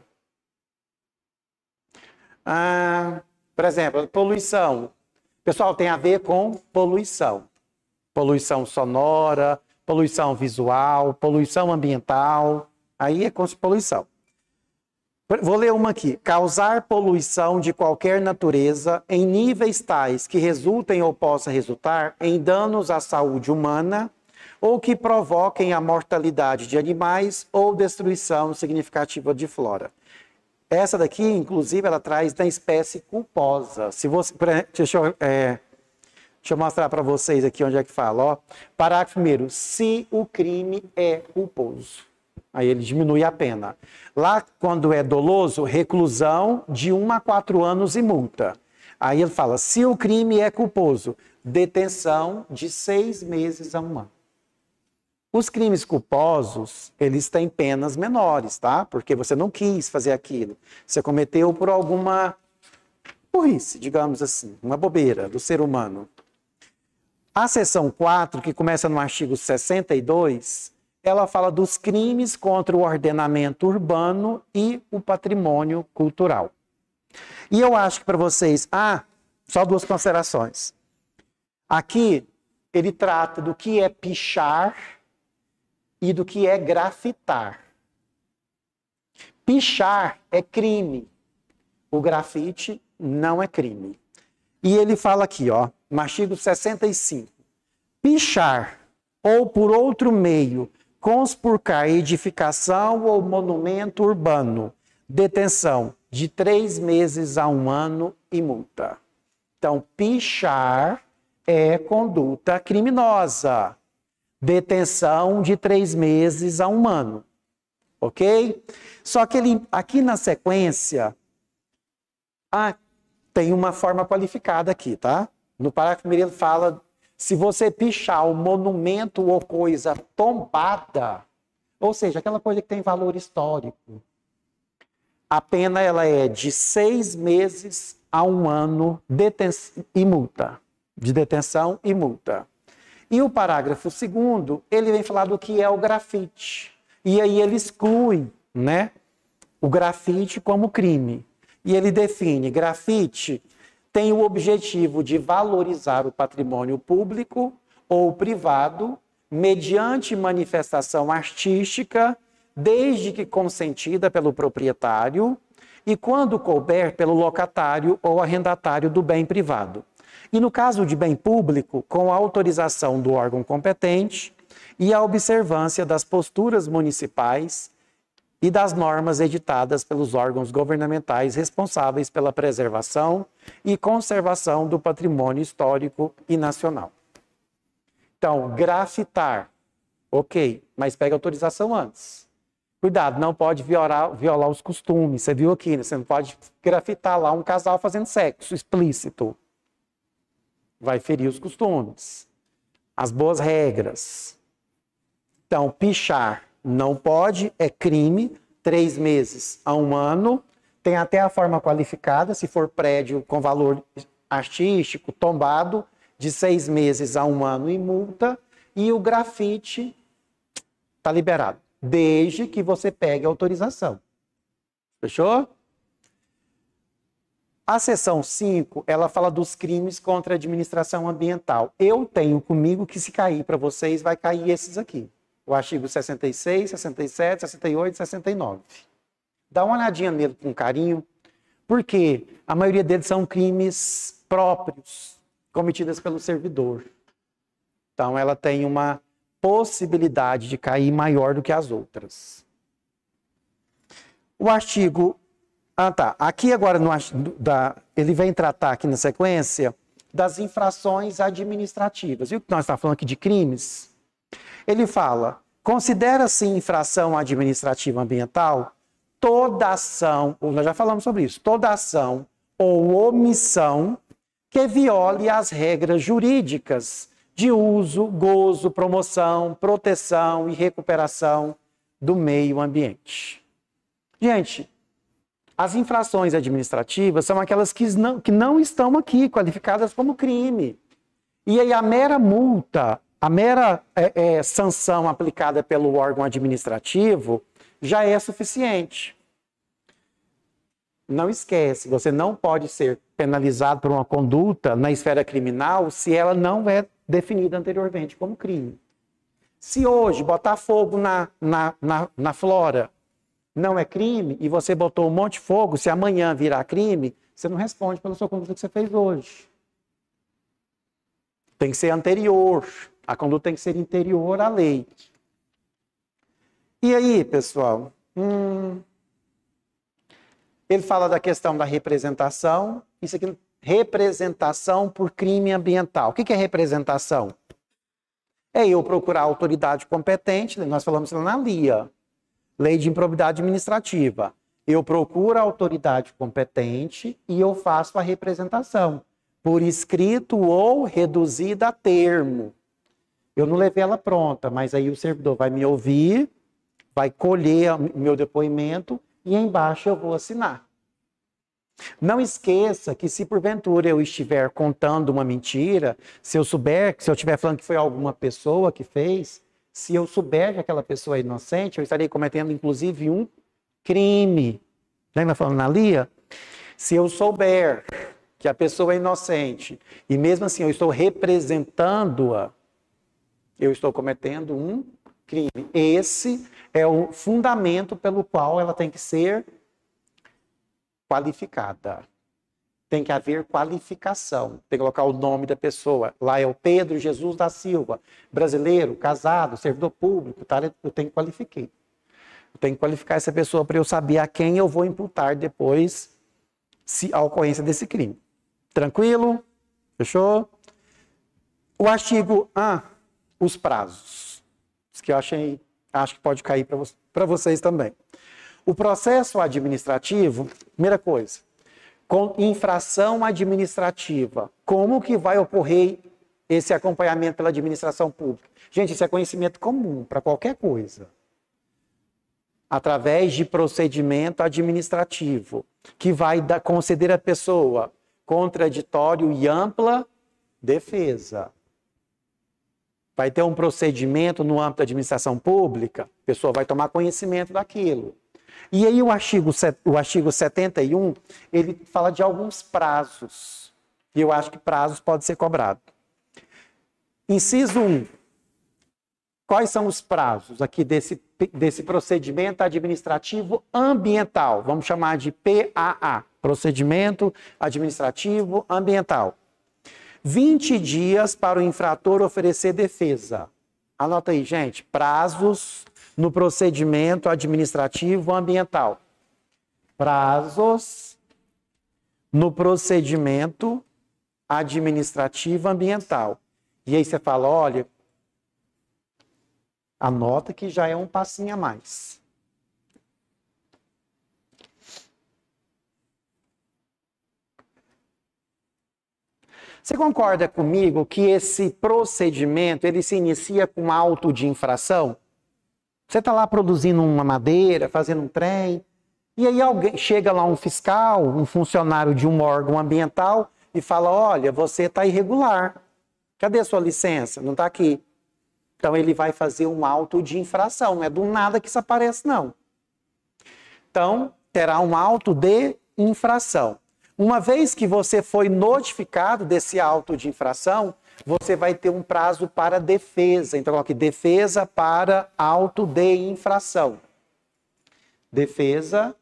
Ah, por exemplo, poluição. Pessoal, tem a ver com poluição. Poluição sonora, poluição visual, poluição ambiental. Aí é com poluição. Vou ler uma aqui. Causar poluição de qualquer natureza em níveis tais que resultem ou possa resultar em danos à saúde humana ou que provoquem a mortalidade de animais ou destruição significativa de flora. Essa daqui, inclusive, ela traz da espécie culposa. Se você, deixa eu, é, deixa eu mostrar para vocês aqui onde é que fala. Ó. Parágrafo primeiro. Se o crime é culposo. Aí ele diminui a pena. Lá, quando é doloso, reclusão de 1 a 4 anos e multa. Aí ele fala: se o crime é culposo, detenção de seis meses a um ano. Os crimes culposos, eles têm penas menores, tá? Porque você não quis fazer aquilo. Você cometeu por alguma burrice, digamos assim, uma bobeira do ser humano. A seção 4, que começa no artigo 62, ela fala dos crimes contra o ordenamento urbano e o patrimônio cultural. E eu acho que para vocês, ah, só duas considerações. Aqui ele trata do que é pichar e do que é grafitar. Pichar é crime. O grafite não é crime. E ele fala aqui, ó, no artigo 65. Pichar ou por outro meio conspurcar edificação ou monumento urbano, detenção de três meses a um ano e multa. Então, pichar é conduta criminosa. Detenção de três meses a um ano. Ok? Só que ele, aqui na sequência, ah, tem uma forma qualificada aqui, tá? No parágrafo primeiro ele fala se você pichar o monumento ou coisa tombada, ou seja, aquela coisa que tem valor histórico, a pena ela é de seis meses a um ano e multa, de detenção e multa. E o parágrafo segundo, ele vem falar do que é o grafite. E aí ele exclui, né, o grafite como crime. E ele define grafite tem o objetivo de valorizar o patrimônio público ou privado mediante manifestação artística, desde que consentida pelo proprietário e quando couber pelo locatário ou arrendatário do bem privado. E no caso de bem público, com a autorização do órgão competente e a observância das posturas municipais e das normas editadas pelos órgãos governamentais responsáveis pela preservação e conservação do patrimônio histórico e nacional. Então, grafitar, ok, mas pega autorização antes. Cuidado, não pode violar, violar os costumes. Você viu aqui, né? você não pode grafitar lá um casal fazendo sexo explícito. Vai ferir os costumes, as boas regras. Então, pichar, não pode, é crime, três meses a um ano. Tem até a forma qualificada, se for prédio com valor artístico, tombado, de seis meses a um ano e multa. E o grafite está liberado, desde que você pegue autorização. Fechou? A seção 5, ela fala dos crimes contra a administração ambiental. Eu tenho comigo que se cair para vocês, vai cair esses aqui o artigo 66, 67, 68 e 69. Dá uma olhadinha nele com carinho, porque a maioria deles são crimes próprios, cometidos pelo servidor. Então, ela tem uma possibilidade de cair maior do que as outras. O artigo. Ah, tá. Aqui agora, no, da, ele vem tratar aqui na sequência das infrações administrativas. E o que nós estamos falando aqui de crimes? Ele fala: considera-se infração administrativa ambiental toda ação, nós já falamos sobre isso, toda ação ou omissão que viole as regras jurídicas de uso, gozo, promoção, proteção e recuperação do meio ambiente. Gente, as infrações administrativas são aquelas que não, que não estão aqui qualificadas como crime. E aí a mera multa a mera é, é, sanção aplicada pelo órgão administrativo já é suficiente. Não esquece, você não pode ser penalizado por uma conduta na esfera criminal se ela não é definida anteriormente como crime. Se hoje botar fogo na, na, na, na flora não é crime e você botou um monte de fogo, se amanhã virar crime, você não responde pela sua conduta que você fez hoje. Tem que ser anterior. A conduta tem que ser interior à lei. E aí, pessoal? Hum, ele fala da questão da representação. Isso aqui, representação por crime ambiental. O que é representação? É eu procurar a autoridade competente, nós falamos isso na LIA, Lei de Improbidade Administrativa. Eu procuro a autoridade competente e eu faço a representação, por escrito ou reduzida a termo. Eu não levei ela pronta, mas aí o servidor vai me ouvir, vai colher meu depoimento e embaixo eu vou assinar. Não esqueça que se porventura eu estiver contando uma mentira, se eu souber, se eu estiver falando que foi alguma pessoa que fez, se eu souber que aquela pessoa é inocente, eu estarei cometendo inclusive um crime. Lembra falando na Lia? Se eu souber que a pessoa é inocente e mesmo assim eu estou representando-a, eu estou cometendo um crime. Esse é o fundamento pelo qual ela tem que ser qualificada. Tem que haver qualificação. Tem que colocar o nome da pessoa. Lá é o Pedro Jesus da Silva, brasileiro, casado, servidor público. Tá? Eu tenho que qualificar. Eu tenho que qualificar essa pessoa para eu saber a quem eu vou imputar depois se a ocorrência desse crime. Tranquilo? Fechou? O artigo. Ah, os prazos. Isso que eu achei, acho que pode cair para vo vocês também. O processo administrativo, primeira coisa, com infração administrativa, como que vai ocorrer esse acompanhamento pela administração pública? Gente, isso é conhecimento comum para qualquer coisa. Através de procedimento administrativo, que vai conceder à pessoa contraditório e ampla defesa. Vai ter um procedimento no âmbito da administração pública, a pessoa vai tomar conhecimento daquilo. E aí o artigo, o artigo 71, ele fala de alguns prazos. E eu acho que prazos pode ser cobrado. Inciso 1. Quais são os prazos aqui desse, desse procedimento administrativo ambiental? Vamos chamar de PAA, procedimento administrativo ambiental. 20 dias para o infrator oferecer defesa. Anota aí, gente, prazos no procedimento administrativo ambiental. Prazos no procedimento administrativo ambiental. E aí você fala, olha, anota que já é um passinho a mais. Você concorda comigo que esse procedimento ele se inicia com um auto de infração? Você está lá produzindo uma madeira, fazendo um trem, e aí alguém chega lá um fiscal, um funcionário de um órgão ambiental e fala: olha, você está irregular. Cadê a sua licença? Não está aqui. Então ele vai fazer um auto de infração. Não é do nada que isso aparece, não. Então, terá um auto de infração. Uma vez que você foi notificado desse auto de infração, você vai ter um prazo para defesa. Então, coloque defesa para auto de infração. Defesa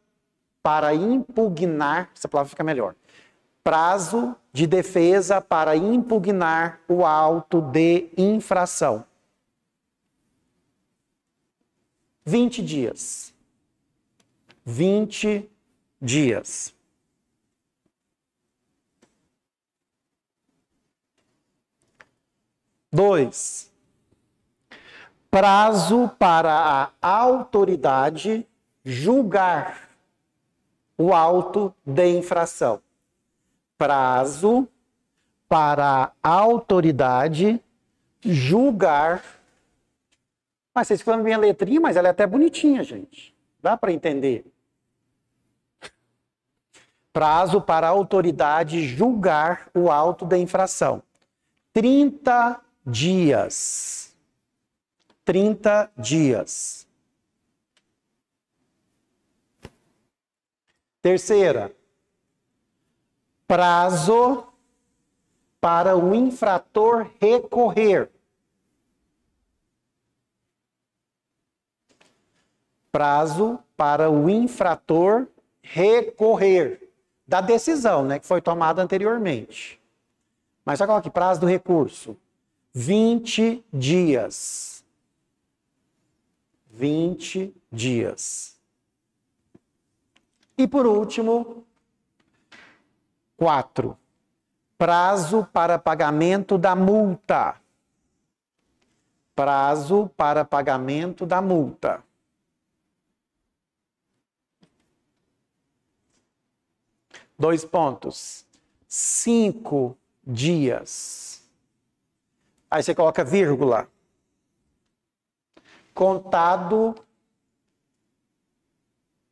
para impugnar, essa palavra fica melhor. Prazo de defesa para impugnar o auto de infração. 20 dias. 20 dias. 2. Prazo para a autoridade julgar o auto de infração. Prazo para a autoridade julgar. Mas vocês falam minha letrinha, mas ela é até bonitinha, gente. Dá para entender. Prazo para a autoridade julgar o auto da infração. 30 dias. 30 dias. Terceira, prazo para o infrator recorrer. Prazo para o infrator recorrer da decisão né, que foi tomada anteriormente. Mas só coloque prazo do recurso. 20 dias. 20 dias. E por último, 4. Prazo para pagamento da multa. Prazo para pagamento da multa. Dois pontos. Cinco dias. Aí você coloca vírgula. Contado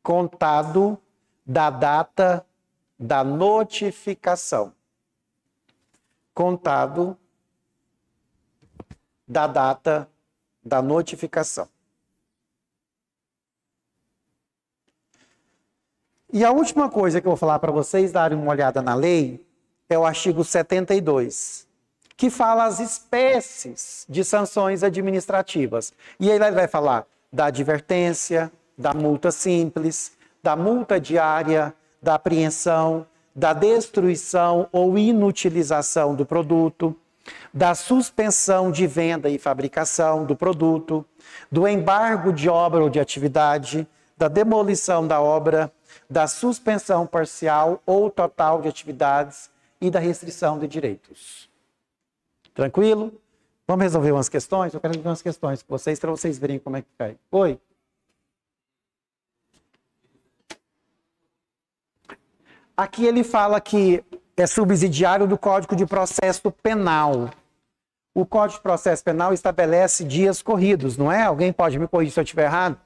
contado da data da notificação. Contado da data da notificação. E a última coisa que eu vou falar para vocês darem uma olhada na lei é o artigo 72 que fala as espécies de sanções administrativas. E ele vai falar da advertência, da multa simples, da multa diária, da apreensão, da destruição ou inutilização do produto, da suspensão de venda e fabricação do produto, do embargo de obra ou de atividade, da demolição da obra, da suspensão parcial ou total de atividades e da restrição de direitos. Tranquilo? Vamos resolver umas questões? Eu quero resolver umas questões com vocês para vocês verem como é que cai. Oi? Aqui ele fala que é subsidiário do Código de Processo Penal. O Código de Processo Penal estabelece dias corridos, não é? Alguém pode me corrigir se eu estiver errado?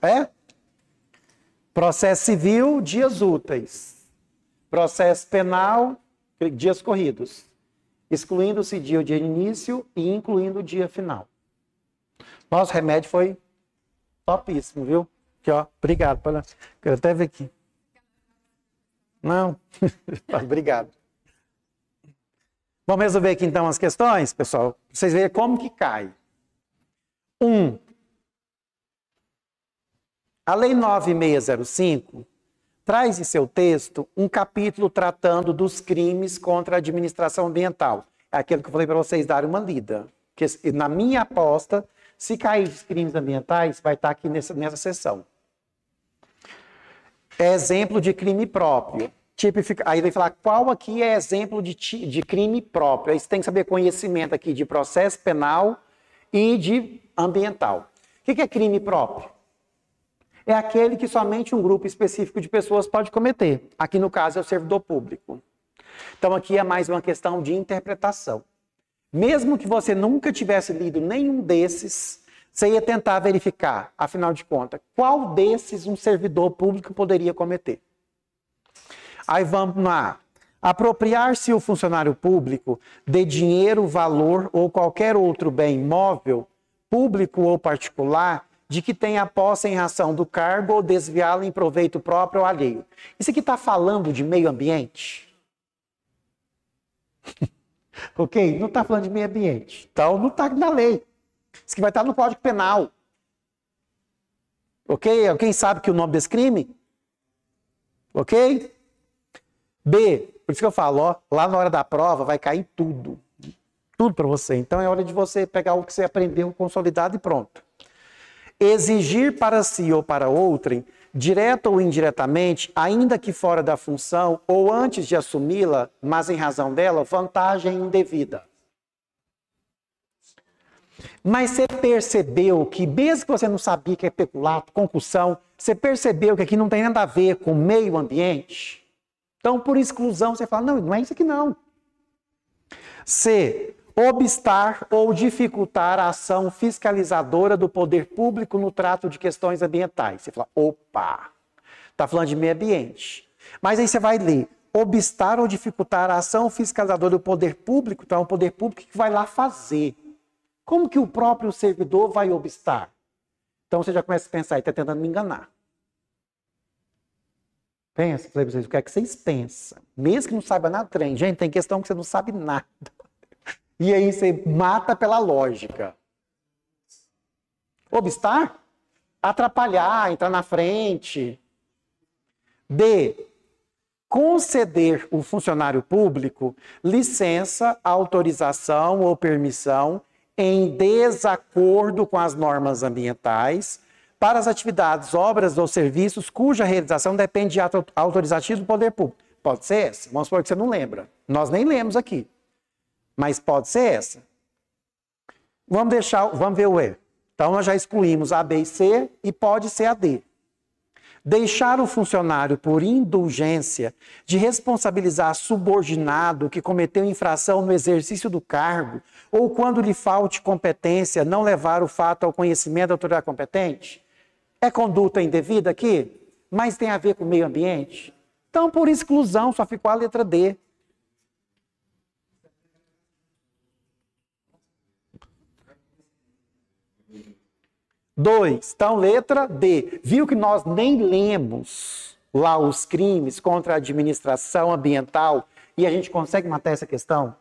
É? Processo civil, dias úteis. Processo penal, dias corridos, excluindo-se dia de início e incluindo o dia final. Nosso remédio foi topíssimo, viu? Aqui, ó, obrigado. Pela... Quero até ver aqui. Não? obrigado. Vamos resolver aqui então as questões, pessoal. Pra vocês verem como que cai. Um. A Lei 9605 traz em seu texto um capítulo tratando dos crimes contra a administração ambiental. É aquilo que eu falei para vocês darem uma lida. Que, na minha aposta, se cair os crimes ambientais, vai estar tá aqui nessa, nessa sessão. É exemplo de crime próprio. Tipifica... Aí vai falar qual aqui é exemplo de, ti... de crime próprio. Aí você tem que saber conhecimento aqui de processo penal e de ambiental. O que é crime próprio? é aquele que somente um grupo específico de pessoas pode cometer. Aqui, no caso, é o servidor público. Então, aqui é mais uma questão de interpretação. Mesmo que você nunca tivesse lido nenhum desses, você ia tentar verificar, afinal de contas, qual desses um servidor público poderia cometer. Aí vamos lá. Apropriar-se o funcionário público de dinheiro, valor ou qualquer outro bem imóvel, público ou particular, de que tenha posse em razão do cargo ou desviá-la em proveito próprio ou alheio. Isso aqui está falando de meio ambiente? ok? Não está falando de meio ambiente. Então, não está na lei. Isso que vai estar tá no Código Penal. Ok? Alguém sabe que o nome desse crime? Ok? B, por isso que eu falo, ó, lá na hora da prova vai cair tudo. Tudo para você. Então é hora de você pegar o que você aprendeu consolidado e pronto exigir para si ou para outrem, direta ou indiretamente, ainda que fora da função ou antes de assumi-la, mas em razão dela, vantagem indevida. Mas você percebeu que, mesmo que você não sabia que é peculato, concussão, você percebeu que aqui não tem nada a ver com o meio ambiente? Então, por exclusão, você fala: não, não é isso aqui não. Você obstar ou dificultar a ação fiscalizadora do poder público no trato de questões ambientais. Você fala, opa, está falando de meio ambiente. Mas aí você vai ler, obstar ou dificultar a ação fiscalizadora do poder público, então é poder público que vai lá fazer. Como que o próprio servidor vai obstar? Então você já começa a pensar, está tentando me enganar. Pensa, falei para vocês, o que é que vocês pensam? Mesmo que não saiba nada, trem. Gente, tem questão que você não sabe nada. E aí você mata pela lógica. Obstar? Atrapalhar, entrar na frente. D. Conceder o funcionário público licença, autorização ou permissão em desacordo com as normas ambientais para as atividades, obras ou serviços cuja realização depende de ato autorizativo do poder público. Pode ser essa? Vamos supor que você não lembra. Nós nem lemos aqui mas pode ser essa. Vamos deixar, vamos ver o E. Então nós já excluímos A, B e C e pode ser a D. Deixar o funcionário por indulgência de responsabilizar subordinado que cometeu infração no exercício do cargo ou quando lhe falte competência, não levar o fato ao conhecimento da autoridade competente? É conduta indevida aqui, mas tem a ver com o meio ambiente? Então, por exclusão, só ficou a letra D. Dois, então letra D, viu que nós nem lemos lá os crimes contra a administração ambiental e a gente consegue matar essa questão?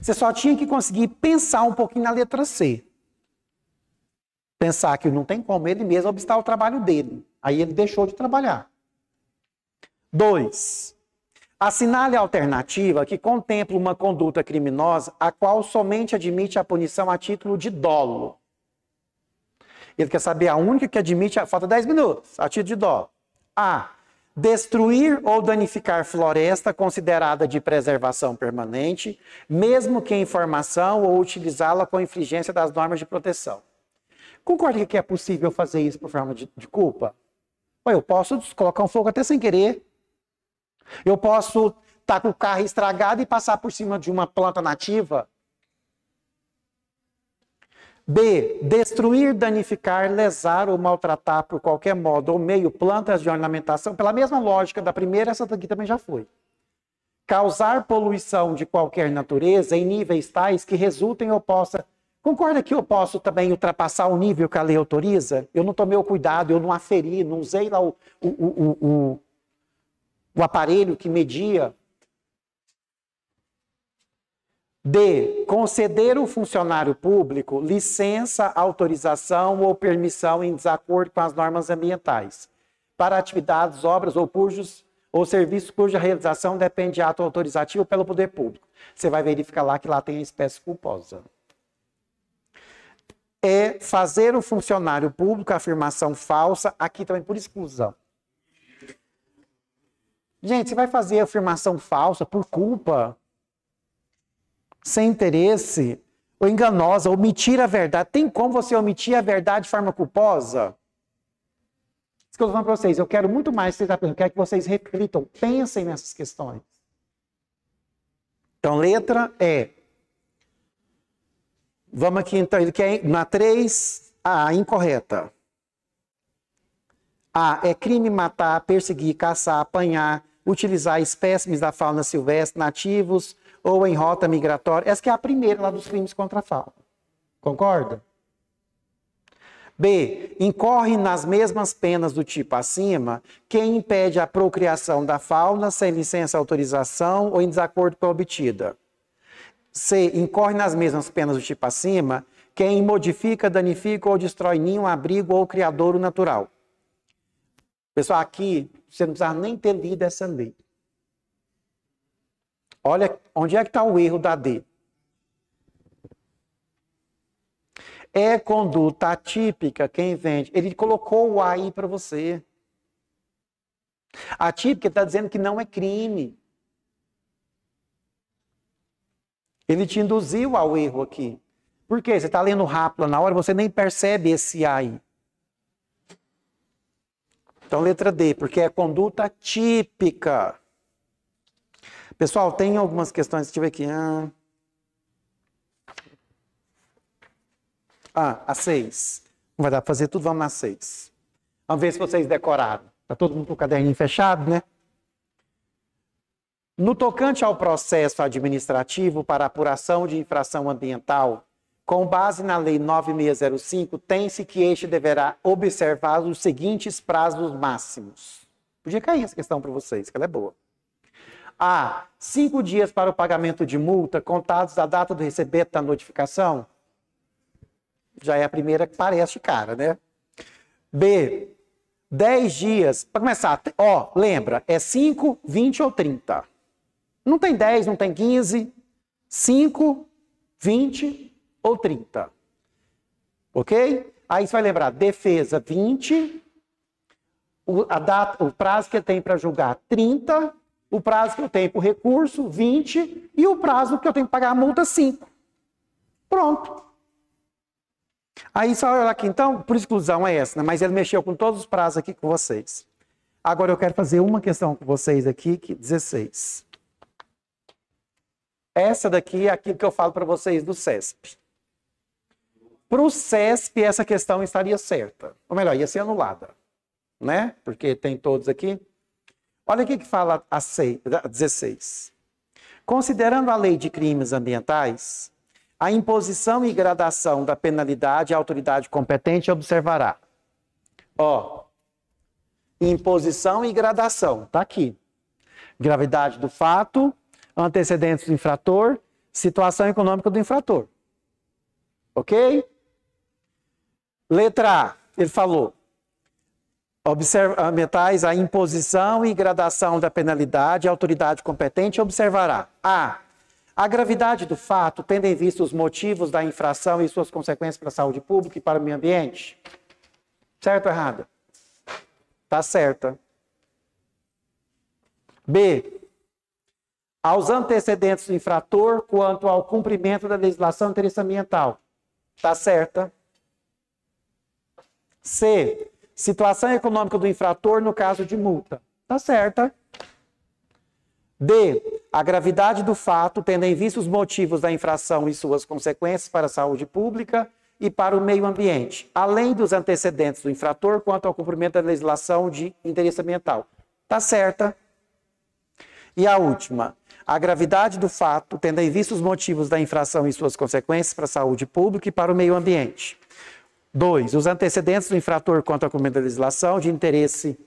Você só tinha que conseguir pensar um pouquinho na letra C. Pensar que não tem como ele mesmo obstar o trabalho dele. Aí ele deixou de trabalhar. Dois, assinale a alternativa que contempla uma conduta criminosa a qual somente admite a punição a título de dolo. Ele quer saber a única que admite. A... Ah, falta 10 minutos, a título de dó. A. Destruir ou danificar floresta considerada de preservação permanente, mesmo que em formação ou utilizá-la com infringência das normas de proteção. Concorda que é possível fazer isso por forma de, de culpa? eu posso colocar um fogo até sem querer. Eu posso estar tá com o carro estragado e passar por cima de uma planta nativa. B. Destruir, danificar, lesar ou maltratar por qualquer modo ou meio plantas de ornamentação, pela mesma lógica da primeira, essa daqui também já foi. Causar poluição de qualquer natureza em níveis tais que resultem ou possa. Concorda que eu posso também ultrapassar o nível que a lei autoriza? Eu não tomei o cuidado, eu não aferi, não usei lá o, o, o, o, o aparelho que media D. Conceder o funcionário público licença, autorização ou permissão em desacordo com as normas ambientais para atividades, obras ou cujos ou serviços cuja realização depende de ato autorizativo pelo poder público. Você vai verificar lá que lá tem a espécie culposa. É fazer o funcionário público afirmação falsa, aqui também por exclusão. Gente, você vai fazer afirmação falsa por culpa sem interesse, ou enganosa, omitir a verdade. Tem como você omitir a verdade de forma culposa? Isso que eu estou falando para vocês, eu quero muito mais que vocês eu quero que vocês reflitam, pensem nessas questões. Então, letra é. Vamos aqui então, ele quer é na 3, a incorreta. A é crime matar, perseguir, caçar, apanhar, utilizar espécimes da fauna silvestre, nativos, ou em rota migratória. Essa que é a primeira lá dos crimes contra a fauna. Concorda? B. Incorre nas mesmas penas do tipo acima quem impede a procriação da fauna sem licença, autorização ou em desacordo com a obtida. C. Incorre nas mesmas penas do tipo acima quem modifica, danifica ou destrói ninho, abrigo ou criadouro natural. Pessoal, aqui você não precisa nem ter lido essa lei. Olha Onde é que está o erro da D? É conduta atípica quem vende. Ele colocou o aí para você. Atípica está dizendo que não é crime. Ele te induziu ao erro aqui. Por quê? Você está lendo rápido na hora, você nem percebe esse aí. Então, letra D, porque é conduta típica. Pessoal, tem algumas questões, deixa eu ver aqui. Ah, ah a seis. Não vai dar para fazer tudo, vamos na seis. Vamos ver se vocês decoraram. Está todo mundo com o caderninho fechado, né? No tocante ao processo administrativo para apuração de infração ambiental, com base na Lei 9605, tem-se que este deverá observar os seguintes prazos máximos. Podia cair essa questão para vocês, que ela é boa. A. Cinco dias para o pagamento de multa, contados da data do recebimento da notificação. Já é a primeira que parece cara, né? B. 10 dias. Para começar, ó, lembra, é 5, 20 ou 30. Não tem 10, não tem 15. 5, 20 ou 30. Ok? Aí você vai lembrar, defesa 20, o, a data, o prazo que tem para julgar 30 o prazo que eu tenho para o recurso, 20, e o prazo que eu tenho que pagar a multa, 5. Pronto. Aí só olha aqui, então, por exclusão é essa, né? mas ele mexeu com todos os prazos aqui com vocês. Agora eu quero fazer uma questão com vocês aqui, que 16. Essa daqui é aquilo que eu falo para vocês do CESP. Para o CESP, essa questão estaria certa. Ou melhor, ia ser anulada. Né? Porque tem todos aqui. Olha o que fala a 16. Considerando a lei de crimes ambientais, a imposição e gradação da penalidade, a autoridade competente observará. Ó, imposição e gradação, tá aqui. Gravidade do fato, antecedentes do infrator, situação econômica do infrator. Ok? Letra A, ele falou. Observamentais a imposição e gradação da penalidade, a autoridade competente observará a a gravidade do fato, tendo em vista os motivos da infração e suas consequências para a saúde pública e para o meio ambiente. Certo ou errado? Tá certa. B. Aos antecedentes do infrator quanto ao cumprimento da legislação de interesse ambiental. Tá certa. C Situação econômica do infrator no caso de multa. Tá certa. D. A gravidade do fato, tendo em vista os motivos da infração e suas consequências para a saúde pública e para o meio ambiente, além dos antecedentes do infrator quanto ao cumprimento da legislação de interesse ambiental. Tá certa. E a última, a gravidade do fato, tendo em vista os motivos da infração e suas consequências para a saúde pública e para o meio ambiente. Dois, os antecedentes do infrator quanto à cumprimento da legislação de interesse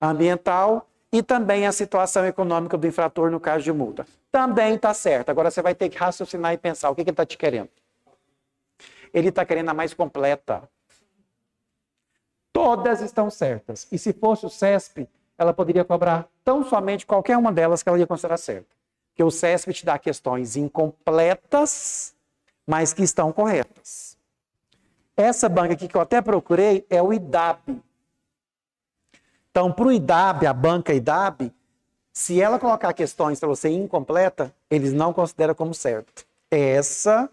ambiental e também a situação econômica do infrator no caso de multa. Também está certo. Agora você vai ter que raciocinar e pensar o que, que ele está te querendo. Ele está querendo a mais completa. Todas estão certas. E se fosse o CESP, ela poderia cobrar tão somente qualquer uma delas que ela ia considerar certa. Porque o CESP te dá questões incompletas, mas que estão corretas. Essa banca aqui que eu até procurei é o IDAB. Então, para o IDAB, a banca IDAB, se ela colocar questões para você incompleta, eles não consideram como certo. Essa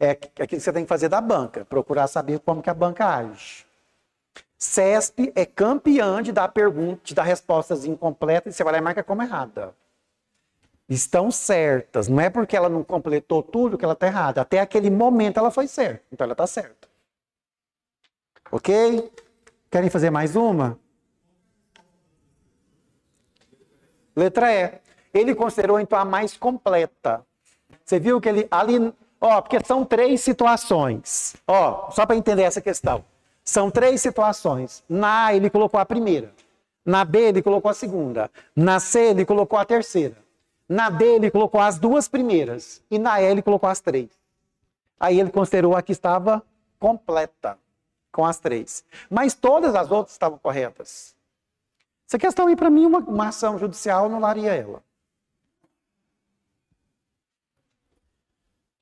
é aquilo é que você tem que fazer da banca, procurar saber como que a banca age. CESP é campeã de dar perguntas, de dar respostas incompletas e você vai lá e marca como errada. Estão certas, não é porque ela não completou tudo que ela está errada. Até aquele momento ela foi certa, então ela está certa. Ok? Querem fazer mais uma? Letra E. Ele considerou então a mais completa. Você viu que ele ali, ó, porque são três situações. Ó, só para entender essa questão. São três situações. Na A ele colocou a primeira. Na B ele colocou a segunda. Na C ele colocou a terceira. Na D ele colocou as duas primeiras e na E ele colocou as três. Aí ele considerou a que estava completa com as três. Mas todas as outras estavam corretas. Essa questão aí, para mim, uma, uma ação judicial anularia ela.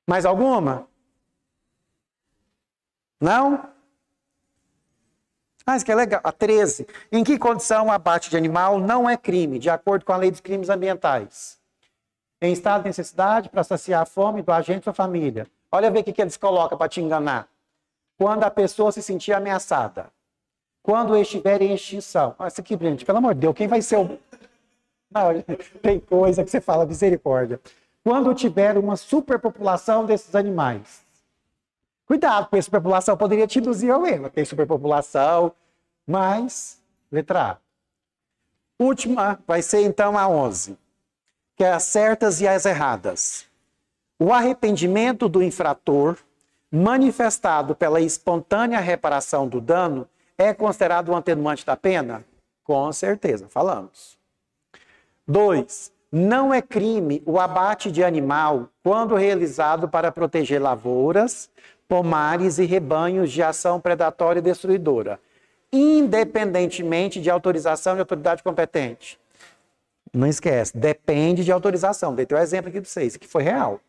Mais alguma? Não? Ah, isso que é legal. A 13. Em que condição o abate de animal não é crime, de acordo com a lei dos crimes ambientais? Em estado de necessidade para saciar a fome do agente ou família. Olha ver o que, que eles colocam para te enganar quando a pessoa se sentir ameaçada, quando estiver em extinção. Nossa, ah, aqui, gente, pelo amor de Deus, quem vai ser o. Não, tem coisa que você fala, misericórdia. Quando tiver uma superpopulação desses animais. Cuidado, porque a superpopulação poderia te induzir ao erro. Tem superpopulação, mas. Letra A. Última vai ser então a 11, que é as certas e as erradas. O arrependimento do infrator manifestado pela espontânea reparação do dano é considerado um atenuante da pena? Com certeza, falamos. 2. Não é crime o abate de animal quando realizado para proteger lavouras, pomares e rebanhos de ação predatória e destruidora, independentemente de autorização de autoridade competente. Não esquece, depende de autorização. Dei o um exemplo aqui para vocês, que foi real.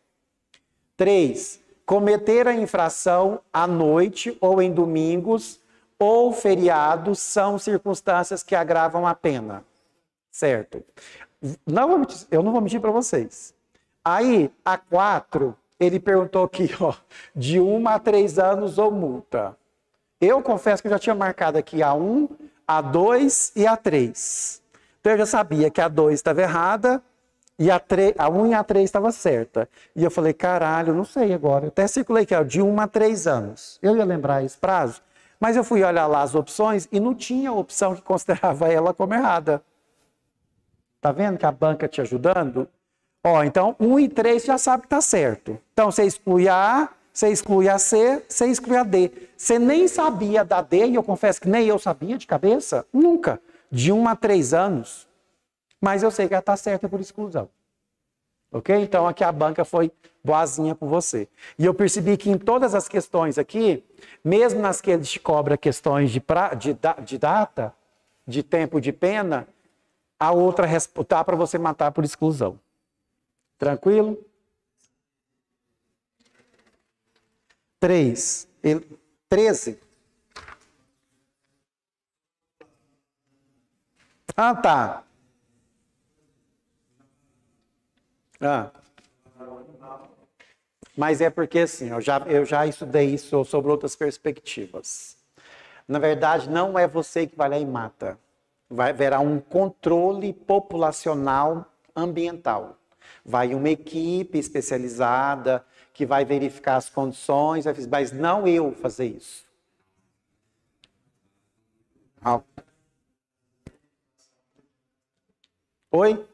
3. Cometer a infração à noite ou em domingos ou feriados são circunstâncias que agravam a pena. Certo? Não, eu não vou mentir para vocês. Aí, a quatro, ele perguntou aqui, ó, de um a três anos ou multa. Eu confesso que eu já tinha marcado aqui a um, a dois e a três. Então eu já sabia que a dois estava errada, e a, 3, a 1 e a 3 estava certa. E eu falei, caralho, não sei agora. Eu até circulei que é de 1 a 3 anos. Eu ia lembrar esse prazo. Mas eu fui olhar lá as opções e não tinha opção que considerava ela como errada. Tá vendo que a banca te ajudando? Ó, então 1 e 3 já sabe que tá certo. Então você exclui a A, você exclui a C, você exclui a D. Você nem sabia da D, e eu confesso que nem eu sabia de cabeça, nunca. De 1 a 3 anos mas eu sei que ela está certa por exclusão. Ok? Então aqui a banca foi boazinha com você. E eu percebi que em todas as questões aqui, mesmo nas que eles te cobram questões de, pra, de, de data, de tempo de pena, a outra está para você matar por exclusão. Tranquilo? Três. treze. Ah, tá. Ah. Mas é porque assim, eu já, eu já estudei isso sobre outras perspectivas. Na verdade, não é você que vai lá e mata. Vai, haverá um controle populacional ambiental. Vai uma equipe especializada que vai verificar as condições, mas não eu fazer isso. Oi?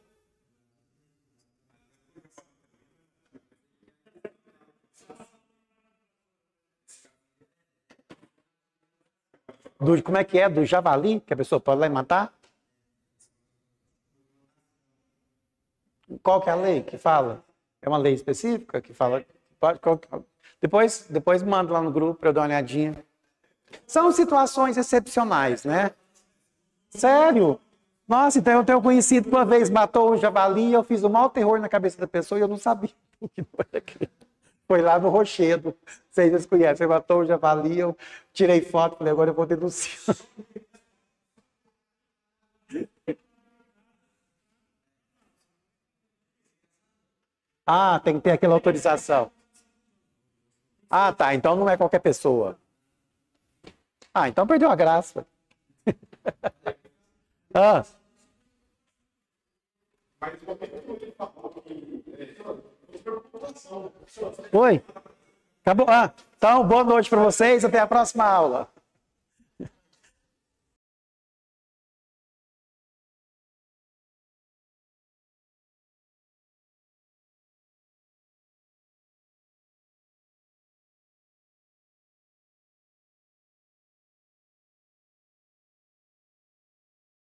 Do, como é que é? Do javali, que a pessoa pode lá e matar? Qual que é a lei que fala? É uma lei específica que fala. Pode, qual, é depois, depois manda lá no grupo para eu dar uma olhadinha. São situações excepcionais, né? Sério? Nossa, então eu tenho conhecido que uma vez matou um javali, eu fiz o um mau terror na cabeça da pessoa e eu não sabia o que não era aquilo. Foi lá no Rochedo. Vocês já conhecem, eu matou o javali, eu tirei foto, falei, agora eu vou denunciar. Ah, tem que ter aquela autorização. Ah, tá. Então não é qualquer pessoa. Ah, então perdeu a graça. ah. Mas uma que Oi? Acabou? Ah, então, boa noite para vocês. Até a próxima aula.